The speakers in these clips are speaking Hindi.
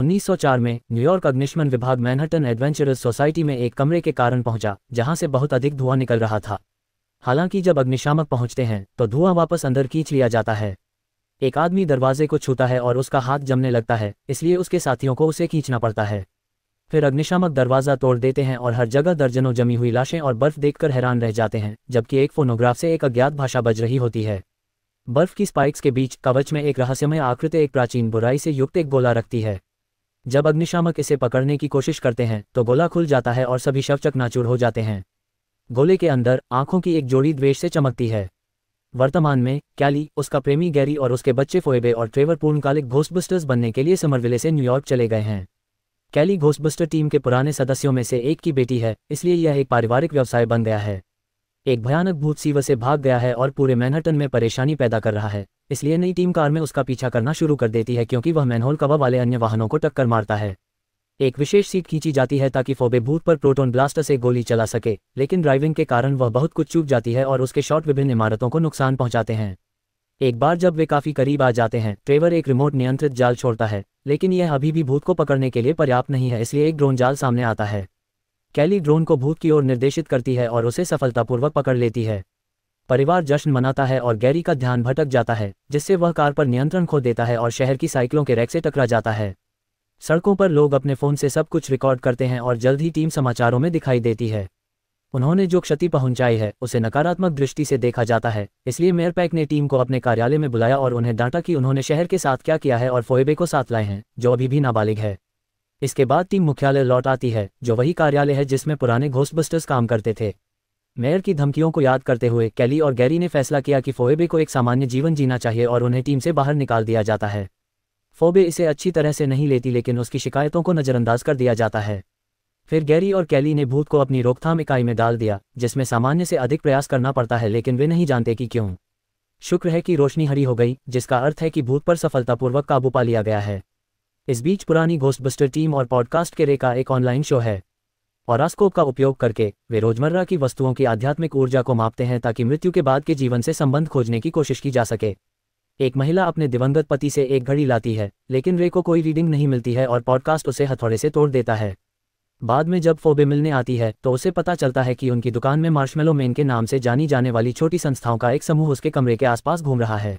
1904 में न्यूयॉर्क अग्निशमन विभाग मैनहट्टन एडवेंचरस सोसाइटी में एक कमरे के कारण पहुंचा जहां से बहुत अधिक धुआं निकल रहा था हालांकि जब अग्निशामक पहुंचते हैं तो धुआं वापस अंदर खींच लिया जाता है एक आदमी दरवाजे को छूता है और उसका हाथ जमने लगता है इसलिए उसके साथियों को उसे खींचना पड़ता है फिर अग्निशामक दरवाजा तोड़ देते हैं और हर जगह दर्जनों जमी हुई लाशें और बर्फ देखकर हैरान रह जाते हैं जबकि एक फोनोग्राफ से एक अज्ञात भाषा बज रही होती है बर्फ की स्पाइक्स के बीच कवच में एक रहस्यमय आकृति एक प्राचीन बुराई से युक्त एक गोला रखती है जब अग्निशामक इसे पकड़ने की कोशिश करते हैं तो गोला खुल जाता है और सभी शवचक नाचूर हो जाते हैं गोले के अंदर आंखों की एक जोड़ी द्वेष से चमकती है वर्तमान में कैली उसका प्रेमी गैरी और उसके बच्चे फोएबे और ट्रेवर पूर्णकालिक घोस्टबस्टर्स बनने के लिए समरविले से न्यूयॉर्क चले गए हैं कैली घोस्टबस्टर टीम के पुराने सदस्यों में से एक की बेटी है इसलिए यह एक पारिवारिक व्यवसाय बन गया है एक भयानक भूत सीव से भाग गया है और पूरे मैनहटन में परेशानी पैदा कर रहा है इसलिए नई टीम कार में उसका पीछा करना शुरू कर देती है क्योंकि वह मैनहोल कवा वाले अन्य वाहनों को टक्कर मारता है एक विशेष सीट खींची जाती है ताकि फोबे भूत पर प्रोटोन ब्लास्ट से गोली चला सके लेकिन ड्राइविंग के कारण वह बहुत कुछ चूक जाती है और उसके शॉट विभिन्न इमारतों को नुकसान पहुंचाते हैं एक बार जब वे काफी करीब आ जाते हैं ट्रेवर एक रिमोट नियंत्रित जाल छोड़ता है लेकिन यह अभी भी भूत को पकड़ने के लिए पर्याप्त नहीं है इसलिए एक ड्रोन जाल सामने आता है कैली ड्रोन को भूत की ओर निर्देशित करती है और उसे सफलतापूर्वक पकड़ लेती है परिवार जश्न मनाता है और गैरी का ध्यान भटक जाता है जिससे वह कार पर नियंत्रण खो देता है और शहर की साइकिलों के रैक से टकरा जाता है सड़कों पर लोग अपने फ़ोन से सब कुछ रिकॉर्ड करते हैं और जल्द ही टीम समाचारों में दिखाई देती है उन्होंने जो क्षति पहुंचाई है उसे नकारात्मक दृष्टि से देखा जाता है इसलिए मेयर पैक ने टीम को अपने कार्यालय में बुलाया और उन्हें डांटा कि उन्होंने शहर के साथ क्या किया है और फोएबे को साथ लाए हैं जो अभी भी नाबालिग है इसके बाद टीम मुख्यालय लौट आती है जो वही कार्यालय है जिसमें पुराने घोस्टबस्टर्स काम करते थे मेयर की धमकियों को याद करते हुए कैली और गैरी ने फैसला किया कि फोएबे को एक सामान्य जीवन जीना चाहिए और उन्हें टीम से बाहर निकाल दिया जाता है फोबे इसे अच्छी तरह से नहीं लेती लेकिन उसकी शिकायतों को नज़रअंदाज कर दिया जाता है फिर गैरी और कैली ने भूत को अपनी रोकथाम इकाई में डाल दिया जिसमें सामान्य से अधिक प्रयास करना पड़ता है लेकिन वे नहीं जानते कि क्यों शुक्र है कि रोशनी हरी हो गई जिसका अर्थ है कि भूत पर सफलतापूर्वक काबू पा लिया गया है इस बीच पुरानी घोस्टबस्टर टीम और पॉडकास्ट के रे का एक ऑनलाइन शो है हॉरास्कोप का उपयोग करके वे रोजमर्रा की वस्तुओं की आध्यात्मिक ऊर्जा को मापते हैं ताकि मृत्यु के बाद के जीवन से संबंध खोजने की कोशिश की जा सके एक महिला अपने दिवंगत पति से एक घड़ी लाती है लेकिन रे को कोई रीडिंग नहीं मिलती है और पॉडकास्ट उसे हथौड़े से तोड़ देता है बाद में जब फोबे मिलने आती है तो उसे पता चलता है कि उनकी दुकान में मार्शमेलो मेन के नाम से जानी जाने वाली छोटी संस्थाओं का एक समूह उसके कमरे के आसपास घूम रहा है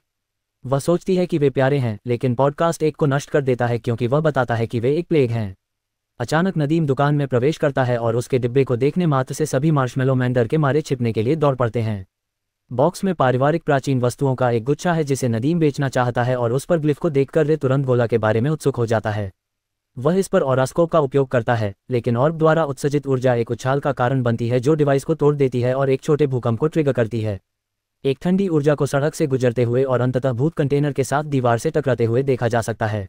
वह सोचती है कि वे प्यारे हैं लेकिन पॉडकास्ट एक को नष्ट कर देता है क्योंकि वह बताता है कि वे एक प्लेग हैं अचानक नदीम दुकान में प्रवेश करता है और उसके डिब्बे को देखने मात्र से सभी मार्शमेलो मैंडर के मारे छिपने के लिए दौड़ पड़ते हैं बॉक्स में पारिवारिक प्राचीन वस्तुओं का एक गुच्छा है जिसे नदीम बेचना चाहता है और उस पर ग्लिफ को देखकर रे तुरंत गोला के बारे में उत्सुक हो जाता है वह इस पर ऑरास्कोप का उपयोग करता है लेकिन ऑर्ब द्वारा उत्सर्जित ऊर्जा एक उछाल का कारण बनती है जो डिवाइस को तोड़ देती है और एक छोटे भूकंप को ट्रिगर करती है एक ठंडी ऊर्जा को सड़क से गुजरते हुए और अंततः भूत कंटेनर के साथ दीवार से टकराते हुए देखा जा सकता है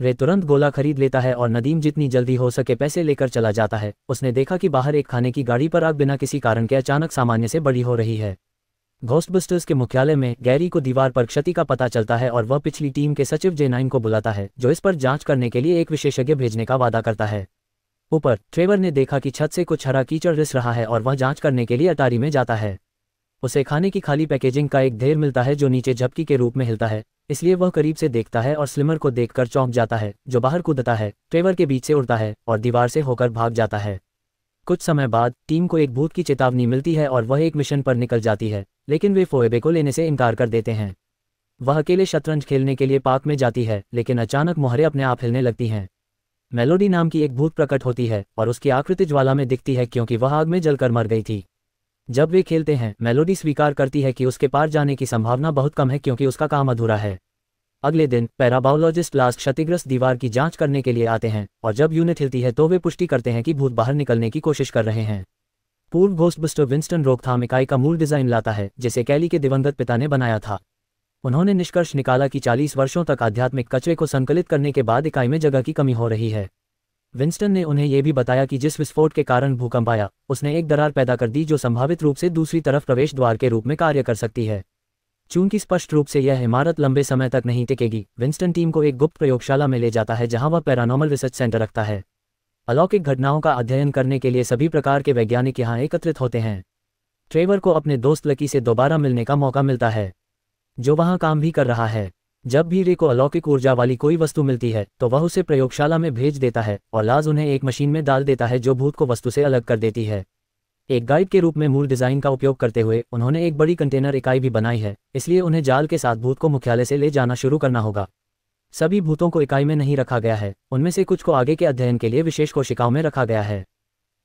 रे तुरंत गोला खरीद लेता है और नदीम जितनी जल्दी हो सके पैसे लेकर चला जाता है उसने देखा कि बाहर एक खाने की गाड़ी पर आग बिना किसी कारण के अचानक सामान्य से बड़ी हो रही है घोस्टबस्टर्स के मुख्यालय में गैरी को दीवार पर क्षति का पता चलता है और वह पिछली टीम के सचिव जेनाइन को बुलाता है जो इस पर जांच करने के लिए एक विशेषज्ञ भेजने का वादा करता है ऊपर ट्रेवर ने देखा कि छत से कुछ हरा कीचड़ रिस रहा है और वह जांच करने के लिए अटारी में जाता है उसे खाने की खाली पैकेजिंग का एक ढेर मिलता है जो नीचे झपकी के रूप में हिलता है इसलिए वह करीब से देखता है और स्लिमर को देखकर चौंक जाता है जो बाहर कूदता है ट्रेवर के बीच से उड़ता है और दीवार से होकर भाग जाता है कुछ समय बाद टीम को एक भूत की चेतावनी मिलती है और वह एक मिशन पर निकल जाती है लेकिन वे फोएबे को लेने से इनकार कर देते हैं वह अकेले शतरंज खेलने के लिए पार्क में जाती है लेकिन अचानक मोहरे अपने आप हिलने लगती हैं मेलोडी नाम की एक भूत प्रकट होती है और उसकी आकृति ज्वाला में दिखती है क्योंकि वह आग में जलकर मर गई थी जब वे खेलते हैं मेलोडी स्वीकार करती है कि उसके पार जाने की संभावना बहुत कम है क्योंकि उसका काम अधूरा है अगले दिन पैराबायोलॉजिस्ट लास क्षतिग्रस्त दीवार की जांच करने के लिए आते हैं और जब यूनिट हिलती है तो वे पुष्टि करते हैं कि भूत बाहर निकलने की कोशिश कर रहे हैं पूर्व घोस्टबस्टर विंस्टन रोकथाम इकाई का मूल डिजाइन लाता है जिसे कैली के दिवंगत पिता ने बनाया था उन्होंने निष्कर्ष निकाला कि 40 वर्षों तक आध्यात्मिक कचरे को संकलित करने के बाद इकाई में जगह की कमी हो रही है विंस्टन ने उन्हें यह भी बताया कि जिस विस्फोट के कारण भूकंप आया उसने एक दरार पैदा कर दी जो संभावित रूप से दूसरी तरफ प्रवेश द्वार के रूप में कार्य कर सकती है चूंकि स्पष्ट रूप से यह इमारत लंबे समय तक नहीं टिकेगी विंस्टन टीम को एक गुप्त प्रयोगशाला में ले जाता है जहां वह पैरानॉमल रिसर्च सेंटर रखता है अलौकिक घटनाओं का अध्ययन करने के लिए सभी प्रकार के वैज्ञानिक यहां एकत्रित होते हैं ट्रेवर को अपने दोस्त लकी से दोबारा मिलने का मौका मिलता है जो वहां काम भी कर रहा है जब भी रे को अलौकिक ऊर्जा वाली कोई वस्तु मिलती है तो वह उसे प्रयोगशाला में भेज देता है और लाज उन्हें एक मशीन में डाल देता है जो भूत को वस्तु से अलग कर देती है एक गाइड के रूप में मूल डिजाइन का उपयोग करते हुए उन्होंने एक बड़ी कंटेनर इकाई भी बनाई है इसलिए उन्हें जाल के साथ भूत को मुख्यालय से ले जाना शुरू करना होगा सभी भूतों को इकाई में नहीं रखा गया है उनमें से कुछ को आगे के अध्ययन के लिए विशेष कोशिकाओं में रखा गया है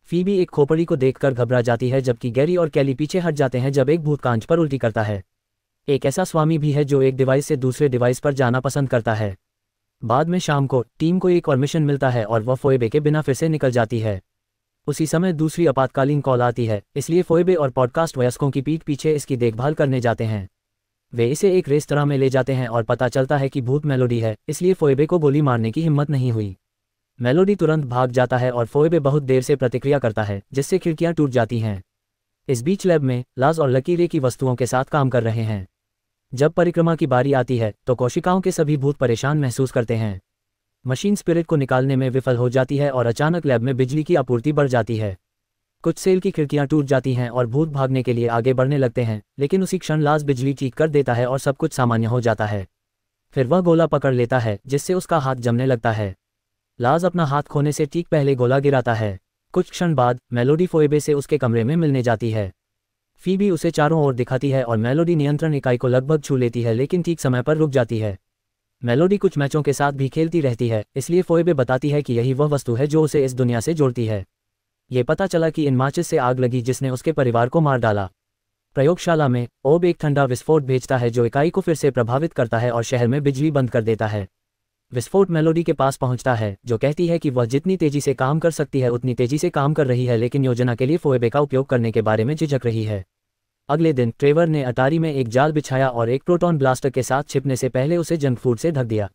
फीबी एक खोपड़ी को देखकर घबरा जाती है जबकि गैरी और कैली पीछे हट जाते हैं जब एक भूत कांच पर उल्टी करता है एक ऐसा स्वामी भी है जो एक डिवाइस से दूसरे डिवाइस पर जाना पसंद करता है बाद में शाम को टीम को एक और मिशन मिलता है और वह फोएबे के बिना फिर से निकल जाती है उसी समय दूसरी आपातकालीन कॉल आती है इसलिए फोएबे और पॉडकास्ट वयस्कों की पीठ पीछे इसकी देखभाल करने जाते हैं वे इसे एक रेस्तरा में ले जाते हैं और पता चलता है कि भूत मेलोडी है इसलिए फोएबे को गोली मारने की हिम्मत नहीं हुई मेलोडी तुरंत भाग जाता है और फोएबे बहुत देर से प्रतिक्रिया करता है जिससे खिड़कियां टूट जाती हैं इस बीच लैब में लाज और लकीरे की वस्तुओं के साथ काम कर रहे हैं जब परिक्रमा की बारी आती है तो कोशिकाओं के सभी भूत परेशान महसूस करते हैं मशीन स्पिरिट को निकालने में विफल हो जाती है और अचानक लैब में बिजली की आपूर्ति बढ़ जाती है कुछ सेल की खिड़कियां टूट जाती हैं और भूत भागने के लिए आगे बढ़ने लगते हैं लेकिन उसी क्षण लाज बिजली ठीक कर देता है और सब कुछ सामान्य हो जाता है फिर वह गोला पकड़ लेता है जिससे उसका हाथ जमने लगता है लाज अपना हाथ खोने से ठीक पहले गोला गिराता है कुछ क्षण बाद मेलोडी फोएबे से उसके कमरे में मिलने जाती है फीबी उसे चारों ओर दिखाती है और मेलोडी नियंत्रण इकाई को लगभग छू लेती है लेकिन ठीक समय पर रुक जाती है मेलोडी कुछ मैचों के साथ भी खेलती रहती है इसलिए फोएबे बताती है कि यही वह वस्तु है जो उसे इस दुनिया से जोड़ती है ये पता चला कि इन माचिस से आग लगी जिसने उसके परिवार को मार डाला प्रयोगशाला में ओब एक ठंडा विस्फोट भेजता है जो इकाई को फिर से प्रभावित करता है और शहर में बिजली बंद कर देता है विस्फोट मेलोडी के पास पहुंचता है जो कहती है कि वह जितनी तेजी से काम कर सकती है उतनी तेजी से काम कर रही है लेकिन योजना के लिए फोएबे का उपयोग करने के बारे में झिझक रही है अगले दिन ट्रेवर ने अटारी में एक जाल बिछाया और एक प्रोटॉन ब्लास्टर के साथ छिपने से पहले उसे जंक फूड से ढक दिया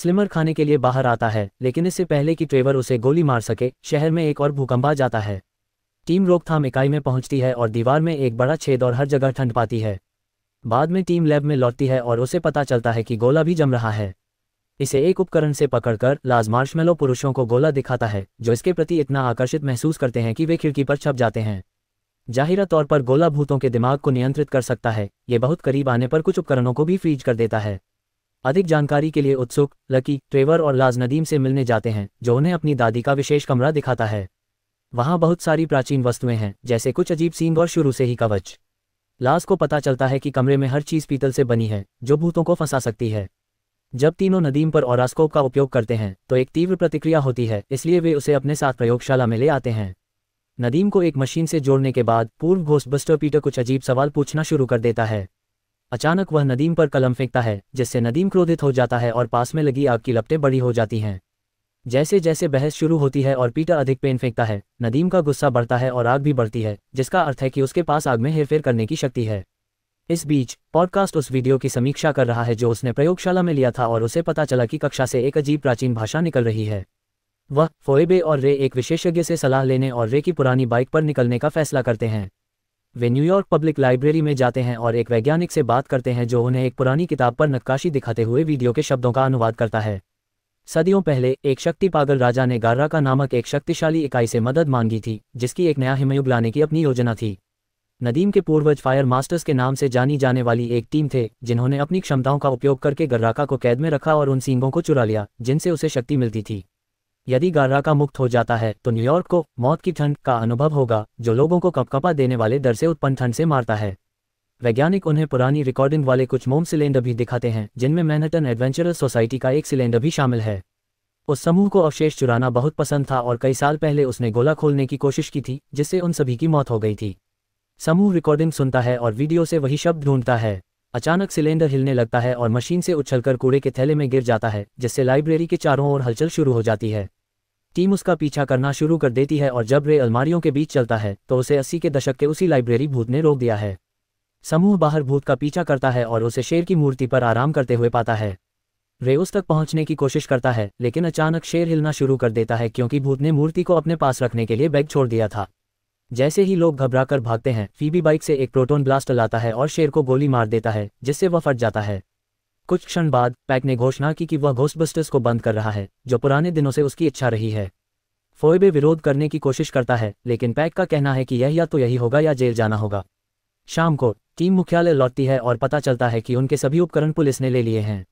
स्लिमर खाने के लिए बाहर आता है लेकिन इससे पहले कि ट्रेवर उसे गोली मार सके शहर में एक और भूकंप आ जाता है टीम रोकथाम इकाई में पहुंचती है और दीवार में एक बड़ा छेद और हर जगह ठंड पाती है बाद में टीम लैब में लौटती है और उसे पता चलता है कि गोला भी जम रहा है इसे एक उपकरण से पकड़कर लाज मार्शमेलो पुरुषों को गोला दिखाता है जो इसके प्रति इतना आकर्षित महसूस करते हैं कि वे खिड़की पर छप जाते हैं जाहिरा तौर पर गोला भूतों के दिमाग को नियंत्रित कर सकता है ये बहुत करीब आने पर कुछ उपकरणों को भी फ्रीज कर देता है अधिक जानकारी के लिए उत्सुक लकी ट्रेवर और लाज नदीम से मिलने जाते हैं जो उन्हें अपनी दादी का विशेष कमरा दिखाता है वहां बहुत सारी प्राचीन वस्तुएं हैं जैसे कुछ अजीब सींग और शुरू से ही कवच लाज को पता चलता है कि कमरे में हर चीज पीतल से बनी है जो भूतों को फंसा सकती है जब तीनों नदीम पर ओरास्कोप का उपयोग करते हैं तो एक तीव्र प्रतिक्रिया होती है इसलिए वे उसे अपने साथ प्रयोगशाला में ले आते हैं नदीम को एक मशीन से जोड़ने के बाद पूर्व घोस्टबस्टर पीटर कुछ अजीब सवाल पूछना शुरू कर देता है अचानक वह नदीम पर कलम फेंकता है जिससे नदीम क्रोधित हो जाता है और पास में लगी आग की लपटें बड़ी हो जाती हैं जैसे जैसे बहस शुरू होती है और पीटर अधिक पेन फेंकता है नदीम का गुस्सा बढ़ता है और आग भी बढ़ती है जिसका अर्थ है कि उसके पास आग में हेरफेर करने की शक्ति है इस बीच पॉडकास्ट उस वीडियो की समीक्षा कर रहा है जो उसने प्रयोगशाला में लिया था और उसे पता चला कि कक्षा से एक अजीब प्राचीन भाषा निकल रही है वह फोएबे और रे एक विशेषज्ञ से सलाह लेने और रे की पुरानी बाइक पर निकलने का फैसला करते हैं वे न्यूयॉर्क पब्लिक लाइब्रेरी में जाते हैं और एक वैज्ञानिक से बात करते हैं जो उन्हें एक पुरानी किताब पर नक्काशी दिखाते हुए वीडियो के शब्दों का अनुवाद करता है सदियों पहले एक शक्ति पागल राजा ने गार्रा का नामक एक शक्तिशाली इकाई से मदद मांगी थी जिसकी एक नया हिमयुग लाने की अपनी योजना थी नदीम के पूर्वज फायर मास्टर्स के नाम से जानी जाने वाली एक टीम थे जिन्होंने अपनी क्षमताओं का उपयोग करके गर्राका को कैद में रखा और उन सींगों को चुरा लिया जिनसे उसे शक्ति मिलती थी यदि गर्राका मुक्त हो जाता है तो न्यूयॉर्क को मौत की ठंड का अनुभव होगा जो लोगों को कपकपा देने वाले दर से उत्पन्न ठंड से मारता है वैज्ञानिक उन्हें पुरानी रिकॉर्डिंग वाले कुछ मोम सिलेंडर भी दिखाते हैं जिनमें मैनहटन एडवेंचरस सोसाइटी का एक सिलेंडर भी शामिल है उस समूह को अवशेष चुराना बहुत पसंद था और कई साल पहले उसने गोला खोलने की कोशिश की थी जिससे उन सभी की मौत हो गई थी समूह रिकॉर्डिंग सुनता है और वीडियो से वही शब्द ढूंढता है अचानक सिलेंडर हिलने लगता है और मशीन से उछलकर कूड़े के थैले में गिर जाता है जिससे लाइब्रेरी के चारों ओर हलचल शुरू हो जाती है टीम उसका पीछा करना शुरू कर देती है और जब रे अलमारियों के बीच चलता है तो उसे अस्सी के दशक के उसी लाइब्रेरी भूत ने रोक दिया है समूह बाहर भूत का पीछा करता है और उसे शेर की मूर्ति पर आराम करते हुए पाता है रे उस तक पहुंचने की कोशिश करता है लेकिन अचानक शेर हिलना शुरू कर देता है क्योंकि भूत ने मूर्ति को अपने पास रखने के लिए बैग छोड़ दिया था जैसे ही लोग घबराकर भागते हैं फीबी बाइक से एक प्रोटोन ब्लास्ट लाता है और शेर को गोली मार देता है जिससे वह फट जाता है कुछ क्षण बाद पैक ने घोषणा की कि वह घोस्टबस्टर्स को बंद कर रहा है जो पुराने दिनों से उसकी इच्छा रही है फोएबे विरोध करने की कोशिश करता है लेकिन पैक का कहना है कि यह या तो यही होगा या जेल जाना होगा शाम को टीम मुख्यालय लौटती है और पता चलता है कि उनके सभी उपकरण पुलिस ने ले लिए हैं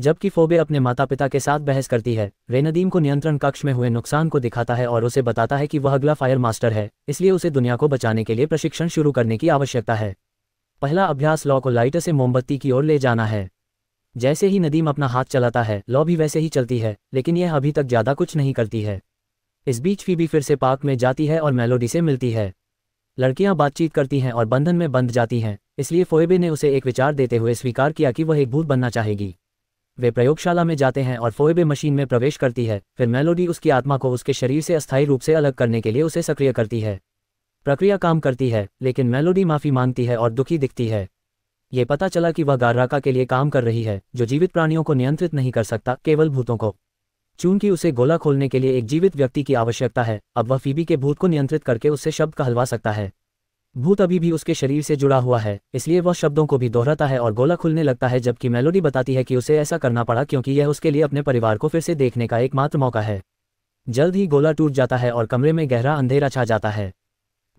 जबकि फोबे अपने माता पिता के साथ बहस करती है रेनदीम को नियंत्रण कक्ष में हुए नुकसान को दिखाता है और उसे बताता है कि वह अगला फायर मास्टर है इसलिए उसे दुनिया को बचाने के लिए प्रशिक्षण शुरू करने की आवश्यकता है पहला अभ्यास लॉ को लाइटर से मोमबत्ती की ओर ले जाना है जैसे ही नदीम अपना हाथ चलाता है लॉ भी वैसे ही चलती है लेकिन यह अभी तक ज़्यादा कुछ नहीं करती है इस बीच फीबी फिर से पार्क में जाती है और मेलोडी से मिलती है लड़कियां बातचीत करती हैं और बंधन में बंध जाती हैं इसलिए फोएबे ने उसे एक विचार देते हुए स्वीकार किया कि वह एक भूत बनना चाहेगी वे प्रयोगशाला में जाते हैं और फोएबे मशीन में प्रवेश करती है फिर मेलोडी उसकी आत्मा को उसके शरीर से अस्थायी रूप से अलग करने के लिए उसे सक्रिय करती है प्रक्रिया काम करती है लेकिन मेलोडी माफ़ी मांगती है और दुखी दिखती है ये पता चला कि वह गार्राका के लिए काम कर रही है जो जीवित प्राणियों को नियंत्रित नहीं कर सकता केवल भूतों को चूंकि उसे गोला खोलने के लिए एक जीवित व्यक्ति की आवश्यकता है अब वह फीबी के भूत को नियंत्रित करके उससे शब्द कहलवा सकता है भूत अभी भी उसके शरीर से जुड़ा हुआ है इसलिए वह शब्दों को भी दोहराता है और गोला खुलने लगता है जबकि मेलोडी बताती है कि उसे ऐसा करना पड़ा क्योंकि यह उसके लिए अपने परिवार को फिर से देखने का एकमात्र मौका है जल्द ही गोला टूट जाता है और कमरे में गहरा अंधेरा छा जाता है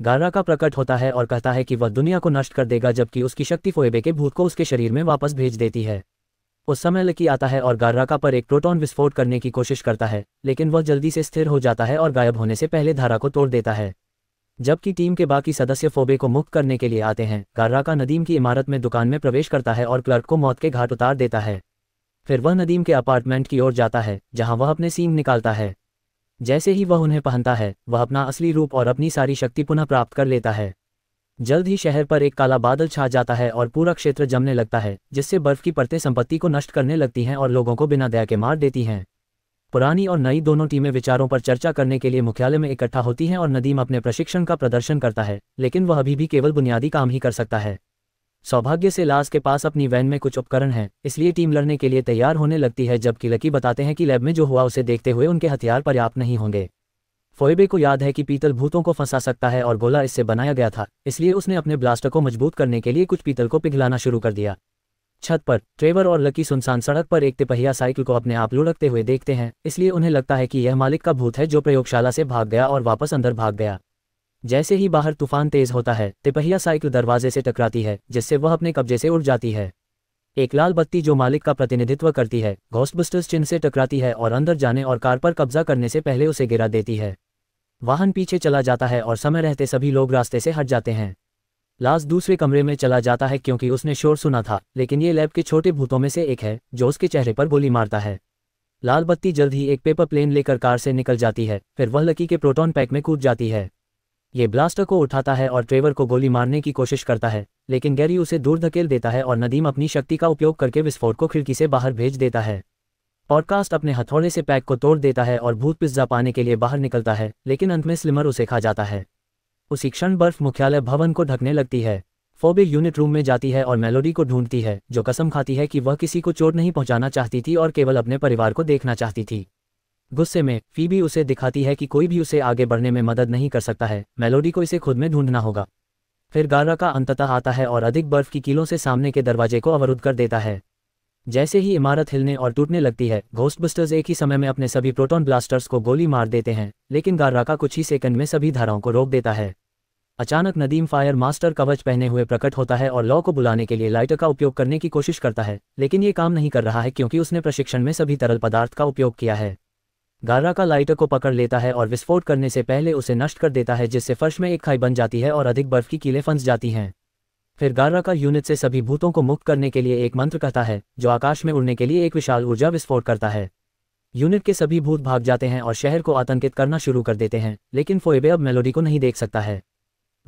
गारा का प्रकट होता है और कहता है कि वह दुनिया को नष्ट कर देगा जबकि उसकी शक्ति फोएबे के भूत को उसके शरीर में वापस भेज देती है उस समय लकी आता है और गार्राका पर एक प्रोटॉन विस्फोट करने की कोशिश करता है लेकिन वह जल्दी से स्थिर हो जाता है और गायब होने से पहले धारा को तोड़ देता है जबकि टीम के बाकी सदस्य फोबे को मुक्त करने के लिए आते हैं का नदीम की इमारत में दुकान में प्रवेश करता है और क्लर्क को मौत के घाट उतार देता है फिर वह नदीम के अपार्टमेंट की ओर जाता है जहां वह अपने सींग निकालता है जैसे ही वह उन्हें पहनता है वह अपना असली रूप और अपनी सारी शक्ति पुनः प्राप्त कर लेता है जल्द ही शहर पर एक काला बादल छा जाता है और पूरा क्षेत्र जमने लगता है जिससे बर्फ की परतें संपत्ति को नष्ट करने लगती हैं और लोगों को बिना दया के मार देती हैं पुरानी और नई दोनों टीमें विचारों पर चर्चा करने के लिए मुख्यालय में इकट्ठा होती हैं और नदीम अपने प्रशिक्षण का प्रदर्शन करता है लेकिन वह अभी भी केवल बुनियादी काम ही कर सकता है सौभाग्य से लास के पास अपनी वैन में कुछ उपकरण हैं इसलिए टीम लड़ने के लिए तैयार होने लगती है जबकि लकी बताते हैं कि लैब में जो हुआ उसे देखते हुए उनके हथियार पर्याप्त नहीं होंगे फोएबे को याद है कि पीतल भूतों को फंसा सकता है और गोला इससे बनाया गया था इसलिए उसने अपने ब्लास्टर को मजबूत करने के लिए कुछ पीतल को पिघलाना शुरू कर दिया छत पर ट्रेवर और लकी सुनसान सड़क पर एक तिपहिया साइकिल को अपने आप लुढ़कते हुए देखते हैं इसलिए उन्हें लगता है कि यह मालिक का भूत है जो प्रयोगशाला से भाग गया और वापस अंदर भाग गया जैसे ही बाहर तूफान तेज होता है तिपहिया साइकिल दरवाजे से टकराती है जिससे वह अपने कब्जे से उड़ जाती है एक लाल बत्ती जो मालिक का प्रतिनिधित्व करती है घोस्टबस्टर्स चिन्ह से टकराती है और अंदर जाने और कार पर कब्जा करने से पहले उसे गिरा देती है वाहन पीछे चला जाता है और समय रहते सभी लोग रास्ते से हट जाते हैं लाश दूसरे कमरे में चला जाता है क्योंकि उसने शोर सुना था लेकिन ये लैब के छोटे भूतों में से एक है जो उसके चेहरे पर गोली मारता है लाल बत्ती जल्द ही एक पेपर प्लेन लेकर कार से निकल जाती है फिर वह लकी के प्रोटोन पैक में कूद जाती है ये ब्लास्टर को उठाता है और ट्रेवर को गोली मारने की कोशिश करता है लेकिन गैरी उसे दूर धकेल देता है और नदीम अपनी शक्ति का उपयोग करके विस्फोट को खिड़की से बाहर भेज देता है पॉडकास्ट अपने हथौड़े से पैक को तोड़ देता है और भूत पिज्जा पाने के लिए बाहर निकलता है लेकिन अंत में स्लिमर उसे खा जाता है उसी क्षण बर्फ मुख्यालय भवन को ढकने लगती है फोबे यूनिट रूम में जाती है और मेलोडी को ढूंढती है जो कसम खाती है कि वह किसी को चोट नहीं पहुंचाना चाहती थी और केवल अपने परिवार को देखना चाहती थी गुस्से में फीबी उसे दिखाती है कि कोई भी उसे आगे बढ़ने में मदद नहीं कर सकता है मेलोडी को इसे खुद में ढूंढना होगा फिर गारा का अंततः आता है और अधिक बर्फ की कीलों से सामने के दरवाजे को अवरुद्ध कर देता है जैसे ही इमारत हिलने और टूटने लगती है घोस्टबस्टर्स एक ही समय में अपने सभी प्रोटोन ब्लास्टर्स को गोली मार देते हैं लेकिन गार्रा का कुछ ही सेकंड में सभी धाराओं को रोक देता है अचानक नदीम फायर मास्टर कवच पहने हुए प्रकट होता है और लॉ को बुलाने के लिए लाइटर का उपयोग करने की कोशिश करता है लेकिन ये काम नहीं कर रहा है क्योंकि उसने प्रशिक्षण में सभी तरल पदार्थ का उपयोग किया है गार्रा का लाइटर को पकड़ लेता है और विस्फोट करने से पहले उसे नष्ट कर देता है जिससे फर्श में एक खाई बन जाती है और अधिक बर्फ की कीलें फंस जाती हैं फिर गार्रा का यूनिट से सभी भूतों को मुक्त करने के लिए एक मंत्र कहता है जो आकाश में उड़ने के लिए एक विशाल ऊर्जा विस्फोट करता है यूनिट के सभी भूत भाग जाते हैं और शहर को आतंकित करना शुरू कर देते हैं लेकिन फोएबे अब मेलोडी को नहीं देख सकता है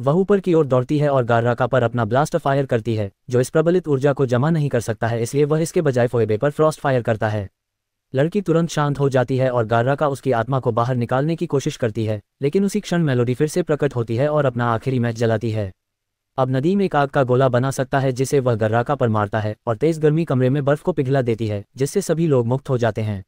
वह ऊपर की ओर दौड़ती है और गार्राका पर अपना ब्लास्ट फायर करती है जो इस प्रबलित ऊर्जा को जमा नहीं कर सकता है इसलिए वह इसके बजाय फोएबे पर फ्रॉस्ट फायर करता है लड़की तुरंत शांत हो जाती है और गार्राका उसकी आत्मा को बाहर निकालने की कोशिश करती है लेकिन उसी क्षण मेलोडी फिर से प्रकट होती है और अपना आखिरी मैच जलाती है अब नदीम एक आग का गोला बना सकता है जिसे वह गर्राका पर मारता है और तेज गर्मी कमरे में बर्फ को पिघला देती है जिससे सभी लोग मुक्त हो जाते हैं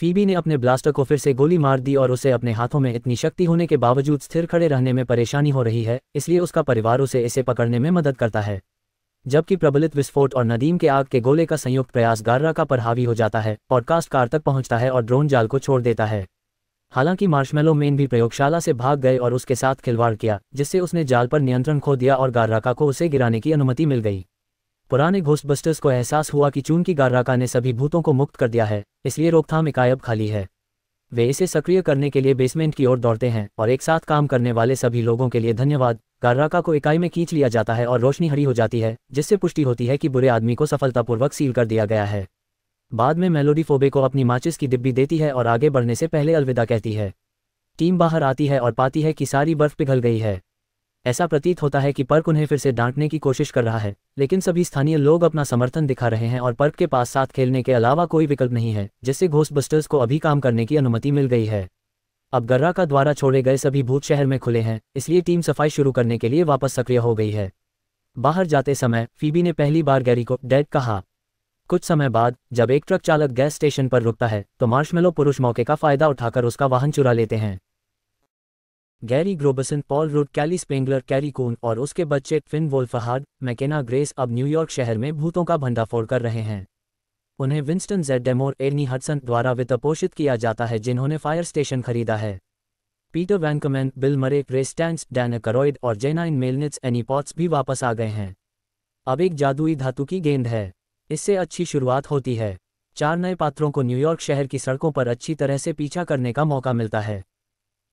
फीबी ने अपने ब्लास्टर को फिर से गोली मार दी और उसे अपने हाथों में इतनी शक्ति होने के बावजूद स्थिर खड़े रहने में परेशानी हो रही है इसलिए उसका परिवार उसे इसे पकड़ने में मदद करता है जबकि प्रबलित विस्फोट और नदीम के आग के गोले का संयुक्त प्रयास गार्रा का पर हावी हो जाता है और कास्ट कार तक पहुंचता है और ड्रोन जाल को छोड़ देता है हालांकि मार्शमेलो मेन भी प्रयोगशाला से भाग गए और उसके साथ खिलवाड़ किया जिससे उसने जाल पर नियंत्रण खो दिया और गार्राका को उसे गिराने की अनुमति मिल गई पुराने घोस्टबस्टर्स को एहसास हुआ कि चून की गार्राका ने सभी भूतों को मुक्त कर दिया है इसलिए रोकथाम इकाई अब खाली है वे इसे सक्रिय करने के लिए बेसमेंट की ओर दौड़ते हैं और एक साथ काम करने वाले सभी लोगों के लिए धन्यवाद गार्राका को इकाई में खींच लिया जाता है और रोशनी हरी हो जाती है जिससे पुष्टि होती है कि बुरे आदमी को सफलतापूर्वक सील कर दिया गया है बाद में मेलोडी फोबे को अपनी माचिस की डिब्बी देती है और आगे बढ़ने से पहले अलविदा कहती है टीम बाहर आती है और पाती है कि सारी बर्फ पिघल गई है ऐसा प्रतीत होता है कि पर्क उन्हें फिर से डांटने की कोशिश कर रहा है लेकिन सभी स्थानीय लोग अपना समर्थन दिखा रहे हैं और पर्क के पास साथ खेलने के अलावा कोई विकल्प नहीं है जिससे घोस्टबस्टर्स को अभी काम करने की अनुमति मिल गई है अब गर्रा का द्वारा छोड़े गए सभी भूत शहर में खुले हैं इसलिए टीम सफाई शुरू करने के लिए वापस सक्रिय हो गई है बाहर जाते समय फीबी ने पहली बार गैरी को डेड कहा कुछ समय बाद जब एक ट्रक चालक गैस स्टेशन पर रुकता है तो मार्शमेलो पुरुष मौके का फायदा उठाकर उसका वाहन चुरा लेते हैं Gary Grooberson Paul Rudd Callie Spengler Carrie Coon और उसके बच्चे फिन वोल्फहार्ड मैकेना ग्रेस अब न्यूयॉर्क शहर में भूतों का भंडाफोड़ कर रहे हैं उन्हें Winston Zeddemore Ernie Hudson द्वारा वित्तपोषित किया जाता है जिन्होंने फायर स्टेशन खरीदा है पीटर वैंकमैन बिल मरे रेस्टैंड डैन करोइड और जेनाइन मेलनिट्स एनीपॉट्स भी वापस आ गए हैं अब एक जादुई धातु की गेंद है इससे अच्छी शुरुआत होती है चार नए पात्रों को न्यूयॉर्क शहर की सड़कों पर अच्छी तरह से पीछा करने का मौका मिलता है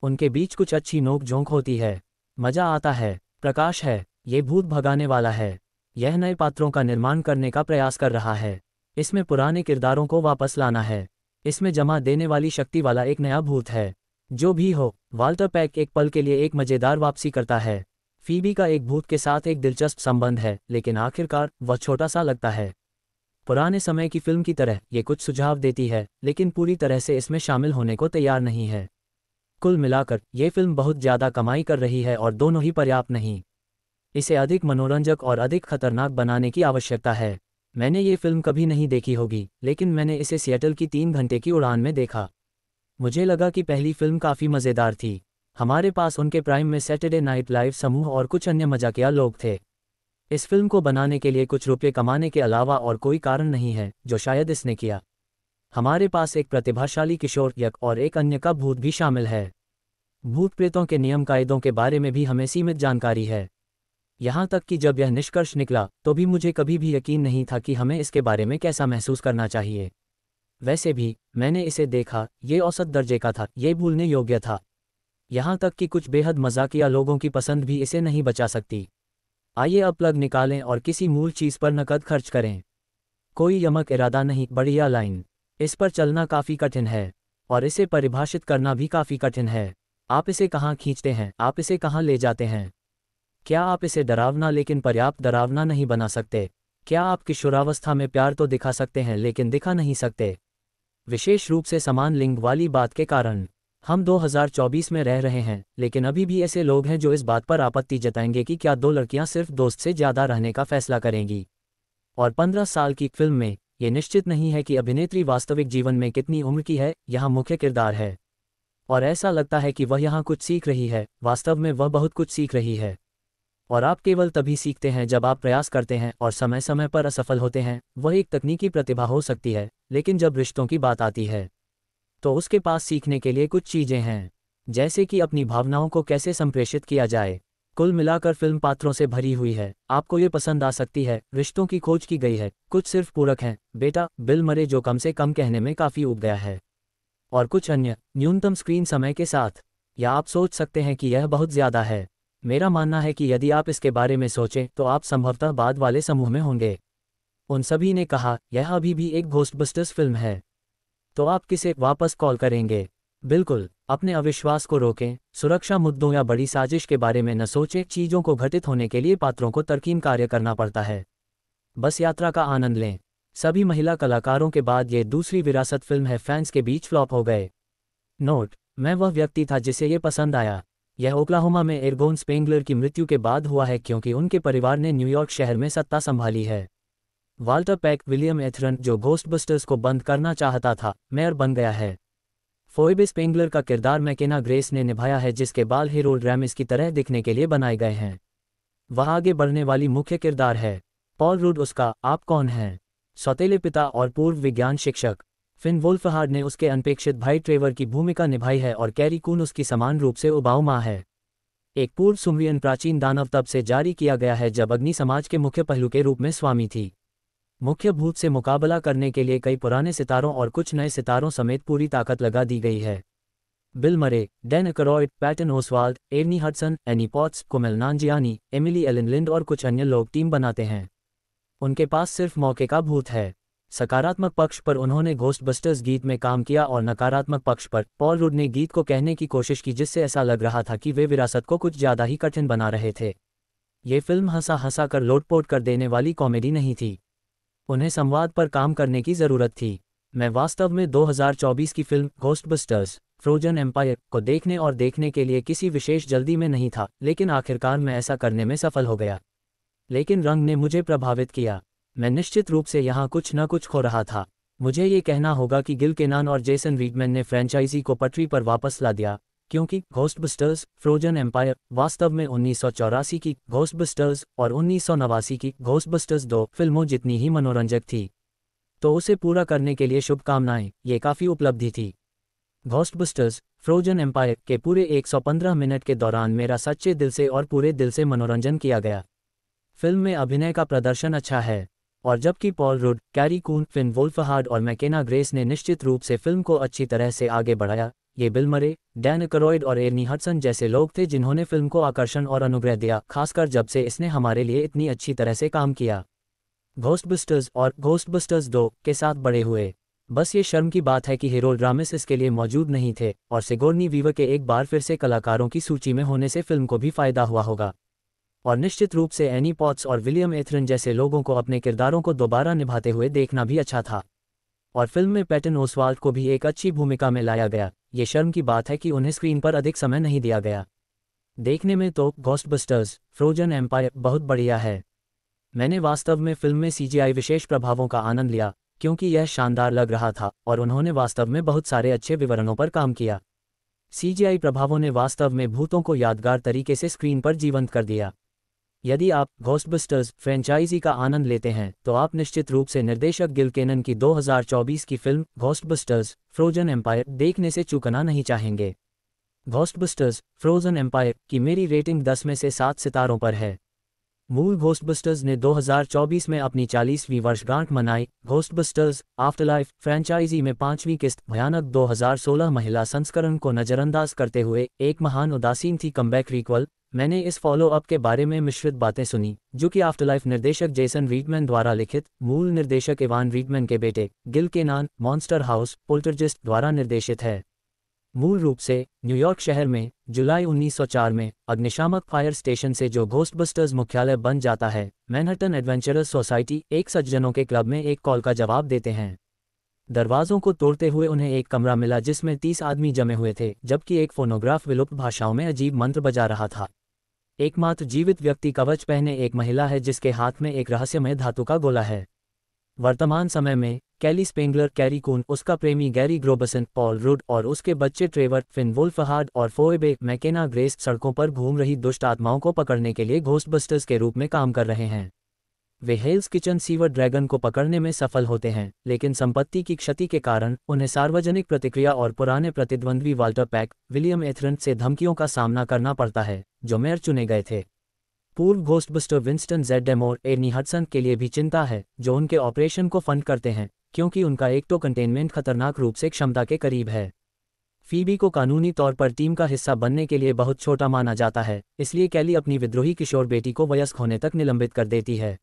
उनके बीच कुछ अच्छी नोक झोंक होती है मजा आता है प्रकाश है ये भूत भगाने वाला है यह नए पात्रों का निर्माण करने का प्रयास कर रहा है इसमें पुराने किरदारों को वापस लाना है इसमें जमा देने वाली शक्ति वाला एक नया भूत है जो भी हो वाल्टर पैक एक पल के लिए एक मज़ेदार वापसी करता है फीबी का एक भूत के साथ एक दिलचस्प संबंध है लेकिन आखिरकार वह छोटा सा लगता है पुराने समय की फिल्म की तरह ये कुछ सुझाव देती है लेकिन पूरी तरह से इसमें शामिल होने को तैयार नहीं है कुल मिलाकर ये फिल्म बहुत ज़्यादा कमाई कर रही है और दोनों ही पर्याप्त नहीं इसे अधिक मनोरंजक और अधिक खतरनाक बनाने की आवश्यकता है मैंने ये फिल्म कभी नहीं देखी होगी लेकिन मैंने इसे सिएटल की तीन घंटे की उड़ान में देखा मुझे लगा कि पहली फिल्म काफ़ी मज़ेदार थी हमारे पास उनके प्राइम में सैटरडे नाइट लाइव समूह और कुछ अन्य मजाकिया लोग थे इस फिल्म को बनाने के लिए कुछ रुपये कमाने के अलावा और कोई कारण नहीं है जो शायद इसने किया हमारे पास एक प्रतिभाशाली किशोर यक और एक अन्य का भूत भी शामिल है भूत प्रेतों के नियम कायदों के बारे में भी हमें सीमित जानकारी है यहां तक कि जब यह निष्कर्ष निकला तो भी मुझे कभी भी यकीन नहीं था कि हमें इसके बारे में कैसा महसूस करना चाहिए वैसे भी मैंने इसे देखा ये औसत दर्जे का था ये भूलने योग्य था यहां तक कि कुछ बेहद मजाकिया लोगों की पसंद भी इसे नहीं बचा सकती आइए अब प्लग निकालें और किसी मूल चीज़ पर नकद खर्च करें कोई यमक इरादा नहीं बढ़िया लाइन इस पर चलना काफ़ी कठिन है और इसे परिभाषित करना भी काफ़ी कठिन है आप इसे कहाँ खींचते हैं आप इसे कहाँ ले जाते हैं क्या आप इसे डरावना लेकिन पर्याप्त डरावना नहीं बना सकते क्या आप किशोरावस्था में प्यार तो दिखा सकते हैं लेकिन दिखा नहीं सकते विशेष रूप से समान लिंग वाली बात के कारण हम 2024 में रह रहे हैं लेकिन अभी भी ऐसे लोग हैं जो इस बात पर आपत्ति जताएंगे कि क्या दो लड़कियां सिर्फ दोस्त से ज़्यादा रहने का फैसला करेंगी और 15 साल की फिल्म में ये निश्चित नहीं है कि अभिनेत्री वास्तविक जीवन में कितनी उम्र की है यहाँ मुख्य किरदार है और ऐसा लगता है कि वह यहाँ कुछ सीख रही है वास्तव में वह बहुत कुछ सीख रही है और आप केवल तभी सीखते हैं जब आप प्रयास करते हैं और समय समय पर असफल होते हैं वह एक तकनीकी प्रतिभा हो सकती है लेकिन जब रिश्तों की बात आती है तो उसके पास सीखने के लिए कुछ चीज़ें हैं जैसे कि अपनी भावनाओं को कैसे संप्रेषित किया जाए कुल मिलाकर फिल्म पात्रों से भरी हुई है आपको ये पसंद आ सकती है रिश्तों की खोज की गई है कुछ सिर्फ पूरक हैं बेटा बिल मरे जो कम से कम कहने में काफ़ी उग गया है और कुछ अन्य न्यूनतम स्क्रीन समय के साथ या आप सोच सकते हैं कि यह बहुत ज़्यादा है मेरा मानना है कि यदि आप इसके बारे में सोचें तो आप संभवतः बाद वाले समूह में होंगे उन सभी ने कहा यह अभी भी एक घोस्टबस्टर्स फिल्म है तो आप किसे वापस कॉल करेंगे बिल्कुल अपने अविश्वास को रोकें सुरक्षा मुद्दों या बड़ी साजिश के बारे में न सोचें चीज़ों को घटित होने के लिए पात्रों को तरकीम कार्य करना पड़ता है बस यात्रा का आनंद लें सभी महिला कलाकारों के बाद ये दूसरी विरासत फिल्म है फैंस के बीच फ्लॉप हो गए नोट मैं वह व्यक्ति था जिसे ये पसंद आया यह ओक्लाहोमा में एरगोन स्पेंगलर की मृत्यु के बाद हुआ है क्योंकि उनके परिवार ने न्यूयॉर्क शहर में सत्ता संभाली है वाल्टर पैक विलियम एथरन जो घोस्टबस्टर्स को बंद करना चाहता था मेयर बन गया है फोइबिस पेंगलर का किरदार मैकेना ग्रेस ने निभाया है जिसके बाल हेरोल्ड रैमिस की तरह दिखने के लिए बनाए गए हैं वह आगे बढ़ने वाली मुख्य किरदार है पॉल रूड उसका आप कौन हैं सौतेले पिता और पूर्व विज्ञान शिक्षक फिन वोल्फहार्ड ने उसके अनपेक्षित भाई ट्रेवर की भूमिका निभाई है और कैरी कून उसकी समान रूप से उबाऊ माँ है एक पूर्व सुमरियन प्राचीन दानव तब से जारी किया गया है जब अग्नि समाज के मुख्य पहलू के रूप में स्वामी थी मुख्य भूत से मुकाबला करने के लिए कई पुराने सितारों और कुछ नए सितारों समेत पूरी ताकत लगा दी गई है Bill Murray Dan Aykroyd Patton Oswalt Ernie Hudson Annie Potts Kumail Nanjiani Emily Alyn Lind Lind और कुछ अन्य लोग टीम बनाते हैं उनके पास सिर्फ मौके का भूत है सकारात्मक पक्ष पर उन्होंने घोस्टबस्टर्स गीत में काम किया और नकारात्मक पक्ष पर पॉल रुड ने गीत को कहने की कोशिश की जिससे ऐसा लग रहा था कि वे विरासत को कुछ ज़्यादा ही कठिन बना रहे थे ये फिल्म हंसा हंसा कर लोटपोट कर देने वाली कॉमेडी नहीं थी उन्हें संवाद पर काम करने की जरूरत थी मैं वास्तव में 2024 की फिल्म घोस्टबस्टर्स फ्रोजन एम्पायर को देखने और देखने के लिए किसी विशेष जल्दी में नहीं था लेकिन आखिरकार मैं ऐसा करने में सफल हो गया लेकिन रंग ने मुझे प्रभावित किया मैं निश्चित रूप से यहाँ कुछ न कुछ खो रहा था मुझे ये कहना होगा कि गिल केनान और जेसन वीगमैन ने फ्रेंचाइजी को पटरी पर वापस ला दिया क्योंकि घोस्टबस्टर्स फ्रोजन एम्पायर वास्तव में उन्नीस की घोस्टबस्टर्स और उन्नीस की घोस्टबस्टर्स दो फिल्मों जितनी ही मनोरंजक थी तो उसे पूरा करने के लिए शुभकामनाएं ये काफ़ी उपलब्धि थी घोस्टबस्टर्स फ्रोजन एम्पायर के पूरे 115 मिनट के दौरान मेरा सच्चे दिल से और पूरे दिल से मनोरंजन किया गया फिल्म में अभिनय का प्रदर्शन अच्छा है और जबकि Paul Rudd Carrie Coon Finn Wolfhard और मैकेना ग्रेस ने निश्चित रूप से फिल्म को अच्छी तरह से आगे बढ़ाया ये बिल मरे डैन करोइड और एर्नी हटसन जैसे लोग थे जिन्होंने फिल्म को आकर्षण और अनुग्रह दिया खासकर जब से इसने हमारे लिए इतनी अच्छी तरह से काम किया घोस्टबस्टर्स और घोस्टबस्टर्स दो के साथ बड़े हुए बस ये शर्म की बात है कि हीरो ड्रामिस इसके लिए मौजूद नहीं थे और सिगोर्नी वीवर के एक बार फिर से कलाकारों की सूची में होने से फिल्म को भी फायदा हुआ होगा और निश्चित रूप से एनी पॉट्स और विलियम एथरन जैसे लोगों को अपने किरदारों को दोबारा निभाते हुए देखना भी अच्छा था और फिल्म में पैटन ओसवाल्ड को भी एक अच्छी भूमिका में लाया गया ये शर्म की बात है कि उन्हें स्क्रीन पर अधिक समय नहीं दिया गया देखने में तो घोस्टबस्टर्स फ्रोजन एम्पायर बहुत बढ़िया है मैंने वास्तव में फिल्म में सीजीआई विशेष प्रभावों का आनंद लिया क्योंकि यह शानदार लग रहा था और उन्होंने वास्तव में बहुत सारे अच्छे विवरणों पर काम किया सीजीआई प्रभावों ने वास्तव में भूतों को यादगार तरीके से स्क्रीन पर जीवंत कर दिया यदि आप घोस्टबस्टर्स फ्रेंचाइजी का आनंद लेते हैं तो आप निश्चित रूप से निर्देशक गिल केनन की 2024 की फिल्म घोस्टबस्टर्स फ्रोजन एम्पायर देखने से चूकना नहीं चाहेंगे घोस्टबस्टर्स फ्रोजन एम्पायर की मेरी रेटिंग 10 में से 7 सितारों पर है मूल घोस्टबस्टर्स ने 2024 में अपनी 40वीं वर्षगांठ मनाई घोस्टबस्टर्स आफ्टरलाइफ फ्रेंचाइजी में पांचवीं किस्त भयानक 2016 महिला संस्करण को नज़रअंदाज करते हुए एक महान उदासीन थी कमबैक रिक्वल मैंने इस फॉलो अप के बारे में मिश्रित बातें सुनी जो कि आफ्टरलाइफ निर्देशक जेसन रीडमैन द्वारा लिखित मूल निर्देशक इवान रीडमैन के बेटे गिल के नान मॉन्स्टर हाउस पोल्टरजिस्ट द्वारा निर्देशित है मूल रूप से न्यूयॉर्क शहर में जुलाई 1904 में अग्निशामक फायर स्टेशन से जो घोस्टबस्टर्स मुख्यालय बन जाता है मैनहटन एडवेंचरस सोसाइटी एक सज्जनों के क्लब में एक कॉल का जवाब देते हैं दरवाजों को तोड़ते हुए उन्हें एक कमरा मिला जिसमें तीस आदमी जमे हुए थे जबकि एक फोनोग्राफ विलुप्त भाषाओं में अजीब मंत्र बजा रहा था एकमात्र जीवित व्यक्ति कवच पहने एक महिला है जिसके हाथ में एक रहस्यमय धातु का गोला है वर्तमान समय में कैली स्पेंगलर कैरी कून उसका प्रेमी गैरी ग्रोबसन पॉल रुड और उसके बच्चे ट्रेवर फिन वुल्फहाड और फोएबे मैकेना ग्रेस सड़कों पर घूम रही दुष्ट आत्माओं को पकड़ने के लिए घोस्टबस्टर्स के रूप में काम कर रहे हैं वे हेल्स किचन सीवर ड्रैगन को पकड़ने में सफल होते हैं लेकिन संपत्ति की क्षति के कारण उन्हें सार्वजनिक प्रतिक्रिया और पुराने प्रतिद्वंद्वी वाल्टर पैक विलियम एथरन से धमकियों का सामना करना पड़ता है जो मेयर चुने गए थे पूर्व ghostbuster Winston Zeddemore Ernie Hudson के लिए भी चिंता है जो उनके ऑपरेशन को फंड करते हैं क्योंकि उनका एक तो कंटेनमेंट खतरनाक रूप से क्षमता के करीब है फीबी को कानूनी तौर पर टीम का हिस्सा बनने के लिए बहुत छोटा माना जाता है इसलिए कैली अपनी विद्रोही किशोर बेटी को वयस्क होने तक निलंबित कर देती है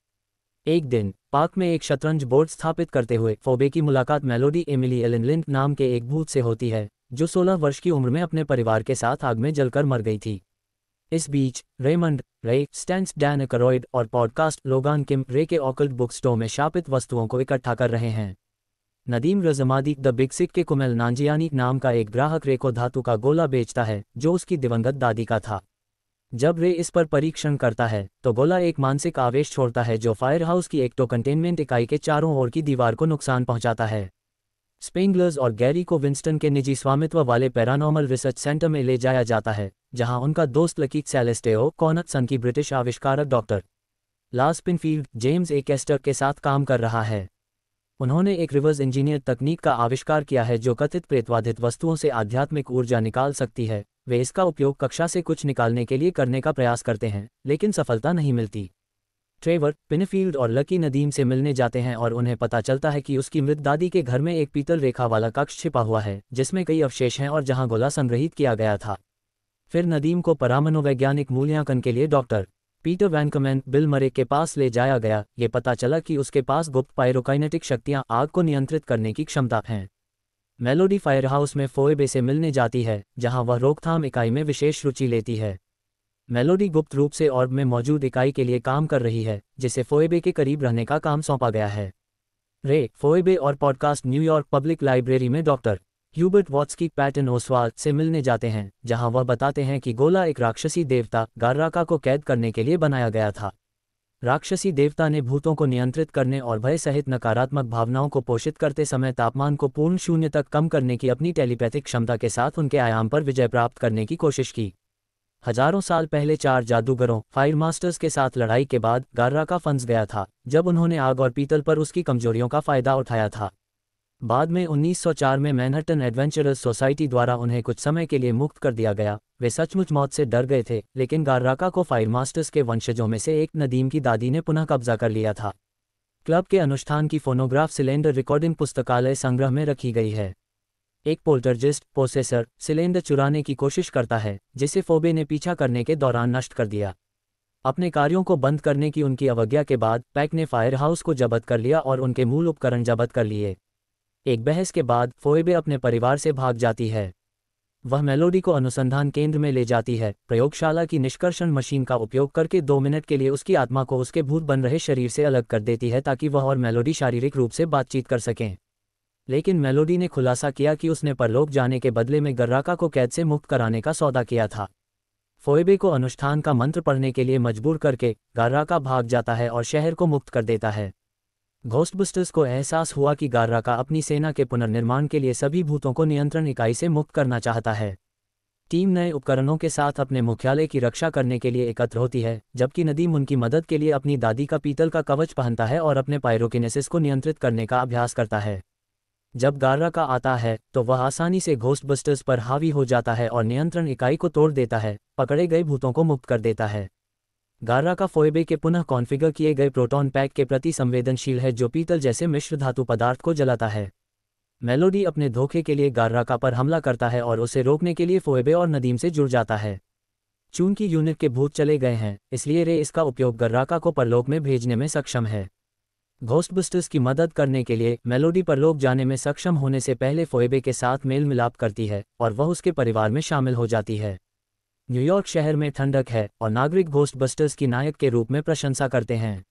एक दिन पार्क में एक शतरंज बोर्ड स्थापित करते हुए फोबे की मुलाकात मेलोडी एमिली एलिनलिंट नाम के एक भूत से होती है जो 16 वर्ष की उम्र में अपने परिवार के साथ आग में जलकर मर गई थी इस बीच रेमंड रे स्टेंस डैन करोइड और पॉडकास्ट लोगान किम रे के ऑकल्ट बुक स्टोर में शापित वस्तुओं को इकट्ठा कर रहे हैं Nadeem Razmaadi the big sick के कुमेल नांजियानी नाम का एक ग्राहक रे को धातु का गोला बेचता है जो उसकी दिवंगत दादी का था जब रे इस पर परीक्षण करता है तो गोला एक मानसिक आवेश छोड़ता है जो फायर हाउस की एक तो कंटेनमेंट इकाई के चारों ओर की दीवार को नुकसान पहुंचाता है स्पेंगलर्स और गैरी को विंस्टन के निजी स्वामित्व वाले पैरानॉमल रिसर्च सेंटर में ले जाया जाता है जहां उनका दोस्त लकीत सेलेस्टेओ सन की ब्रिटिश आविष्कारक डॉक्टर लास पिनफील्ड जेम्स ए कैस्टर के साथ काम कर रहा है उन्होंने एक रिवर्स इंजीनियर तकनीक का आविष्कार किया है जो कथित प्रेतवाधित वस्तुओं से आध्यात्मिक ऊर्जा निकाल सकती है वे इसका उपयोग कक्षा से कुछ निकालने के लिए करने का प्रयास करते हैं लेकिन सफलता नहीं मिलती ट्रेवर पिनफील्ड और लकी नदीम से मिलने जाते हैं और उन्हें पता चलता है कि उसकी मृत दादी के घर में एक पीतल रेखा वाला कक्ष छिपा हुआ है जिसमें कई अवशेष हैं और जहां गोला संग्रहित किया गया था फिर नदीम को परामनोवैज्ञानिक मूल्यांकन के लिए डॉक्टर पीटर वैनकमैन बिल मरे के पास ले जाया गया ये पता चला कि उसके पास गुप्त पायरोकाइनेटिक शक्तियां आग को नियंत्रित करने की क्षमता हैं मेलोडी फायर हाउस में फोएबे से मिलने जाती है जहां वह रोकथाम इकाई में विशेष रुचि लेती है मेलोडी गुप्त रूप से ऑर्ब में मौजूद इकाई के लिए काम कर रही है जिसे फोएबे के करीब रहने का काम सौंपा गया है रे फोएबे और पॉडकास्ट न्यूयॉर्क पब्लिक लाइब्रेरी में डॉक्टर ह्यूबर्ट की पैटर्न ओसवाल से मिलने जाते हैं जहां वह बताते हैं कि गोला एक राक्षसी देवता गार्राका को कैद करने के लिए बनाया गया था राक्षसी देवता ने भूतों को नियंत्रित करने और भय सहित नकारात्मक भावनाओं को पोषित करते समय तापमान को पूर्ण शून्य तक कम करने की अपनी टेलीपैथिक क्षमता के साथ उनके आयाम पर विजय प्राप्त करने की कोशिश की हजारों साल पहले चार जादूगरों फायर मास्टर्स के साथ लड़ाई के बाद गार्रा का फंस गया था जब उन्होंने आग और पीतल पर उसकी कमजोरियों का फायदा उठाया था बाद में 1904 में मैनहट्टन एडवेंचरर्स सोसाइटी द्वारा उन्हें कुछ समय के लिए मुक्त कर दिया गया वे सचमुच मौत से डर गए थे लेकिन गार्राका को फायर मास्टर्स के वंशजों में से एक नदीम की दादी ने पुनः कब्जा कर लिया था क्लब के अनुष्ठान की फोनोग्राफ सिलेंडर रिकॉर्डिंग पुस्तकालय संग्रह में रखी गई है एक पोल्टरजिस्ट प्रोसेसर सिलेंडर चुराने की कोशिश करता है जिसे फोबे ने पीछा करने के दौरान नष्ट कर दिया अपने कार्यों को बंद करने की उनकी अवज्ञा के बाद पैक ने फायर हाउस को जबत कर लिया और उनके मूल उपकरण जबत कर लिए एक बहस के बाद फोएबे अपने परिवार से भाग जाती है वह मेलोडी को अनुसंधान केंद्र में ले जाती है प्रयोगशाला की निष्कर्षण मशीन का उपयोग करके दो मिनट के लिए उसकी आत्मा को उसके भूत बन रहे शरीर से अलग कर देती है ताकि वह और मेलोडी शारीरिक रूप से बातचीत कर सकें लेकिन मेलोडी ने खुलासा किया कि उसने परलोक जाने के बदले में गर्राका को कैद से मुक्त कराने का सौदा किया था फोएबे को अनुष्ठान का मंत्र पढ़ने के लिए मजबूर करके गार्राका भाग जाता है और शहर को मुक्त कर देता है घोस्टबुस्टर्स को एहसास हुआ कि गार्राका अपनी सेना के पुनर्निर्माण के लिए सभी भूतों को नियंत्रण इकाई से मुक्त करना चाहता है टीम नए उपकरणों के साथ अपने मुख्यालय की रक्षा करने के लिए एकत्र होती है जबकि नदीम उनकी मदद के लिए अपनी दादी का पीतल का कवच पहनता है और अपने पायरोकिनेसिस को नियंत्रित करने का अभ्यास करता है जब गार्रा का आता है तो वह आसानी से घोस्टबस्टर्स पर हावी हो जाता है और नियंत्रण इकाई को तोड़ देता है पकड़े गए भूतों को मुक्त कर देता है गारा का फोएबे के पुनः कॉन्फ़िगर किए गए प्रोटॉन पैक के प्रति संवेदनशील है जो पीतल जैसे मिश्र धातु पदार्थ को जलाता है मेलोडी अपने धोखे के लिए गारा का पर हमला करता है और उसे रोकने के लिए फोएबे और नदीम से जुड़ जाता है चूंकि यूनिट के भूत चले गए हैं इसलिए रे इसका उपयोग गर्राका को परलोक में भेजने में सक्षम है घोस्टबस्टर्स की मदद करने के लिए मेलोडी पर लोग जाने में सक्षम होने से पहले फोएबे के साथ मेल मिलाप करती है और वह उसके परिवार में शामिल हो जाती है न्यूयॉर्क शहर में ठंडक है और नागरिक घोस्टबस्टर्स की नायक के रूप में प्रशंसा करते हैं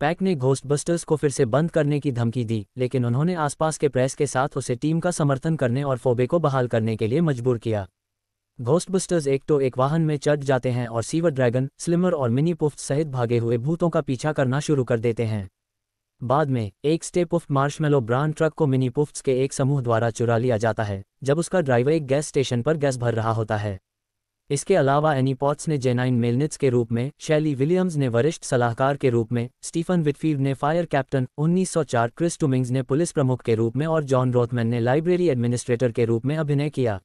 पैक ने घोस्टबस्टर्स को फिर से बंद करने की धमकी दी लेकिन उन्होंने आसपास के प्रेस के साथ उसे टीम का समर्थन करने और फोबे को बहाल करने के लिए मजबूर किया घोस्टबस्टर्स एक तो एक वाहन में चढ़ जाते हैं और सीवर ड्रैगन स्लिमर और मिनी पुफ्त सहित भागे हुए भूतों का पीछा करना शुरू कर देते हैं बाद में एक Stay Puft marshmallow brand truck को मिनी पुफ्ट्स के एक समूह द्वारा चुरा लिया जाता है जब उसका ड्राइवर एक गैस स्टेशन पर गैस भर रहा होता है इसके अलावा एनीपॉट्स ने जेनाइन मेलनिट्स के रूप में शैली विलियम्स ने वरिष्ठ सलाहकार के रूप में स्टीफन विटफीव ने फायर कैप्टन 1904 क्रिस टूमिंग्स ने पुलिस प्रमुख के रूप में और जॉन रोथमैन ने लाइब्रेरी एडमिनिस्ट्रेटर के रूप में अभिनय किया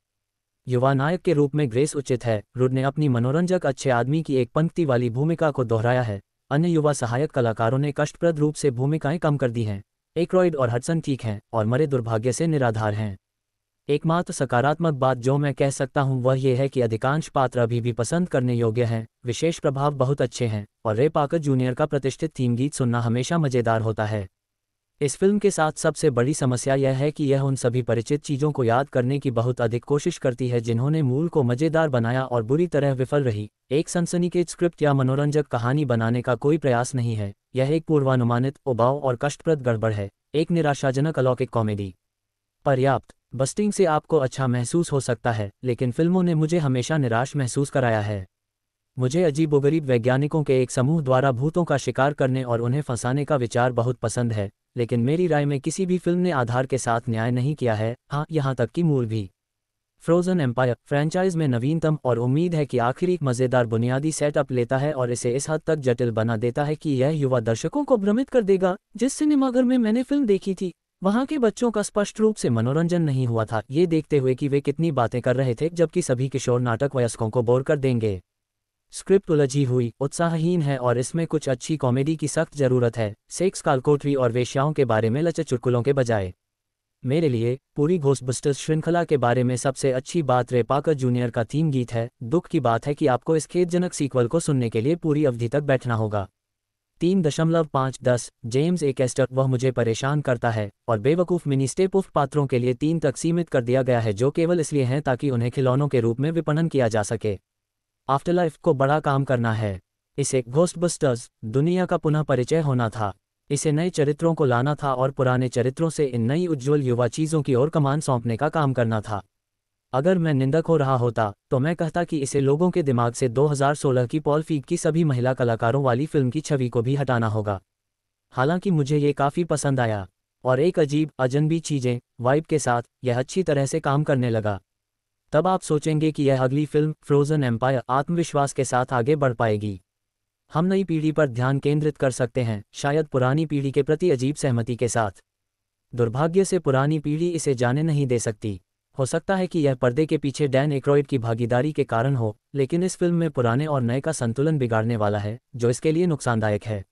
युवा नायक के रूप में ग्रेस उचित है रुड ने अपनी मनोरंजक अच्छे आदमी की एक पंक्ति वाली भूमिका को दोहराया है अन्य युवा सहायक कलाकारों ने कष्टप्रद रूप से भूमिकाएं कम कर दी हैं एक्रॉइड और हडसन ठीक हैं और मरे दुर्भाग्य से निराधार हैं एकमात्र सकारात्मक बात जो मैं कह सकता हूं वह यह है कि अधिकांश पात्र अभी भी पसंद करने योग्य हैं विशेष प्रभाव बहुत अच्छे हैं और रे पाकर जूनियर का प्रतिष्ठित थीम गीत सुनना हमेशा मज़ेदार होता है इस फिल्म के साथ सबसे बड़ी समस्या यह है कि यह उन सभी परिचित चीज़ों को याद करने की बहुत अधिक कोशिश करती है जिन्होंने मूल को मज़ेदार बनाया और बुरी तरह विफल रही एक के स्क्रिप्ट या मनोरंजक कहानी बनाने का कोई प्रयास नहीं है यह एक पूर्वानुमानित उबाव और कष्टप्रद गड़बड़ है एक निराशाजनक अलौकिक कॉमेडी पर्याप्त बस्टिंग से आपको अच्छा महसूस हो सकता है लेकिन फिल्मों ने मुझे हमेशा निराश महसूस कराया है मुझे अजीबोगरीब वैज्ञानिकों के एक समूह द्वारा भूतों का शिकार करने और उन्हें फंसाने का विचार बहुत पसंद है लेकिन मेरी राय में किसी भी फिल्म ने आधार के साथ न्याय नहीं किया है हाँ यहाँ तक कि मूल भी फ्रोजन एम्पायर फ्रेंचाइज में नवीनतम और उम्मीद है कि आखिरी मज़ेदार बुनियादी सेटअप लेता है और इसे इस हद तक जटिल बना देता है कि यह युवा दर्शकों को भ्रमित कर देगा जिस सिनेमाघर में मैंने फिल्म देखी थी वहाँ के बच्चों का स्पष्ट रूप से मनोरंजन नहीं हुआ था ये देखते हुए कि वे कितनी बातें कर रहे थे जबकि सभी किशोर नाटक वयस्कों को बोर कर देंगे स्क्रिप्ट उलझी हुई उत्साहहीन है और इसमें कुछ अच्छी कॉमेडी की सख्त जरूरत है सेक्स कालकोटरी और वेश्याओं के बारे में लचे चुटकुलों के बजाय मेरे लिए पूरी घोषबस्टर्स श्रृंखला के बारे में सबसे अच्छी बात रेपाकर जूनियर का थीम गीत है दुख की बात है कि आपको इस खेदजनक सीक्वल को सुनने के लिए पूरी अवधि तक बैठना होगा तीन दशमलव पाँच दस जेम्स एक एस्टर वह मुझे परेशान करता है और बेवकूफ़ मिनी स्टेप उफ पात्रों के लिए तीन तक सीमित कर दिया गया है जो केवल इसलिए हैं ताकि उन्हें खिलौनों के रूप में विपणन किया जा सके आफ्टरलाइफ को बड़ा काम करना है इसे घोस्टबस्टर्स दुनिया का पुनः परिचय होना था इसे नए चरित्रों को लाना था और पुराने चरित्रों से इन नई उज्जवल युवा चीज़ों की ओर कमान सौंपने का काम करना था अगर मैं निंदक हो रहा होता तो मैं कहता कि इसे लोगों के दिमाग से 2016 की पॉल फीक की सभी महिला कलाकारों वाली फिल्म की छवि को भी हटाना होगा हालांकि मुझे ये काफ़ी पसंद आया और एक अजीब अजनबी चीज़ें वाइब के साथ यह अच्छी तरह से काम करने लगा तब आप सोचेंगे कि यह अगली फिल्म फ्रोजन एम्पायर आत्मविश्वास के साथ आगे बढ़ पाएगी हम नई पीढ़ी पर ध्यान केंद्रित कर सकते हैं शायद पुरानी पीढ़ी के प्रति अजीब सहमति के साथ दुर्भाग्य से पुरानी पीढ़ी इसे जाने नहीं दे सकती हो सकता है कि यह पर्दे के पीछे डैन एक्रॉइड की भागीदारी के कारण हो लेकिन इस फिल्म में पुराने और नए का संतुलन बिगाड़ने वाला है जो इसके लिए नुकसानदायक है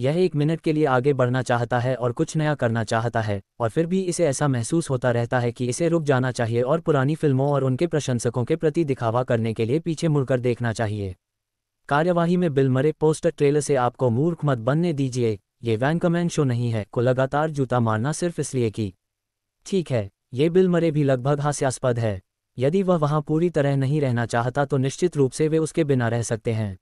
यह एक मिनट के लिए आगे बढ़ना चाहता है और कुछ नया करना चाहता है और फिर भी इसे ऐसा महसूस होता रहता है कि इसे रुक जाना चाहिए और पुरानी फिल्मों और उनके प्रशंसकों के प्रति दिखावा करने के लिए पीछे मुड़कर देखना चाहिए कार्यवाही में बिल मरे पोस्टर ट्रेलर से आपको मूर्ख मत बनने दीजिए ये वैंकमैन शो नहीं है को लगातार जूता मारना सिर्फ इसलिए कि ठीक है ये बिल मरे भी लगभग हास्यास्पद है यदि वह वहाँ पूरी तरह नहीं रहना चाहता तो निश्चित रूप से वे उसके बिना रह सकते हैं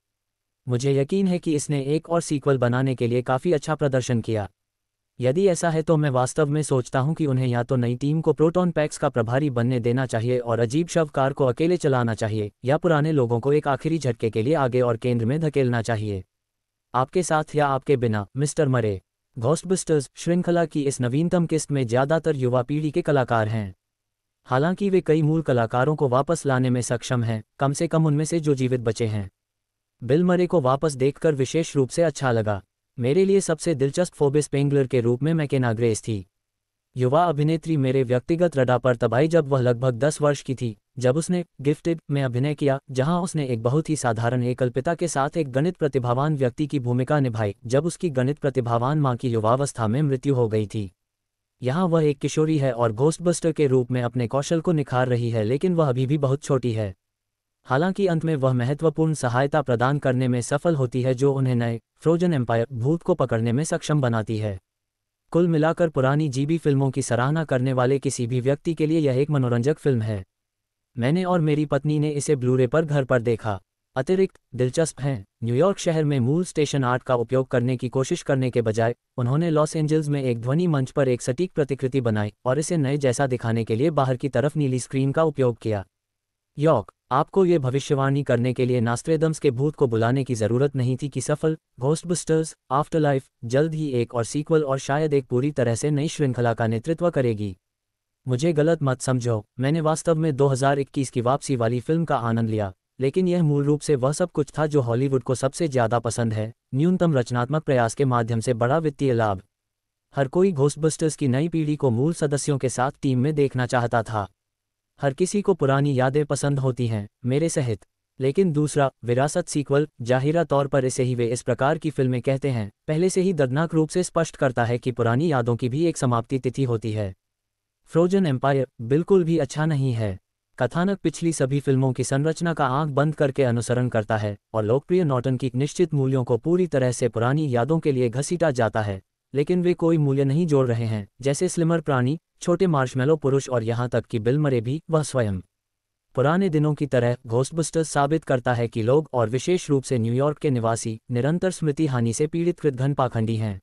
मुझे यकीन है कि इसने एक और सीक्वल बनाने के लिए काफ़ी अच्छा प्रदर्शन किया यदि ऐसा है तो मैं वास्तव में सोचता हूं कि उन्हें या तो नई टीम को प्रोटॉन पैक्स का प्रभारी बनने देना चाहिए और अजीब शव कार को अकेले चलाना चाहिए या पुराने लोगों को एक आखिरी झटके के लिए आगे और केंद्र में धकेलना चाहिए आपके साथ या आपके बिना मिस्टर मरे घोस्टबस्टर्स श्रृंखला की इस नवीनतम किस्त में ज़्यादातर युवा पीढ़ी के कलाकार हैं हालांकि वे कई मूल कलाकारों को वापस लाने में सक्षम हैं कम से कम उनमें से जो जीवित बचे हैं बिल मरे को वापस देखकर विशेष रूप से अच्छा लगा मेरे लिए सबसे दिलचस्प फोबिस पेंगलर के रूप में मैकेनाग्रेस थी युवा अभिनेत्री मेरे व्यक्तिगत रडा पर तबाही जब वह लगभग दस वर्ष की थी जब उसने गिफ्टेड में अभिनय किया जहां उसने एक बहुत ही साधारण एकल्पिता के साथ एक गणित प्रतिभावान व्यक्ति की भूमिका निभाई जब उसकी गणित प्रतिभावान मां की युवावस्था में मृत्यु हो गई थी यहां वह एक किशोरी है और घोस्टबस्टर के रूप में अपने कौशल को निखार रही है लेकिन वह अभी भी बहुत छोटी है हालांकि अंत में वह महत्वपूर्ण सहायता प्रदान करने में सफल होती है जो उन्हें नए फ्रोजन एम्पायर भूत को पकड़ने में सक्षम बनाती है कुल मिलाकर पुरानी जीबी फिल्मों की सराहना करने वाले किसी भी व्यक्ति के लिए यह एक मनोरंजक फिल्म है मैंने और मेरी पत्नी ने इसे ब्लूरे पर घर पर देखा अतिरिक्त दिलचस्प हैं न्यूयॉर्क शहर में मूल स्टेशन आर्ट का उपयोग करने की कोशिश करने के बजाय उन्होंने लॉस एंजल्स में एक ध्वनि मंच पर एक सटीक प्रतिकृति बनाई और इसे नए जैसा दिखाने के लिए बाहर की तरफ नीली स्क्रीन का उपयोग किया यॉक आपको ये भविष्यवाणी करने के लिए नास्त्रेदम्स के भूत को बुलाने की जरूरत नहीं थी कि सफल आफ्टर आफ्टरलाइफ जल्द ही एक और सीक्वल और शायद एक पूरी तरह से नई श्रृंखला का नेतृत्व करेगी मुझे गलत मत समझो मैंने वास्तव में 2021 की वापसी वाली फिल्म का आनंद लिया लेकिन यह मूल रूप से वह सब कुछ था जो हॉलीवुड को सबसे ज्यादा पसंद है न्यूनतम रचनात्मक प्रयास के माध्यम से बड़ा वित्तीय लाभ हर कोई घोस्टबस्टर्स की नई पीढ़ी को मूल सदस्यों के साथ टीम में देखना चाहता था हर किसी को पुरानी यादें पसंद होती हैं मेरे सहित लेकिन दूसरा विरासत सीक्वल जाहिरा तौर पर इसे ही वे इस प्रकार की फिल्में कहते हैं पहले से ही दर्दनाक रूप से स्पष्ट करता है कि पुरानी यादों की भी एक समाप्ति तिथि होती है फ्रोजन एम्पायर बिल्कुल भी अच्छा नहीं है कथानक पिछली सभी फिल्मों की संरचना का आंख बंद करके अनुसरण करता है और लोकप्रिय नॉटन की निश्चित मूल्यों को पूरी तरह से पुरानी यादों के लिए घसीटा जाता है लेकिन वे कोई मूल्य नहीं जोड़ रहे हैं जैसे स्लिमर प्राणी छोटे मार्शमेलो पुरुष और यहां तक कि बिल मरे भी वह स्वयं पुराने दिनों की तरह घोस्टबस्टर साबित करता है कि लोग और विशेष रूप से न्यूयॉर्क के निवासी निरंतर स्मृति हानि से पीड़ित कृतघन पाखंडी हैं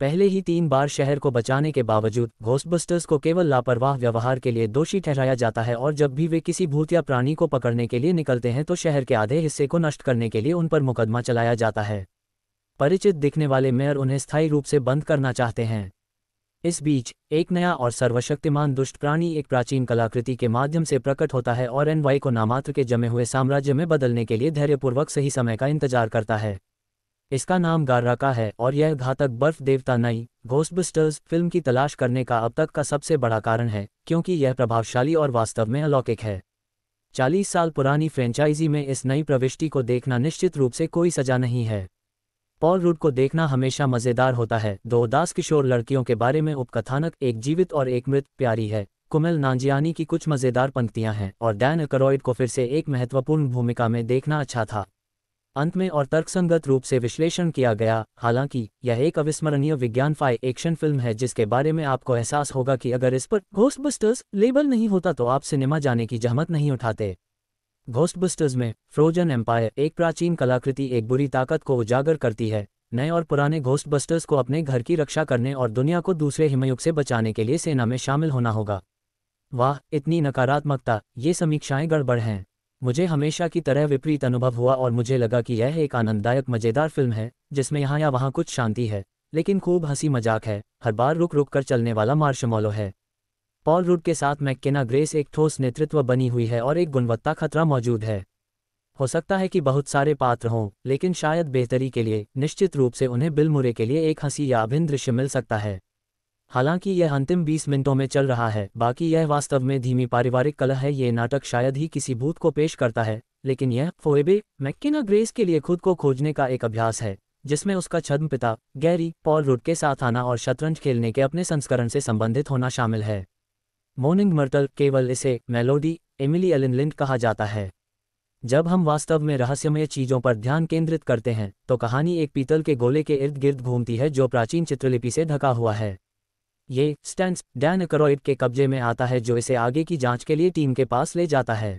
पहले ही तीन बार शहर को बचाने के बावजूद घोस्टबस्टर्स को केवल लापरवाह व्यवहार के लिए दोषी ठहराया जाता है और जब भी वे किसी भूत या प्राणी को पकड़ने के लिए निकलते हैं तो शहर के आधे हिस्से को नष्ट करने के लिए उन पर मुकदमा चलाया जाता है परिचित दिखने वाले मेयर उन्हें स्थायी रूप से बंद करना चाहते हैं इस बीच एक नया और सर्वशक्तिमान दुष्ट प्राणी एक प्राचीन कलाकृति के माध्यम से प्रकट होता है और एनवाई को नामात्र के जमे हुए साम्राज्य में बदलने के लिए धैर्यपूर्वक सही समय का इंतजार करता है इसका नाम गार्राका है और यह घातक बर्फ देवता नई घोस्टबस्टर्स फिल्म की तलाश करने का अब तक का सबसे बड़ा कारण है क्योंकि यह प्रभावशाली और वास्तव में अलौकिक है 40 साल पुरानी फ्रेंचाइजी में इस नई प्रविष्टि को देखना निश्चित रूप से कोई सजा नहीं है पॉल रूड को देखना हमेशा मज़ेदार होता है दो दास किशोर लड़कियों के बारे में उपकथानक एक जीवित और एक मृत प्यारी है कुमेल नांजियानी की कुछ मज़ेदार पंक्तियां हैं और डैन करॉइड को फिर से एक महत्वपूर्ण भूमिका में देखना अच्छा था अंत में और तर्कसंगत रूप से विश्लेषण किया गया हालांकि यह एक अविस्मरणीय विज्ञान फाई एक्शन फिल्म है जिसके बारे में आपको एहसास होगा कि अगर इस पर घोस्ट लेबल नहीं होता तो आप सिनेमा जाने की जहमत नहीं उठाते घोस्टबस्टर्स में फ्रोजन एम्पायर एक प्राचीन कलाकृति एक बुरी ताकत को उजागर करती है नए और पुराने घोस्टबस्टर्स को अपने घर की रक्षा करने और दुनिया को दूसरे हिमयुग से बचाने के लिए सेना में शामिल होना होगा वाह इतनी नकारात्मकता ये समीक्षाएं गड़बड़ हैं मुझे हमेशा की तरह विपरीत अनुभव हुआ और मुझे लगा कि यह एक आनंददायक मज़ेदार फिल्म है जिसमें यहाँ या वहाँ कुछ शांति है लेकिन खूब हंसी मजाक है हर बार रुक रुक कर चलने वाला मार्शमोलो है पॉल रूड के साथ मैकेना ग्रेस एक ठोस नेतृत्व बनी हुई है और एक गुणवत्ता खतरा मौजूद है हो सकता है कि बहुत सारे पात्र हों लेकिन शायद बेहतरी के लिए निश्चित रूप से उन्हें बिल मुरे के लिए एक हंसी या अभिन्न दृश्य मिल सकता है हालांकि यह अंतिम 20 मिनटों में चल रहा है बाकी यह वास्तव में धीमी पारिवारिक कला है ये नाटक शायद ही किसी भूत को पेश करता है लेकिन यह फोएबे मैकेना ग्रेस के लिए खुद को खोजने का एक अभ्यास है जिसमें उसका छद्म पिता गैरी पॉल रुड के साथ आना और शतरंज खेलने के अपने संस्करण से संबंधित होना शामिल है मोनिंग मर्टल केवल इसे मेलोडी एमिली एलिन लिंड कहा जाता है जब हम वास्तव में रहस्यमय चीजों पर ध्यान केंद्रित करते हैं तो कहानी एक पीतल के गोले के इर्द गिर्द घूमती है जो प्राचीन चित्रलिपि से ढका हुआ है ये स्टैंड डैन करोइड के कब्जे में आता है जो इसे आगे की जांच के लिए टीम के पास ले जाता है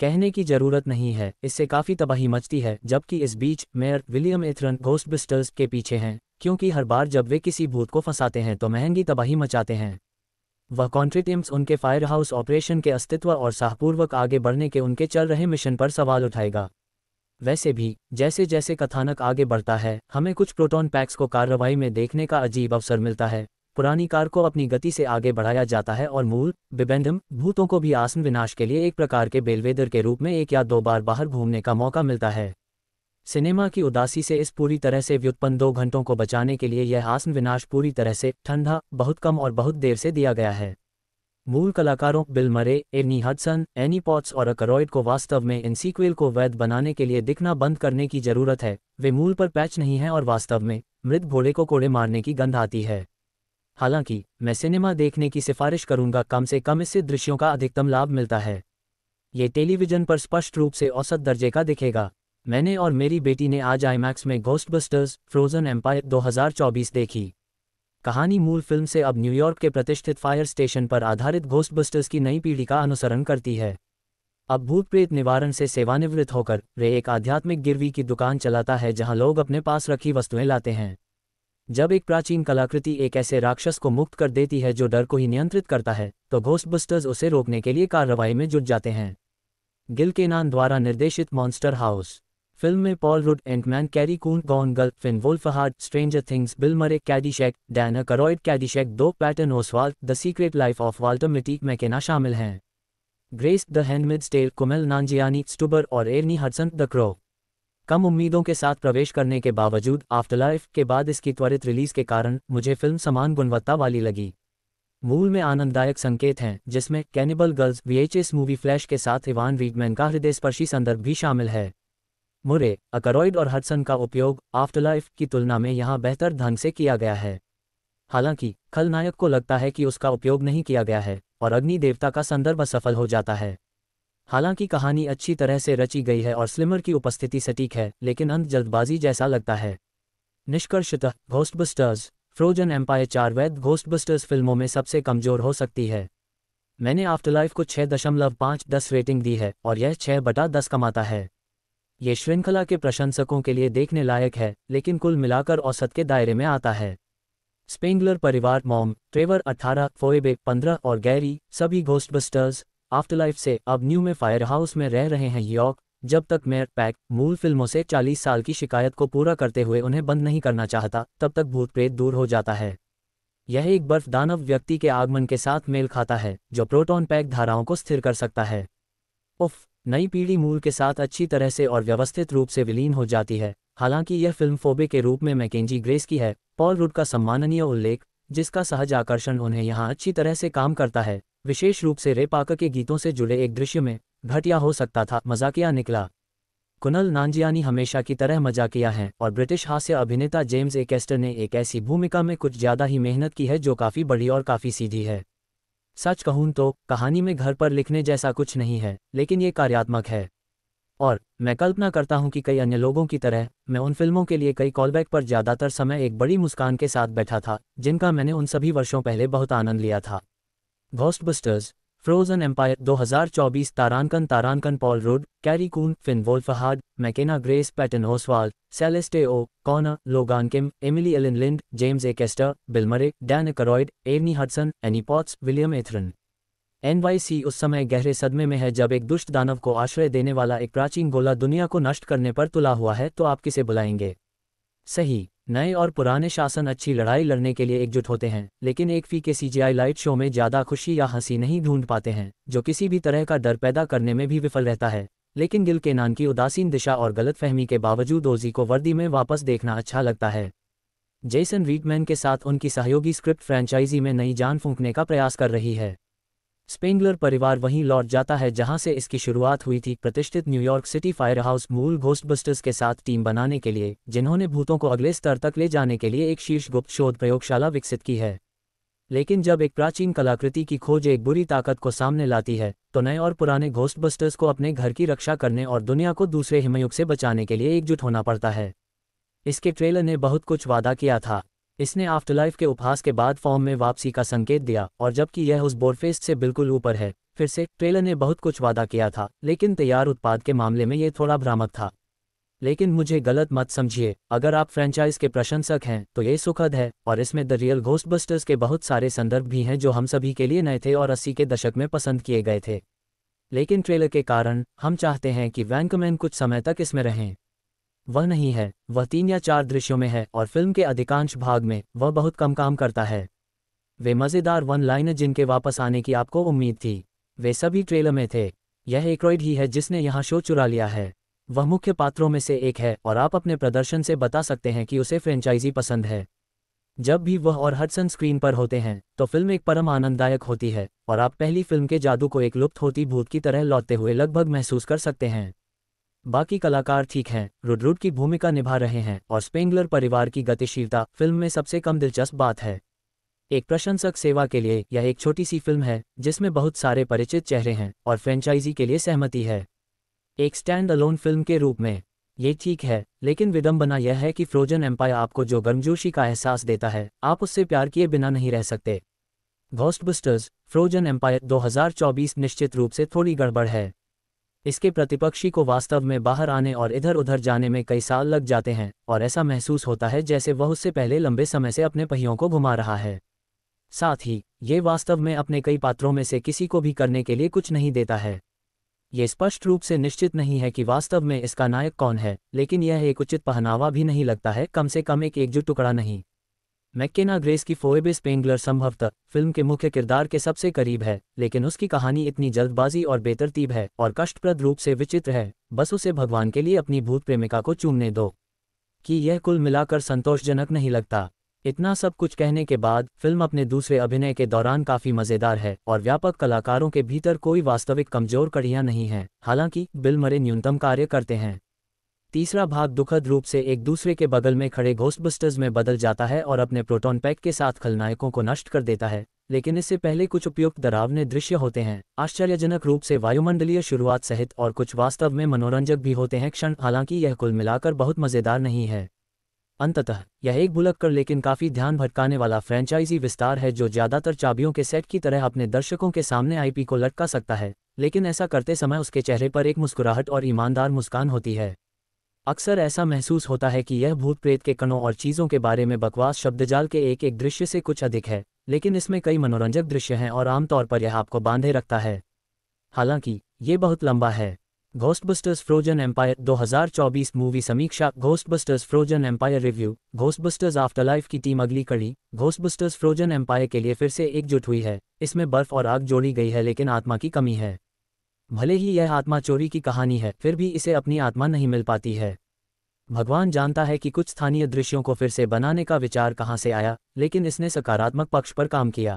कहने की जरूरत नहीं है इससे काफी तबाही मचती है जबकि इस बीच mayor William Atherton Ghostbusters के पीछे हैं क्योंकि हर बार जब वे किसी भूत को फंसाते हैं तो महंगी तबाही मचाते हैं वह कॉन्ट्रीटिम्स उनके फायर हाउस ऑपरेशन के अस्तित्व और साहपूर्वक आगे बढ़ने के उनके चल रहे मिशन पर सवाल उठाएगा वैसे भी जैसे जैसे कथानक आगे बढ़ता है हमें कुछ प्रोटॉन पैक्स को कार्रवाई में देखने का अजीब अवसर मिलता है पुरानी कार को अपनी गति से आगे बढ़ाया जाता है और मूल बिबेंडम भूतों को भी आसन विनाश के लिए एक प्रकार के बेलवेदर के रूप में एक या दो बार बाहर घूमने का मौका मिलता है सिनेमा की उदासी से इस पूरी तरह से व्युत्पन्न दो घंटों को बचाने के लिए यह आसन विनाश पूरी तरह से ठंडा बहुत कम और बहुत देर से दिया गया है मूल कलाकारों bill Murray any Hudson Annie Potts और अकरॉयड को वास्तव में इन सीक्वेल को वैध बनाने के लिए दिखना बंद करने की जरूरत है वे मूल पर पैच नहीं हैं और वास्तव में मृत घोड़े को कोड़े मारने की गंध आती है हालांकि मैं सिनेमा देखने की सिफारिश करूंगा कम से कम इससे दृश्यों का अधिकतम लाभ मिलता है ये टेलीविजन पर स्पष्ट रूप से औसत दर्जे का दिखेगा मैंने और मेरी बेटी ने आज आईमैक्स में घोस्टबस्टर्स फ्रोजन एम्पायर 2024 देखी कहानी मूल फिल्म से अब न्यूयॉर्क के प्रतिष्ठित फायर स्टेशन पर आधारित घोस्टबस्टर्स की नई पीढ़ी का अनुसरण करती है अब भूत प्रेत निवारण से सेवानिवृत्त होकर रे एक आध्यात्मिक गिरवी की दुकान चलाता है जहां लोग अपने पास रखी वस्तुएं लाते हैं जब एक प्राचीन कलाकृति एक ऐसे राक्षस को मुक्त कर देती है जो डर को ही नियंत्रित करता है तो घोस्टबस्टर्स उसे रोकने के लिए कार्रवाई में जुट जाते हैं गिल के नान द्वारा निर्देशित मॉन्स्टर हाउस फिल्म में Paul Rudd Antman Carrie Coon Gone Girl Finn Wolfhard Stranger Things Bill Murray Caddyshack Dan Aykroyd Caddyshack दो Patton Oswalt the secret life of Walter Mitty Mckenna शामिल हैं Grace the handmaid's tale Kumail Nanjiani Stuber और एरनी हडसन द क्रो कम उम्मीदों के साथ प्रवेश करने के बावजूद आफ्टरलाइफ के बाद इसकी त्वरित रिलीज के कारण मुझे फिल्म समान गुणवत्ता वाली लगी मूल में आनंददायक संकेत हैं जिसमें cannibal girls VHS movie flash के साथ इवान रीडमैन का हृदय स्पर्शी संदर्भ भी शामिल है मुरे अकरॉइड और हडसन का उपयोग आफ्टरलाइफ की तुलना में यहां बेहतर ढंग से किया गया है हालांकि खलनायक को लगता है कि उसका उपयोग नहीं किया गया है और अग्नि देवता का संदर्भ सफल हो जाता है हालांकि कहानी अच्छी तरह से रची गई है और स्लिमर की उपस्थिति सटीक है लेकिन अंत जल्दबाजी जैसा लगता है निष्कर्षतः घोस्टबस्टर्स फ्रोजन एम्पायर चार वैध घोस्टबस्टर्स फिल्मों में सबसे कमजोर हो सकती है मैंने आफ्टरलाइफ को छह दशमलव पाँच दस रेटिंग दी है और यह छह बटा दस कमाता है ये श्रृंखला के प्रशंसकों के लिए देखने लायक है लेकिन कुल मिलाकर औसत के दायरे में आता है स्पेंगलर परिवार मॉम ट्रेवर 18, फोएबे 15 और गैरी सभी घोस्टबस्टर्स आफ्टरलाइफ से अब न्यू में फायर हाउस में रह रहे हैं यॉक जब तक मेयर पैक मूल फिल्मों से 40 साल की शिकायत को पूरा करते हुए उन्हें बंद नहीं करना चाहता तब तक भूत प्रेत दूर हो जाता है यह एक बर्फ दानव व्यक्ति के आगमन के साथ मेल खाता है जो प्रोटॉन पैक धाराओं को स्थिर कर सकता है उफ नई पीढ़ी मूल के साथ अच्छी तरह से और व्यवस्थित रूप से विलीन हो जाती है हालांकि यह फिल्म फोबे के रूप में मैकेजी ग्रेस की है पॉल रुड का सम्माननीय उल्लेख जिसका सहज आकर्षण उन्हें यहाँ अच्छी तरह से काम करता है विशेष रूप से रे पाकर के गीतों से जुड़े एक दृश्य में घटिया हो सकता था मजाकिया निकला कुनल नानजियानी हमेशा की तरह मजाकिया हैं और ब्रिटिश हास्य अभिनेता जेम्स एकेस्टर ने एक ऐसी भूमिका में कुछ ज़्यादा ही मेहनत की है जो काफ़ी बड़ी और काफ़ी सीधी है सच कहूं तो कहानी में घर पर लिखने जैसा कुछ नहीं है लेकिन ये कार्यात्मक है और मैं कल्पना करता हूं कि कई अन्य लोगों की तरह मैं उन फिल्मों के लिए कई कॉलबैक पर ज़्यादातर समय एक बड़ी मुस्कान के साथ बैठा था जिनका मैंने उन सभी वर्षों पहले बहुत आनंद लिया था घोस्टबस्टर्स फ्रोजन एम्पायर 2024 तारानकन तारानकन Paul Rudd Carrie Coon Finn Wolfhard McKenna Grace Patton Oswalt Celeste O'Connor Logan Kim Emily Alyn Lind James ए Acaster Bill Murray Dan Aykroyd Ernie Hudson Annie Potts William Atherton NYC उस समय गहरे सदमे में है जब एक दुष्ट दानव को आश्रय देने वाला एक प्राचीन गोला दुनिया को नष्ट करने पर तुला हुआ है तो आप किसे बुलाएंगे सही नए और पुराने शासन अच्छी लड़ाई लड़ने के लिए एकजुट होते हैं लेकिन एक फी के सीजीआई लाइट शो में ज्यादा खुशी या हंसी नहीं ढूंढ पाते हैं जो किसी भी तरह का डर पैदा करने में भी विफल रहता है लेकिन गिल के नान की उदासीन दिशा और गलतफहमी के बावजूद ओजी को वर्दी में वापस देखना अच्छा लगता है जेसन रीडमैन के साथ उनकी सहयोगी स्क्रिप्ट फ्रेंचाइजी में नई जान फूंकने का प्रयास कर रही है स्पेंगलर परिवार वहीं लौट जाता है जहां से इसकी शुरुआत हुई थी प्रतिष्ठित न्यूयॉर्क सिटी फायर हाउस मूल घोस्टबस्टर्स के साथ टीम बनाने के लिए जिन्होंने भूतों को अगले स्तर तक ले जाने के लिए एक शीर्ष गुप्त शोध प्रयोगशाला विकसित की है लेकिन जब एक प्राचीन कलाकृति की खोज एक बुरी ताकत को सामने लाती है तो नए और पुराने घोस्टबस्टर्स को अपने घर की रक्षा करने और दुनिया को दूसरे हिमयुग से बचाने के लिए एकजुट होना पड़ता है इसके ट्रेलर ने बहुत कुछ वादा किया था इसने आफ्टरलाइफ के उपहास के बाद फॉर्म में वापसी का संकेत दिया और जबकि यह उस बोरफेस्ट से बिल्कुल ऊपर है फिर से ट्रेलर ने बहुत कुछ वादा किया था लेकिन तैयार उत्पाद के मामले में ये थोड़ा भ्रामक था लेकिन मुझे गलत मत समझिए अगर आप फ्रेंचाइज के प्रशंसक हैं तो ये सुखद है और इसमें द रियल घोस्टबस्टर्स के बहुत सारे संदर्भ भी हैं जो हम सभी के लिए नए थे और अस्सी के दशक में पसंद किए गए थे लेकिन ट्रेलर के कारण हम चाहते हैं कि वैंकमैन कुछ समय तक इसमें रहें वह नहीं है वह तीन या चार दृश्यों में है और फिल्म के अधिकांश भाग में वह बहुत कम काम करता है वे मज़ेदार वन लाइन जिनके वापस आने की आपको उम्मीद थी वे सभी ट्रेलर में थे यह एकरॉइड ही है जिसने यहाँ शो चुरा लिया है वह मुख्य पात्रों में से एक है और आप अपने प्रदर्शन से बता सकते हैं कि उसे फ्रेंचाइजी पसंद है जब भी वह और हटसन स्क्रीन पर होते हैं तो फिल्म एक परम आनंददायक होती है और आप पहली फिल्म के जादू को एक लुप्त होती भूत की तरह लौटते हुए लगभग महसूस कर सकते हैं बाकी कलाकार ठीक हैं रुडरुड की भूमिका निभा रहे हैं और स्पेंगलर परिवार की गतिशीलता फिल्म में सबसे कम दिलचस्प बात है एक प्रशंसक सेवा के लिए यह एक छोटी सी फिल्म है जिसमें बहुत सारे परिचित चेहरे हैं और फ्रेंचाइजी के लिए सहमति है एक स्टैंड अलोन फिल्म के रूप में ये ठीक है लेकिन विडम्बना यह है कि फ्रोजन एम्पायर आपको जो गर्मजोशी का एहसास देता है आप उससे प्यार किए बिना नहीं रह सकते घोस्टबस्टर्स फ्रोजन एम्पायर 2024 निश्चित रूप से थोड़ी गड़बड़ है इसके प्रतिपक्षी को वास्तव में बाहर आने और इधर उधर जाने में कई साल लग जाते हैं और ऐसा महसूस होता है जैसे वह उससे पहले लंबे समय से अपने पहियों को घुमा रहा है साथ ही ये वास्तव में अपने कई पात्रों में से किसी को भी करने के लिए कुछ नहीं देता है ये स्पष्ट रूप से निश्चित नहीं है कि वास्तव में इसका नायक कौन है लेकिन यह एक उचित पहनावा भी नहीं लगता है कम से कम एक एकजुट टुकड़ा नहीं मैकेना ग्रेस की फोएबे स्पेंगलर संभवतः फिल्म के मुख्य किरदार के सबसे करीब है लेकिन उसकी कहानी इतनी जल्दबाजी और बेतरतीब है और कष्टप्रद रूप से विचित्र है बस उसे भगवान के लिए अपनी भूत प्रेमिका को चूमने दो कि यह कुल मिलाकर संतोषजनक नहीं लगता इतना सब कुछ कहने के बाद फिल्म अपने दूसरे अभिनय के दौरान काफी मजेदार है और व्यापक कलाकारों के भीतर कोई वास्तविक कमजोर कड़ियां नहीं है हालांकि बिल मरे न्यूनतम कार्य करते हैं तीसरा भाग दुखद रूप से एक दूसरे के बगल में खड़े घोस्टबस्टर्स में बदल जाता है और अपने प्रोटॉन पैक के साथ खलनायकों को नष्ट कर देता है लेकिन इससे पहले कुछ उपयुक्त दरावने दृश्य होते हैं आश्चर्यजनक रूप से वायुमंडलीय शुरुआत सहित और कुछ वास्तव में मनोरंजक भी होते हैं क्षण हालांकि यह कुल मिलाकर बहुत मज़ेदार नहीं है अंततः यह एक भुलक कर लेकिन काफ़ी ध्यान भटकाने वाला फ्रेंचाइजी विस्तार है जो ज़्यादातर चाबियों के सेट की तरह अपने दर्शकों के सामने आईपी को लटका सकता है लेकिन ऐसा करते समय उसके चेहरे पर एक मुस्कुराहट और ईमानदार मुस्कान होती है अक्सर ऐसा महसूस होता है कि यह भूत प्रेत के कणों और चीज़ों के बारे में बकवास शब्दजाल के एक एक दृश्य से कुछ अधिक है लेकिन इसमें कई मनोरंजक दृश्य हैं और आमतौर पर यह आपको बांधे रखता है हालांकि ये बहुत लंबा है घोस्टबस्टर्स फ्रोजन एम्पायर 2024 मूवी समीक्षा Ghostbusters Frozen Empire review Ghostbusters life की टीम अगली कड़ी घोस्टबस्टर्स फ्रोजन एम्पायर के लिए फिर से एकजुट हुई है इसमें बर्फ और आग जोड़ी गई है लेकिन आत्मा की कमी है भले ही यह आत्मा चोरी की कहानी है फिर भी इसे अपनी आत्मा नहीं मिल पाती है भगवान जानता है कि कुछ स्थानीय दृश्यों को फिर से बनाने का विचार कहाँ से आया लेकिन इसने सकारात्मक पक्ष पर काम किया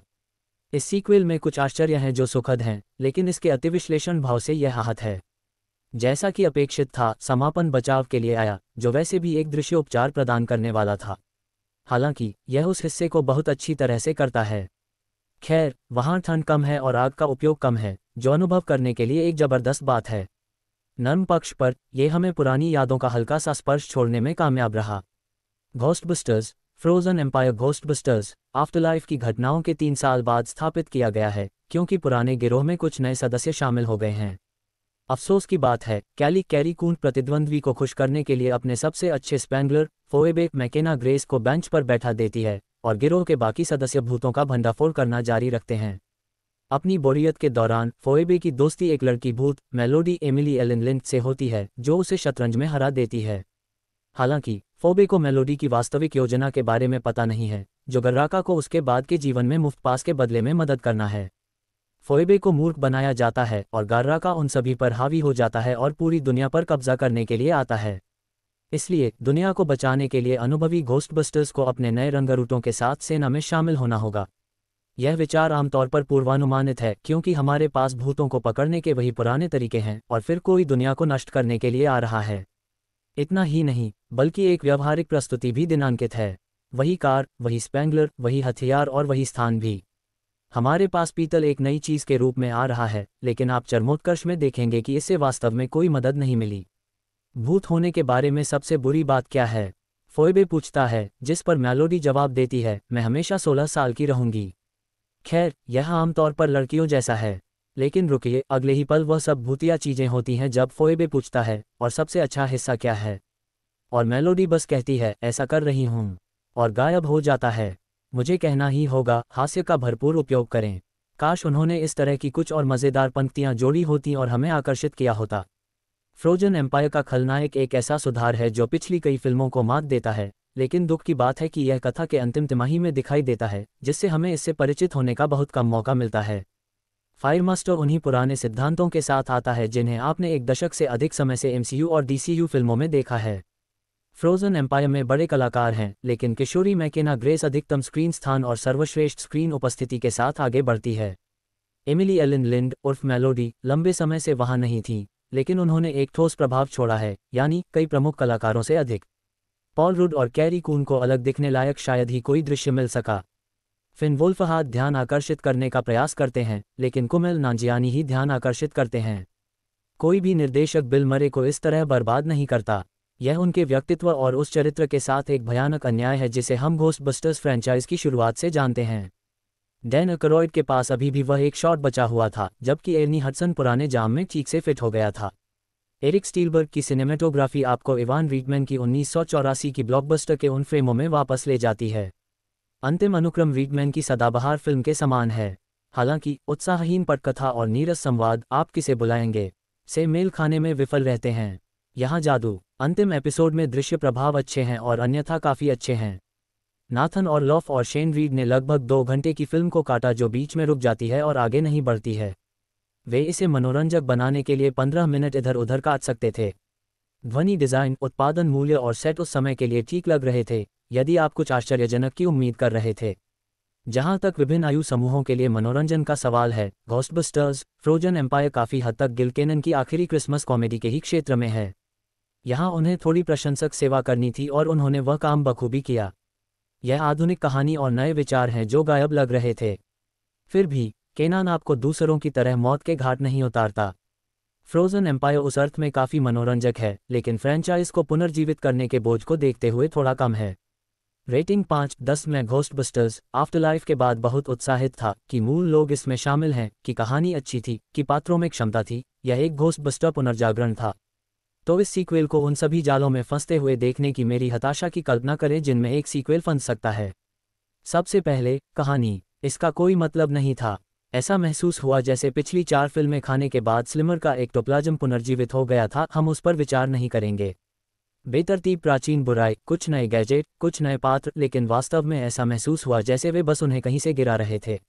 इस सीक्वेल में कुछ आश्चर्य हैं जो सुखद हैं लेकिन इसके अतिविश्लेषण भाव से यह आहत है जैसा कि अपेक्षित था समापन बचाव के लिए आया जो वैसे भी एक दृश्य उपचार प्रदान करने वाला था हालांकि यह उस हिस्से को बहुत अच्छी तरह से करता है खैर वहां ठंड कम है और आग का उपयोग कम है जो अनुभव करने के लिए एक जबरदस्त बात है नर्म पक्ष पर यह हमें पुरानी यादों का हल्का सा स्पर्श छोड़ने में कामयाब रहा busters Frozen Empire Afterlife की घटनाओं के तीन साल बाद स्थापित किया गया है क्योंकि पुराने गिरोह में कुछ नए सदस्य शामिल हो गए हैं अफसोस की बात है कैली कैरी कून प्रतिद्वंद्वी को खुश करने के लिए अपने सबसे अच्छे स्पैंगलर फोएबेक मैकेना ग्रेस को बेंच पर बैठा देती है और गिरोह के बाकी सदस्य भूतों का भंडाफोड़ करना जारी रखते हैं अपनी बोरियत के दौरान फोएबे की दोस्ती एक लड़की भूत मेलोडी एमिली एलन से होती है जो उसे शतरंज में हरा देती है हालांकि फोबे को मेलोडी की वास्तविक योजना के बारे में पता नहीं है जो गर्राका को उसके बाद के जीवन में मुफ्त पास के बदले में मदद करना है फोएबे को मूर्ख बनाया जाता है और गर्राका उन सभी पर हावी हो जाता है और पूरी दुनिया पर कब्जा करने के लिए आता है इसलिए दुनिया को बचाने के लिए अनुभवी घोस्टबस्टर्स को अपने नए रंगरूटों के साथ सेना में शामिल होना होगा यह विचार आमतौर पर पूर्वानुमानित है क्योंकि हमारे पास भूतों को पकड़ने के वही पुराने तरीके हैं और फिर कोई दुनिया को नष्ट करने के लिए आ रहा है इतना ही नहीं बल्कि एक व्यवहारिक प्रस्तुति भी दिनांकित है वही कार वही स्पेंगलर वही हथियार और वही स्थान भी हमारे पास पीतल एक नई चीज के रूप में आ रहा है लेकिन आप चरमोत्कर्ष में देखेंगे कि इससे वास्तव में कोई मदद नहीं मिली भूत होने के बारे में सबसे बुरी बात क्या है फोयबे पूछता है जिस पर मैलोडी जवाब देती है मैं हमेशा सोलह साल की रहूंगी खैर यह आमतौर पर लड़कियों जैसा है लेकिन रुकिए अगले ही पल वह सब भूतिया चीजें होती हैं जब फोएबे पूछता है और सबसे अच्छा हिस्सा क्या है और मेलोडी बस कहती है ऐसा कर रही हूं और गायब हो जाता है मुझे कहना ही होगा हास्य का भरपूर उपयोग करें काश उन्होंने इस तरह की कुछ और मज़ेदार पंक्तियाँ जोड़ी होती और हमें आकर्षित किया होता फ्रोजन एम्पायर का खलनायक एक ऐसा सुधार है जो पिछली कई फिल्मों को मात देता है लेकिन दुख की बात है कि यह कथा के अंतिम तिमाही में दिखाई देता है जिससे हमें इससे परिचित होने का बहुत कम मौका मिलता है फायर मास्टर उन्हीं पुराने सिद्धांतों के साथ आता है जिन्हें आपने एक दशक से अधिक समय से एमसीयू और डीसीयू फिल्मों में देखा है फ्रोजन एम्पायर में बड़े कलाकार हैं लेकिन किशोरी मैकेना ग्रेस अधिकतम स्क्रीन स्थान और सर्वश्रेष्ठ स्क्रीन उपस्थिति के साथ आगे बढ़ती है एमिली एलिन लिंड उर्फ मेलोडी लंबे समय से वहां नहीं थी लेकिन उन्होंने एक ठोस प्रभाव छोड़ा है यानी कई प्रमुख कलाकारों से अधिक पॉल रुड और कैरी कून को अलग दिखने लायक शायद ही कोई दृश्य मिल सका फिन वुल्फ हाथ ध्यान आकर्षित करने का प्रयास करते हैं लेकिन कुमेल नांजियानी ही ध्यान आकर्षित करते हैं कोई भी निर्देशक बिल मरे को इस तरह बर्बाद नहीं करता यह उनके व्यक्तित्व और उस चरित्र के साथ एक भयानक अन्याय है जिसे हम घोस्ट बस्टर्स फ्रेंचाइज की शुरुआत से जानते हैं डैन अक्रॉयड के पास अभी भी वह एक शॉट बचा हुआ था जबकि एर्नी हटसन पुराने जाम में ठीक से फिट हो गया था एरिक स्टीलबर्ग की सिनेमेटोग्राफी आपको इवान रीडमैन की उन्नीस की ब्लॉकबस्टर के उन फ्रेमों में वापस ले जाती है अंतिम अनुक्रम रीडमैन की सदाबहार फिल्म के समान है हालांकि उत्साहहीन पटकथा और नीरस संवाद आप किसे बुलाएंगे से मेल खाने में विफल रहते हैं यहाँ जादू अंतिम एपिसोड में दृश्य प्रभाव अच्छे हैं और अन्यथा काफ़ी अच्छे हैं नाथन और लॉफ और शेन रीड ने लगभग दो घंटे की फिल्म को काटा जो बीच में रुक जाती है और आगे नहीं बढ़ती है वे इसे मनोरंजक बनाने के लिए 15 मिनट इधर उधर काट सकते थे ध्वनि डिजाइन उत्पादन मूल्य और सेट उस समय के लिए ठीक लग रहे थे यदि आप कुछ आश्चर्यजनक की उम्मीद कर रहे थे जहां तक विभिन्न आयु समूहों के लिए मनोरंजन का सवाल है घोस्टबस्टर्स फ्रोजन एम्पायर काफी हद तक गिलकेनन की आखिरी क्रिसमस कॉमेडी के ही क्षेत्र में है यहां उन्हें थोड़ी प्रशंसक सेवा करनी थी और उन्होंने वह काम बखूबी किया यह आधुनिक कहानी और नए विचार हैं जो गायब लग रहे थे फिर भी केनान आपको दूसरों की तरह मौत के घाट नहीं उतारता फ्रोजन एम्पायर उस अर्थ में काफ़ी मनोरंजक है लेकिन फ्रेंचाइज को पुनर्जीवित करने के बोझ को देखते हुए थोड़ा कम है रेटिंग पांच दस में घोस्ट बस्टर्स आफ्टर लाइफ के बाद बहुत उत्साहित था कि मूल लोग इसमें शामिल हैं कि कहानी अच्छी थी कि पात्रों में क्षमता थी यह एक घोस्ट बस्टर पुनर्जागरण था तो इस सीक्वेल को उन सभी जालों में फंसते हुए देखने की मेरी हताशा की कल्पना करें जिनमें एक सीक्वेल फंस सकता है सबसे पहले कहानी इसका कोई मतलब नहीं था ऐसा महसूस हुआ जैसे पिछली चार फिल्में खाने के बाद स्लिमर का एक टोप्लाजम पुनर्जीवित हो गया था हम उस पर विचार नहीं करेंगे बेतरतीब प्राचीन बुराई कुछ नए गैजेट कुछ नए पात्र लेकिन वास्तव में ऐसा महसूस हुआ जैसे वे बस उन्हें कहीं से गिरा रहे थे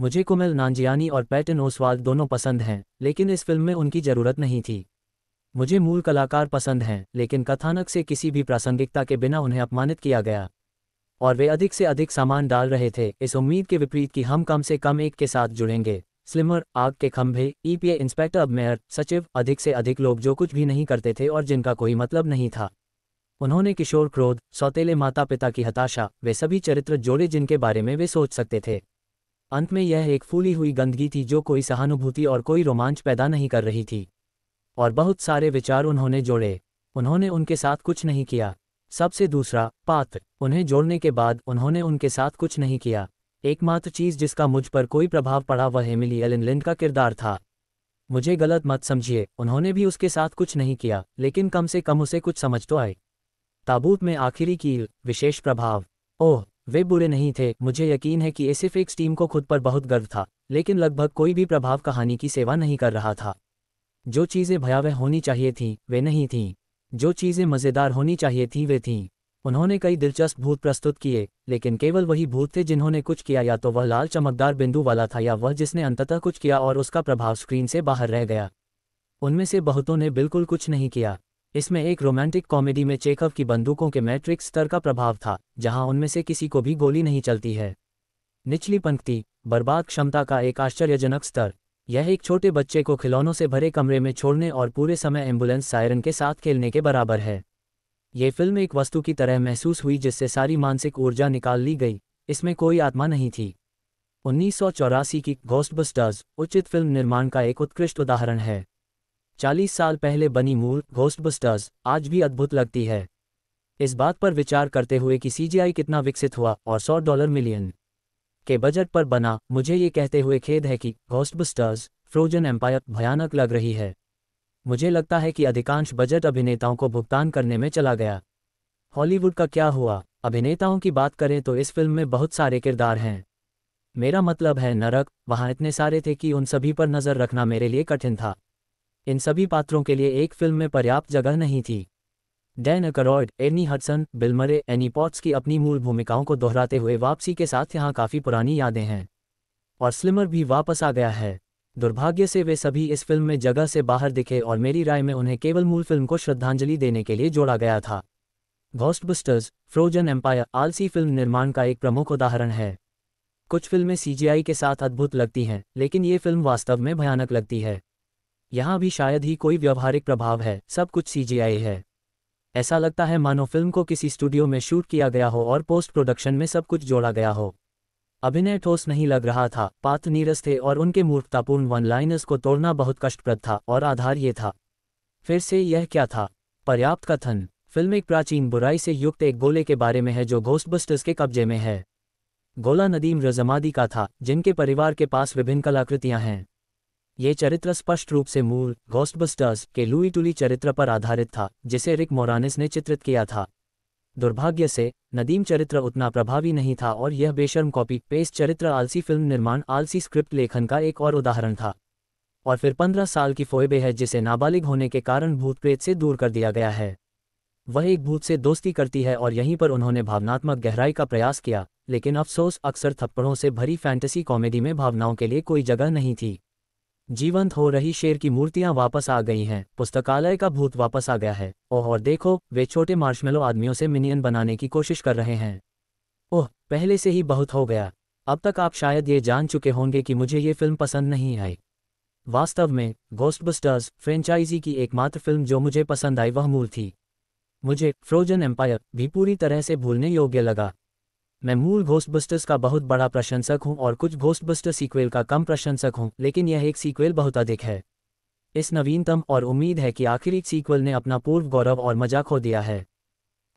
मुझे कुमिल नानजियानी और पैटन ओसवाल दोनों पसंद हैं लेकिन इस फिल्म में उनकी ज़रूरत नहीं थी मुझे मूल कलाकार पसंद हैं लेकिन कथानक से किसी भी प्रासंगिकता के बिना उन्हें अपमानित किया गया और वे अधिक से अधिक सामान डाल रहे थे इस उम्मीद के विपरीत कि हम कम से कम एक के साथ जुड़ेंगे स्लिमर आग के खंभे ईपीए e इंस्पेक्टर अब मेयर सचिव अधिक से अधिक लोग जो कुछ भी नहीं करते थे और जिनका कोई मतलब नहीं था उन्होंने किशोर क्रोध सौतेले माता पिता की हताशा वे सभी चरित्र जोड़े जिनके बारे में वे सोच सकते थे अंत में यह एक फूली हुई गंदगी थी जो कोई सहानुभूति और कोई रोमांच पैदा नहीं कर रही थी और बहुत सारे विचार उन्होंने जोड़े उन्होंने उनके साथ कुछ नहीं किया सबसे दूसरा पात्र उन्हें जोड़ने के बाद उन्होंने उनके साथ कुछ नहीं किया एकमात्र चीज जिसका मुझ पर कोई प्रभाव पड़ा वह हेमिली एलन लिंड का किरदार था मुझे गलत मत समझिए उन्होंने भी उसके साथ कुछ नहीं किया लेकिन कम से कम उसे कुछ समझ तो आए ताबूत में आखिरी कील विशेष प्रभाव ओह वे बुरे नहीं थे मुझे यकीन है कि एसिफिक्स टीम को खुद पर बहुत गर्व था लेकिन लगभग कोई भी प्रभाव कहानी की सेवा नहीं कर रहा था जो चीज़ें भयावह होनी चाहिए थीं वे नहीं थीं जो चीज़ें मज़ेदार होनी चाहिए थी वे थीं उन्होंने कई दिलचस्प भूत प्रस्तुत किए लेकिन केवल वही भूत थे जिन्होंने कुछ किया या तो वह लाल चमकदार बिंदु वाला था या वह जिसने अंततः कुछ किया और उसका प्रभाव स्क्रीन से बाहर रह गया उनमें से बहुतों ने बिल्कुल कुछ नहीं किया इसमें एक रोमांटिक कॉमेडी में चेकअप की बंदूकों के मैट्रिक स्तर का प्रभाव था जहां उनमें से किसी को भी गोली नहीं चलती है निचली पंक्ति बर्बाद क्षमता का एक आश्चर्यजनक स्तर यह एक छोटे बच्चे को खिलौनों से भरे कमरे में छोड़ने और पूरे समय एम्बुलेंस सायरन के साथ खेलने के बराबर है ये फिल्म एक वस्तु की तरह महसूस हुई जिससे सारी मानसिक ऊर्जा निकाल ली गई इसमें कोई आत्मा नहीं थी उन्नीस की घोस्टबस्टर्स उचित फिल्म निर्माण का एक उत्कृष्ट उदाहरण है 40 साल पहले बनी मूल घोस्टबस्टर्स आज भी अद्भुत लगती है इस बात पर विचार करते हुए कि सीजीआई कितना विकसित हुआ और 100 डॉलर मिलियन के बजट पर बना मुझे ये कहते हुए खेद है कि घोस्टबस्टर्स फ्रोजन एम्पायर भयानक लग रही है मुझे लगता है कि अधिकांश बजट अभिनेताओं को भुगतान करने में चला गया हॉलीवुड का क्या हुआ अभिनेताओं की बात करें तो इस फिल्म में बहुत सारे किरदार हैं मेरा मतलब है नरक वहाँ इतने सारे थे कि उन सभी पर नज़र रखना मेरे लिए कठिन था इन सभी पात्रों के लिए एक फिल्म में पर्याप्त जगह नहीं थी Dan Aykroyd Ernie Hudson Bill Murray Annie Potts की अपनी मूल भूमिकाओं को दोहराते हुए वापसी के साथ यहाँ काफ़ी पुरानी यादें हैं और स्लिमर भी वापस आ गया है दुर्भाग्य से वे सभी इस फिल्म में जगह से बाहर दिखे और मेरी राय में उन्हें केवल मूल फिल्म को श्रद्धांजलि देने के लिए जोड़ा गया था घोस्टबस्टर्स फ्रोजन एम्पायर आलसी फिल्म निर्माण का एक प्रमुख उदाहरण है कुछ फिल्में सीजीआई के साथ अद्भुत लगती हैं लेकिन ये फिल्म वास्तव में भयानक लगती है यहाँ भी शायद ही कोई व्यवहारिक प्रभाव है सब कुछ सीजीआई है ऐसा लगता है मानो फिल्म को किसी स्टूडियो में शूट किया गया हो और पोस्ट प्रोडक्शन में सब कुछ जोड़ा गया हो अभिनय ठोस नहीं लग रहा था पात्र नीरस थे और उनके मूर्खतापूर्ण वन लाइनस को तोड़ना बहुत कष्टप्रद था और आधार ये था फिर से यह क्या था पर्याप्त कथन फिल्म एक प्राचीन बुराई से युक्त एक गोले के बारे में है जो घोस्टबस्टर्स के कब्जे में है गोला नदीम रजमादी का था जिनके परिवार के पास विभिन्न कलाकृतियां हैं ये चरित्र स्पष्ट रूप से मूल घोस्टबस्टर्स के लुई टुली चरित्र पर आधारित था जिसे रिक मोरानिस ने चित्रित किया था दुर्भाग्य से नदीम चरित्र उतना प्रभावी नहीं था और यह बेशर्म कॉपी पेस्ट चरित्र आलसी फिल्म निर्माण आलसी स्क्रिप्ट लेखन का एक और उदाहरण था और फिर पंद्रह साल की फोएबे है जिसे नाबालिग होने के कारण भूत प्रेत से दूर कर दिया गया है वह एक भूत से दोस्ती करती है और यहीं पर उन्होंने भावनात्मक गहराई का प्रयास किया लेकिन अफसोस अक्सर थप्पड़ों से भरी फैंटेसी कॉमेडी में भावनाओं के लिए कोई जगह नहीं थी जीवंत हो रही शेर की मूर्तियां वापस आ गई हैं पुस्तकालय का भूत वापस आ गया है ओह और देखो वे छोटे मार्शमेलो आदमियों से मिनियन बनाने की कोशिश कर रहे हैं ओह पहले से ही बहुत हो गया अब तक आप शायद ये जान चुके होंगे कि मुझे ये फिल्म पसंद नहीं आई वास्तव में घोस्टबस्टर्स फ्रेंचाइजी की एकमात्र फिल्म जो मुझे पसंद आई वह मूल थी मुझे फ्रोजन एम्पायर भी पूरी तरह से भूलने योग्य लगा मैं मूल घोस्टबस्टर्स का बहुत बड़ा प्रशंसक हूं और कुछ घोस्टबस्टर सीक्वेल का कम प्रशंसक हूं लेकिन यह एक सीक्वेल बहुत अधिक है इस नवीनतम और उम्मीद है कि आखिरी सीक्वल ने अपना पूर्व गौरव और मजा खो दिया है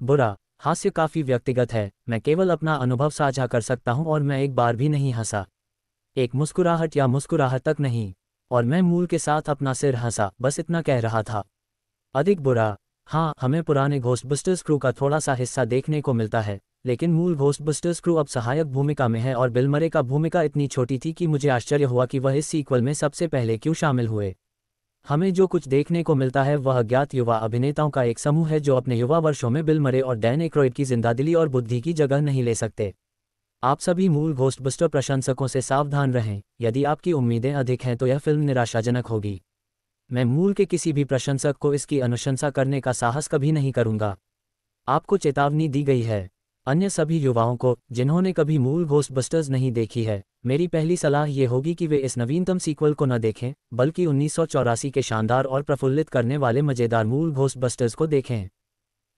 बुरा हास्य काफी व्यक्तिगत है मैं केवल अपना अनुभव साझा कर सकता हूं और मैं एक बार भी नहीं हंसा एक मुस्कुराहट या मुस्कुराहट तक नहीं और मैं मूल के साथ अपना सिर हंसा बस इतना कह रहा था अधिक बुरा हाँ हमें पुराने घोस्टबस्टर्स क्रू का थोड़ा सा हिस्सा देखने को मिलता है लेकिन मूल घोस्टबस्टर्स क्रू अब सहायक भूमिका में है और बिलमरे का भूमिका इतनी छोटी थी कि मुझे आश्चर्य हुआ कि वह इस सीक्वल में सबसे पहले क्यों शामिल हुए हमें जो कुछ देखने को मिलता है वह अज्ञात युवा अभिनेताओं का एक समूह है जो अपने युवा वर्षों में बिलमरे और डैन एक्रोइड की जिंदादिली और बुद्धि की जगह नहीं ले सकते आप सभी मूल घोस्टबस्टर प्रशंसकों से सावधान रहें यदि आपकी उम्मीदें अधिक हैं तो यह फिल्म निराशाजनक होगी मैं मूल के किसी भी प्रशंसक को इसकी अनुशंसा करने का साहस कभी नहीं करूंगा आपको चेतावनी दी गई है अन्य सभी युवाओं को जिन्होंने कभी मूल घोस्टबस्टर्स नहीं देखी है मेरी पहली सलाह ये होगी कि वे इस नवीनतम सीक्वल को न देखें बल्कि उन्नीस के शानदार और प्रफुल्लित करने वाले मज़ेदार मूल घोस्टबस्टर्स को देखें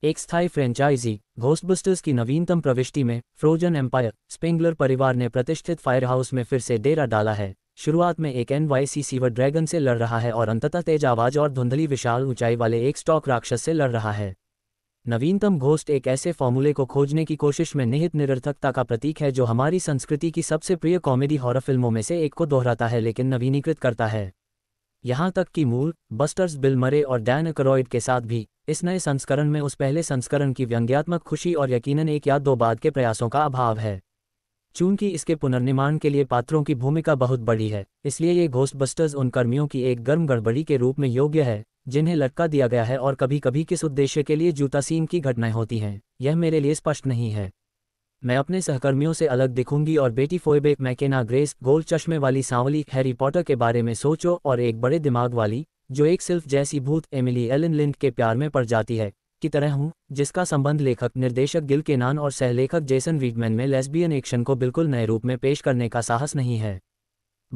एक स्थायी फ्रेंचाइजी घोस्टबस्टर्स की नवीनतम प्रविष्टि में फ्रोजन एम्पायर स्पेंगलर परिवार ने प्रतिष्ठित फायरहाउस में फिर से डेरा डाला है शुरुआत में एक N Y C sewer dragon से लड़ रहा है और अंततः तेज आवाज और धुंधली विशाल ऊंचाई वाले एक स्टॉक राक्षस से लड़ रहा है नवीनतम घोष्ट एक ऐसे फॉर्मूले को खोजने की कोशिश में निहित निरर्थकता का प्रतीक है जो हमारी संस्कृति की सबसे प्रिय कॉमेडी हॉरर फिल्मों में से एक को दोहराता है लेकिन नवीनीकृत करता है यहां तक कि मूल बस्टर्स बिल मरे और डैन अकरॉयड के साथ भी इस नए संस्करण में उस पहले संस्करण की व्यंग्यात्मक खुशी और यकीनन एक या दो बाद के प्रयासों का अभाव है चूंकि इसके पुनर्निर्माण के लिए पात्रों की भूमिका बहुत बड़ी है इसलिए ये घोष्ट बस्टर्स उन कर्मियों की एक गर्म गड़बड़ी के रूप में योग्य है जिन्हें लटका दिया गया है और कभी कभी किस उद्देश्य के लिए जूतासीन की घटनाएं होती हैं यह मेरे लिए स्पष्ट नहीं है मैं अपने सहकर्मियों से अलग दिखूंगी और बेटी फोएबेक मैकेना ग्रेस गोल चश्मे वाली सांवली हैरी पॉटर के बारे में सोचो और एक बड़े दिमाग वाली जो एक सिर्फ़ जैसी भूत एमिली एलन लिंड के प्यार में पड़ जाती है की तरह हूँ जिसका संबंध लेखक निर्देशक गिल केनान और सहलेखक जेसन वीडमैन में लेस्बियन एक्शन को बिल्कुल नए रूप में पेश करने का साहस नहीं है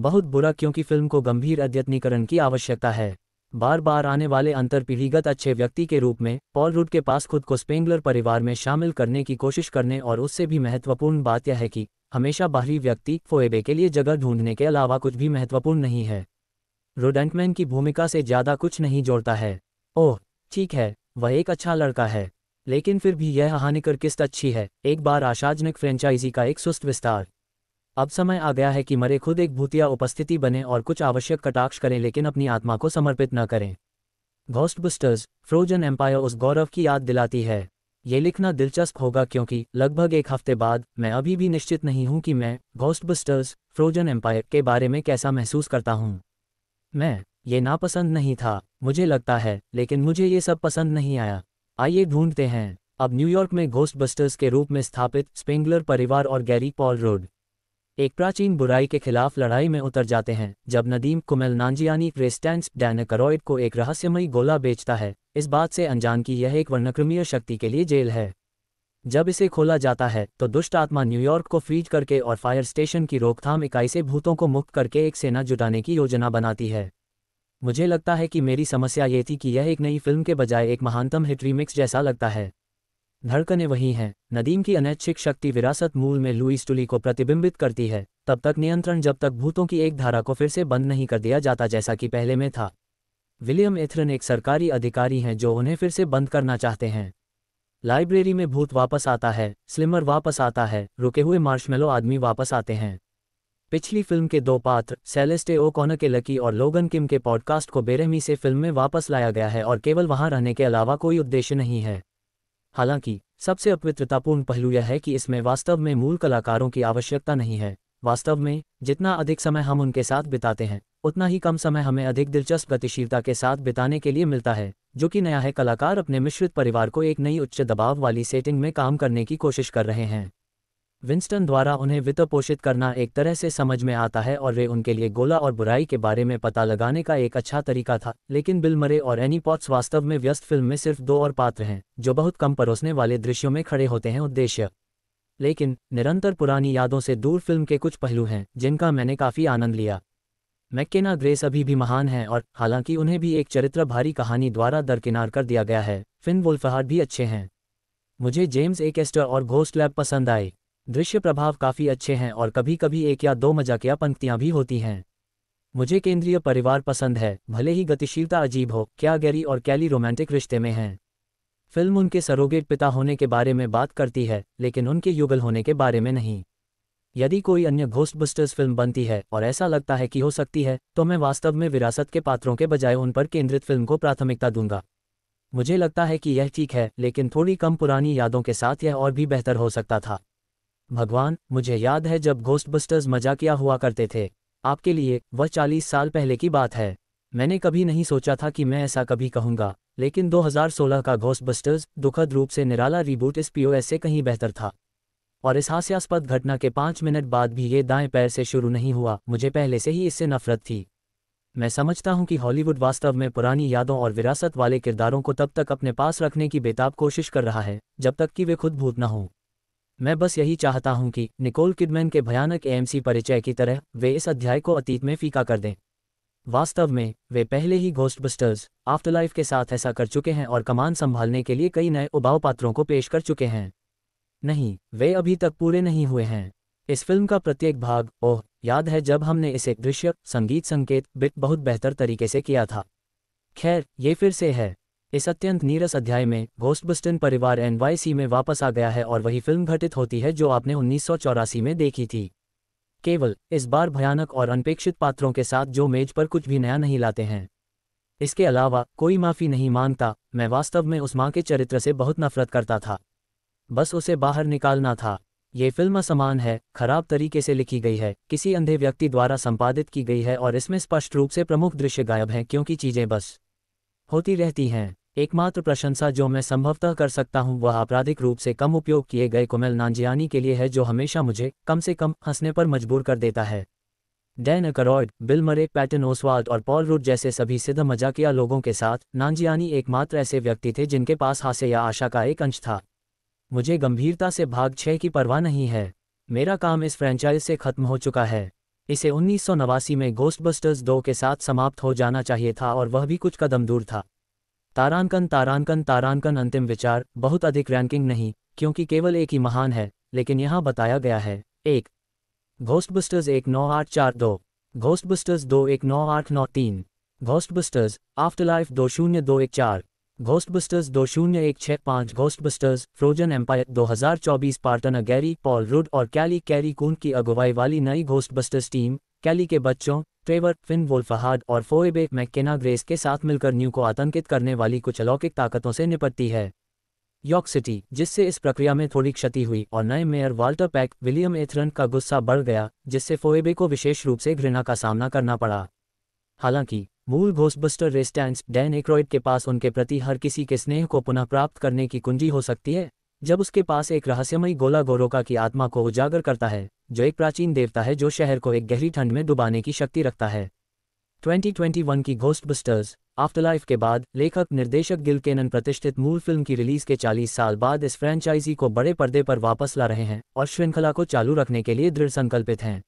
बहुत बुरा क्योंकि फिल्म को गंभीर अद्यतनीकरण की आवश्यकता है बार बार आने वाले अंतरपीढ़ीगत अच्छे व्यक्ति के रूप में पॉल रूड के पास खुद को स्पेंगलर परिवार में शामिल करने की कोशिश करने और उससे भी महत्वपूर्ण बात यह है कि हमेशा बाहरी व्यक्ति फोएबे के लिए जगह ढूंढने के अलावा कुछ भी महत्वपूर्ण नहीं है रोडेंटमैन की भूमिका से ज़्यादा कुछ नहीं जोड़ता है ओह ठीक है वह एक अच्छा लड़का है लेकिन फिर भी यह हानिकर किस्त अच्छी है एक बार आशाजनक फ्रेंचाइजी का एक सुस्त विस्तार अब समय आ गया है कि मरे खुद एक भूतिया उपस्थिति बने और कुछ आवश्यक कटाक्ष करें लेकिन अपनी आत्मा को समर्पित न करें घोस्टबुस्टर्स फ्रोजन एम्पायर उस गौरव की याद दिलाती है ये लिखना दिलचस्प होगा क्योंकि लगभग एक हफ्ते बाद मैं अभी भी निश्चित नहीं हूं कि मैं घोस्टबुस्टर्स फ्रोजन एम्पायर के बारे में कैसा महसूस करता हूं मैं ये नापसंद नहीं था मुझे लगता है लेकिन मुझे ये सब पसंद नहीं आया आइए ढूंढते हैं अब न्यूयॉर्क में घोस्ट बस्टर्स के रूप में स्थापित स्पेंगलर परिवार और गैरी पॉल रोड एक प्राचीन बुराई के खिलाफ लड़ाई में उतर जाते हैं जब नदीम कुमेल नांजियानी क्रिस्टेंस डैनकरॉइड को एक रहस्यमयी गोला बेचता है इस बात से अनजान की यह एक वर्णक्रमीय शक्ति के लिए जेल है जब इसे खोला जाता है तो दुष्ट आत्मा न्यूयॉर्क को फ्रीज करके और फायर स्टेशन की रोकथाम इकाई से भूतों को मुक्त करके एक सेना जुटाने की योजना बनाती है मुझे लगता है कि मेरी समस्या ये थी कि यह एक नई फिल्म के बजाय एक महानतम हिट रीमिक्स जैसा लगता है धड़कने वही हैं नदीम की अनैच्छिक शक्ति विरासत मूल में लुईस टुली को प्रतिबिंबित करती है तब तक नियंत्रण जब तक भूतों की एक धारा को फिर से बंद नहीं कर दिया जाता जैसा कि पहले में था विलियम एथरन एक सरकारी अधिकारी हैं जो उन्हें फिर से बंद करना चाहते हैं लाइब्रेरी में भूत वापस आता है स्लिमर वापस आता है रुके हुए मार्शमेलो आदमी वापस आते हैं पिछली फिल्म के दो पात्र सेलेस्टे ओ कॉनर के लकी और लोगन किम के पॉडकास्ट को बेरहमी से फिल्म में वापस लाया गया है और केवल वहां रहने के अलावा कोई उद्देश्य नहीं है हालांकि सबसे अपवित्रतापूर्ण पहलू यह है कि इसमें वास्तव में मूल कलाकारों की आवश्यकता नहीं है वास्तव में जितना अधिक समय हम उनके साथ बिताते हैं उतना ही कम समय हमें अधिक दिलचस्प गतिशीलता के साथ बिताने के लिए मिलता है जो कि नया है कलाकार अपने मिश्रित परिवार को एक नई उच्च दबाव वाली सेटिंग में काम करने की कोशिश कर रहे हैं विंस्टन द्वारा उन्हें वित्तपोषित करना एक तरह से समझ में आता है और वे उनके लिए गोला और बुराई के बारे में पता लगाने का एक अच्छा तरीका था लेकिन बिल मरे और एनी पॉट्स वास्तव में व्यस्त फिल्म में सिर्फ दो और पात्र हैं जो बहुत कम परोसने वाले दृश्यों में खड़े होते हैं उद्देश्य लेकिन निरंतर पुरानी यादों से दूर फिल्म के कुछ पहलू हैं जिनका मैंने काफ़ी आनंद लिया मैकेना ग्रेस अभी भी महान है और हालांकि उन्हें भी एक चरित्र भारी कहानी द्वारा दरकिनार कर दिया गया है फिन वोल्फहार्ड भी अच्छे हैं मुझे जेम्स एक एस्टर और घोस्ट लैब पसंद आए दृश्य प्रभाव काफ़ी अच्छे हैं और कभी कभी एक या दो मजाकिया पंक्तियाँ भी होती हैं मुझे केंद्रीय परिवार पसंद है भले ही गतिशीलता अजीब हो क्या गैरी और कैली रोमांटिक रिश्ते में हैं फिल्म उनके सरोगेट पिता होने के बारे में बात करती है लेकिन उनके युगल होने के बारे में नहीं यदि कोई अन्य घोस्टबस्टर्स फिल्म बनती है और ऐसा लगता है कि हो सकती है तो मैं वास्तव में विरासत के पात्रों के बजाय उन पर केंद्रित फिल्म को प्राथमिकता दूंगा मुझे लगता है कि यह ठीक है लेकिन थोड़ी कम पुरानी यादों के साथ यह और भी बेहतर हो सकता था भगवान मुझे याद है जब घोस्टबस्टर्स मजाकिया हुआ करते थे आपके लिए वह चालीस साल पहले की बात है मैंने कभी नहीं सोचा था कि मैं ऐसा कभी कहूंगा लेकिन 2016 का घोस्टबस्टर्स दुखद रूप से निराला रिबूट इस पीओ से कहीं बेहतर था और इस हास्यास्पद घटना के पाँच मिनट बाद भी ये दाएं पैर से शुरू नहीं हुआ मुझे पहले से ही इससे नफरत थी मैं समझता हूं कि हॉलीवुड वास्तव में पुरानी यादों और विरासत वाले किरदारों को तब तक अपने पास रखने की बेताब कोशिश कर रहा है जब तक कि वे खुद भूत न हों मैं बस यही चाहता हूं कि निकोल किडमैन के भयानक एएमसी परिचय की तरह वे इस अध्याय को अतीत में फीका कर दें वास्तव में वे पहले ही घोस्टबस्टर्स आफ्टरलाइफ के साथ ऐसा कर चुके हैं और कमान संभालने के लिए कई नए उबाऊ पात्रों को पेश कर चुके हैं नहीं वे अभी तक पूरे नहीं हुए हैं इस फिल्म का प्रत्येक भाग ओह याद है जब हमने इसे दृश्य संगीत संकेत बिट बहुत बेहतर तरीके से किया था खैर ये फिर से है इस अत्यंत नीरस अध्याय में घोस्टबस्टन परिवार एनवाईसी में वापस आ गया है और वही फिल्म घटित होती है जो आपने उन्नीस में देखी थी केवल इस बार भयानक और अनपेक्षित पात्रों के साथ जो मेज पर कुछ भी नया नहीं लाते हैं इसके अलावा कोई माफ़ी नहीं मांगता मैं वास्तव में उस माँ के चरित्र से बहुत नफरत करता था बस उसे बाहर निकालना था ये फिल्म असमान है खराब तरीके से लिखी गई है किसी अंधे व्यक्ति द्वारा संपादित की गई है और इसमें स्पष्ट रूप से प्रमुख दृश्य गायब हैं क्योंकि चीज़ें बस होती रहती हैं एकमात्र प्रशंसा जो मैं संभवतः कर सकता हूं वह आपराधिक रूप से कम उपयोग किए गए कुमेल नांजियानी के लिए है जो हमेशा मुझे कम से कम हंसने पर मजबूर कर देता है Dan Aykroyd Bill Murray Patton Oswalt और पॉल रूट जैसे सभी सिद्ध मजाकिया लोगों के साथ नांजियानी एकमात्र ऐसे व्यक्ति थे जिनके पास हास्य या आशा का एक अंश था मुझे गंभीरता से भाग छः की परवाह नहीं है मेरा काम इस फ्रेंचाइज से खत्म हो चुका है इसे उन्नीस में गोस्टबस्टर्स दो के साथ समाप्त हो जाना चाहिए था और वह भी कुछ कदम दूर था तारानकन तारानकन तारानकन अंतिम विचार बहुत अधिक रैंकिंग नहीं क्योंकि केवल एक ही महान है लेकिन यहां बताया गया है एक बुस्टर्स एक नौ आठ चार दो बुस्टर्स दो एक नौ आठ नौ तीन बुस्टर्स आफ्टर लाइफ दो शून्य दो एक चार बुस्टर्स दो शून्य एक छः पाँच घोस्टबुस्टर्स फ्रोजन एम्पायर दो हजार चौबीस पार्टनर गैरी पॉल रुड और कैली कैरी कून की अगुवाई वाली नई घोस्टबस्टर्स टीम कैली के बच्चों ट्रेवर फिन वोल्फहाड और फोएबे मैकेना ग्रेस के साथ मिलकर न्यू को आतंकित करने वाली कुछ अलौकिक ताकतों से निपटती है यॉर्क सिटी जिससे इस प्रक्रिया में थोड़ी क्षति हुई और नए mayor Walter Peck William Atherton का गुस्सा बढ़ गया जिससे फोएबे को विशेष रूप से घृणा का सामना करना पड़ा हालांकि मूल घोषबस्टर रेस्टेंस डैन एक्रॉइड के पास उनके प्रति हर किसी के स्नेह को पुनः प्राप्त करने की कुंजी हो सकती है जब उसके पास एक रहस्यमयी गोला गोरोका की आत्मा को उजागर करता है जो एक प्राचीन देवता है जो शहर को एक गहरी ठंड में डुबाने की शक्ति रखता है 2021 की घोस्ट आफ्टर आफ्टरलाइफ के बाद लेखक निर्देशक गिल केनन प्रतिष्ठित मूल फिल्म की रिलीज के 40 साल बाद इस फ्रेंचाइजी को बड़े पर्दे पर वापस ला रहे हैं और श्रृंखला को चालू रखने के लिए दृढ़ संकल्पित हैं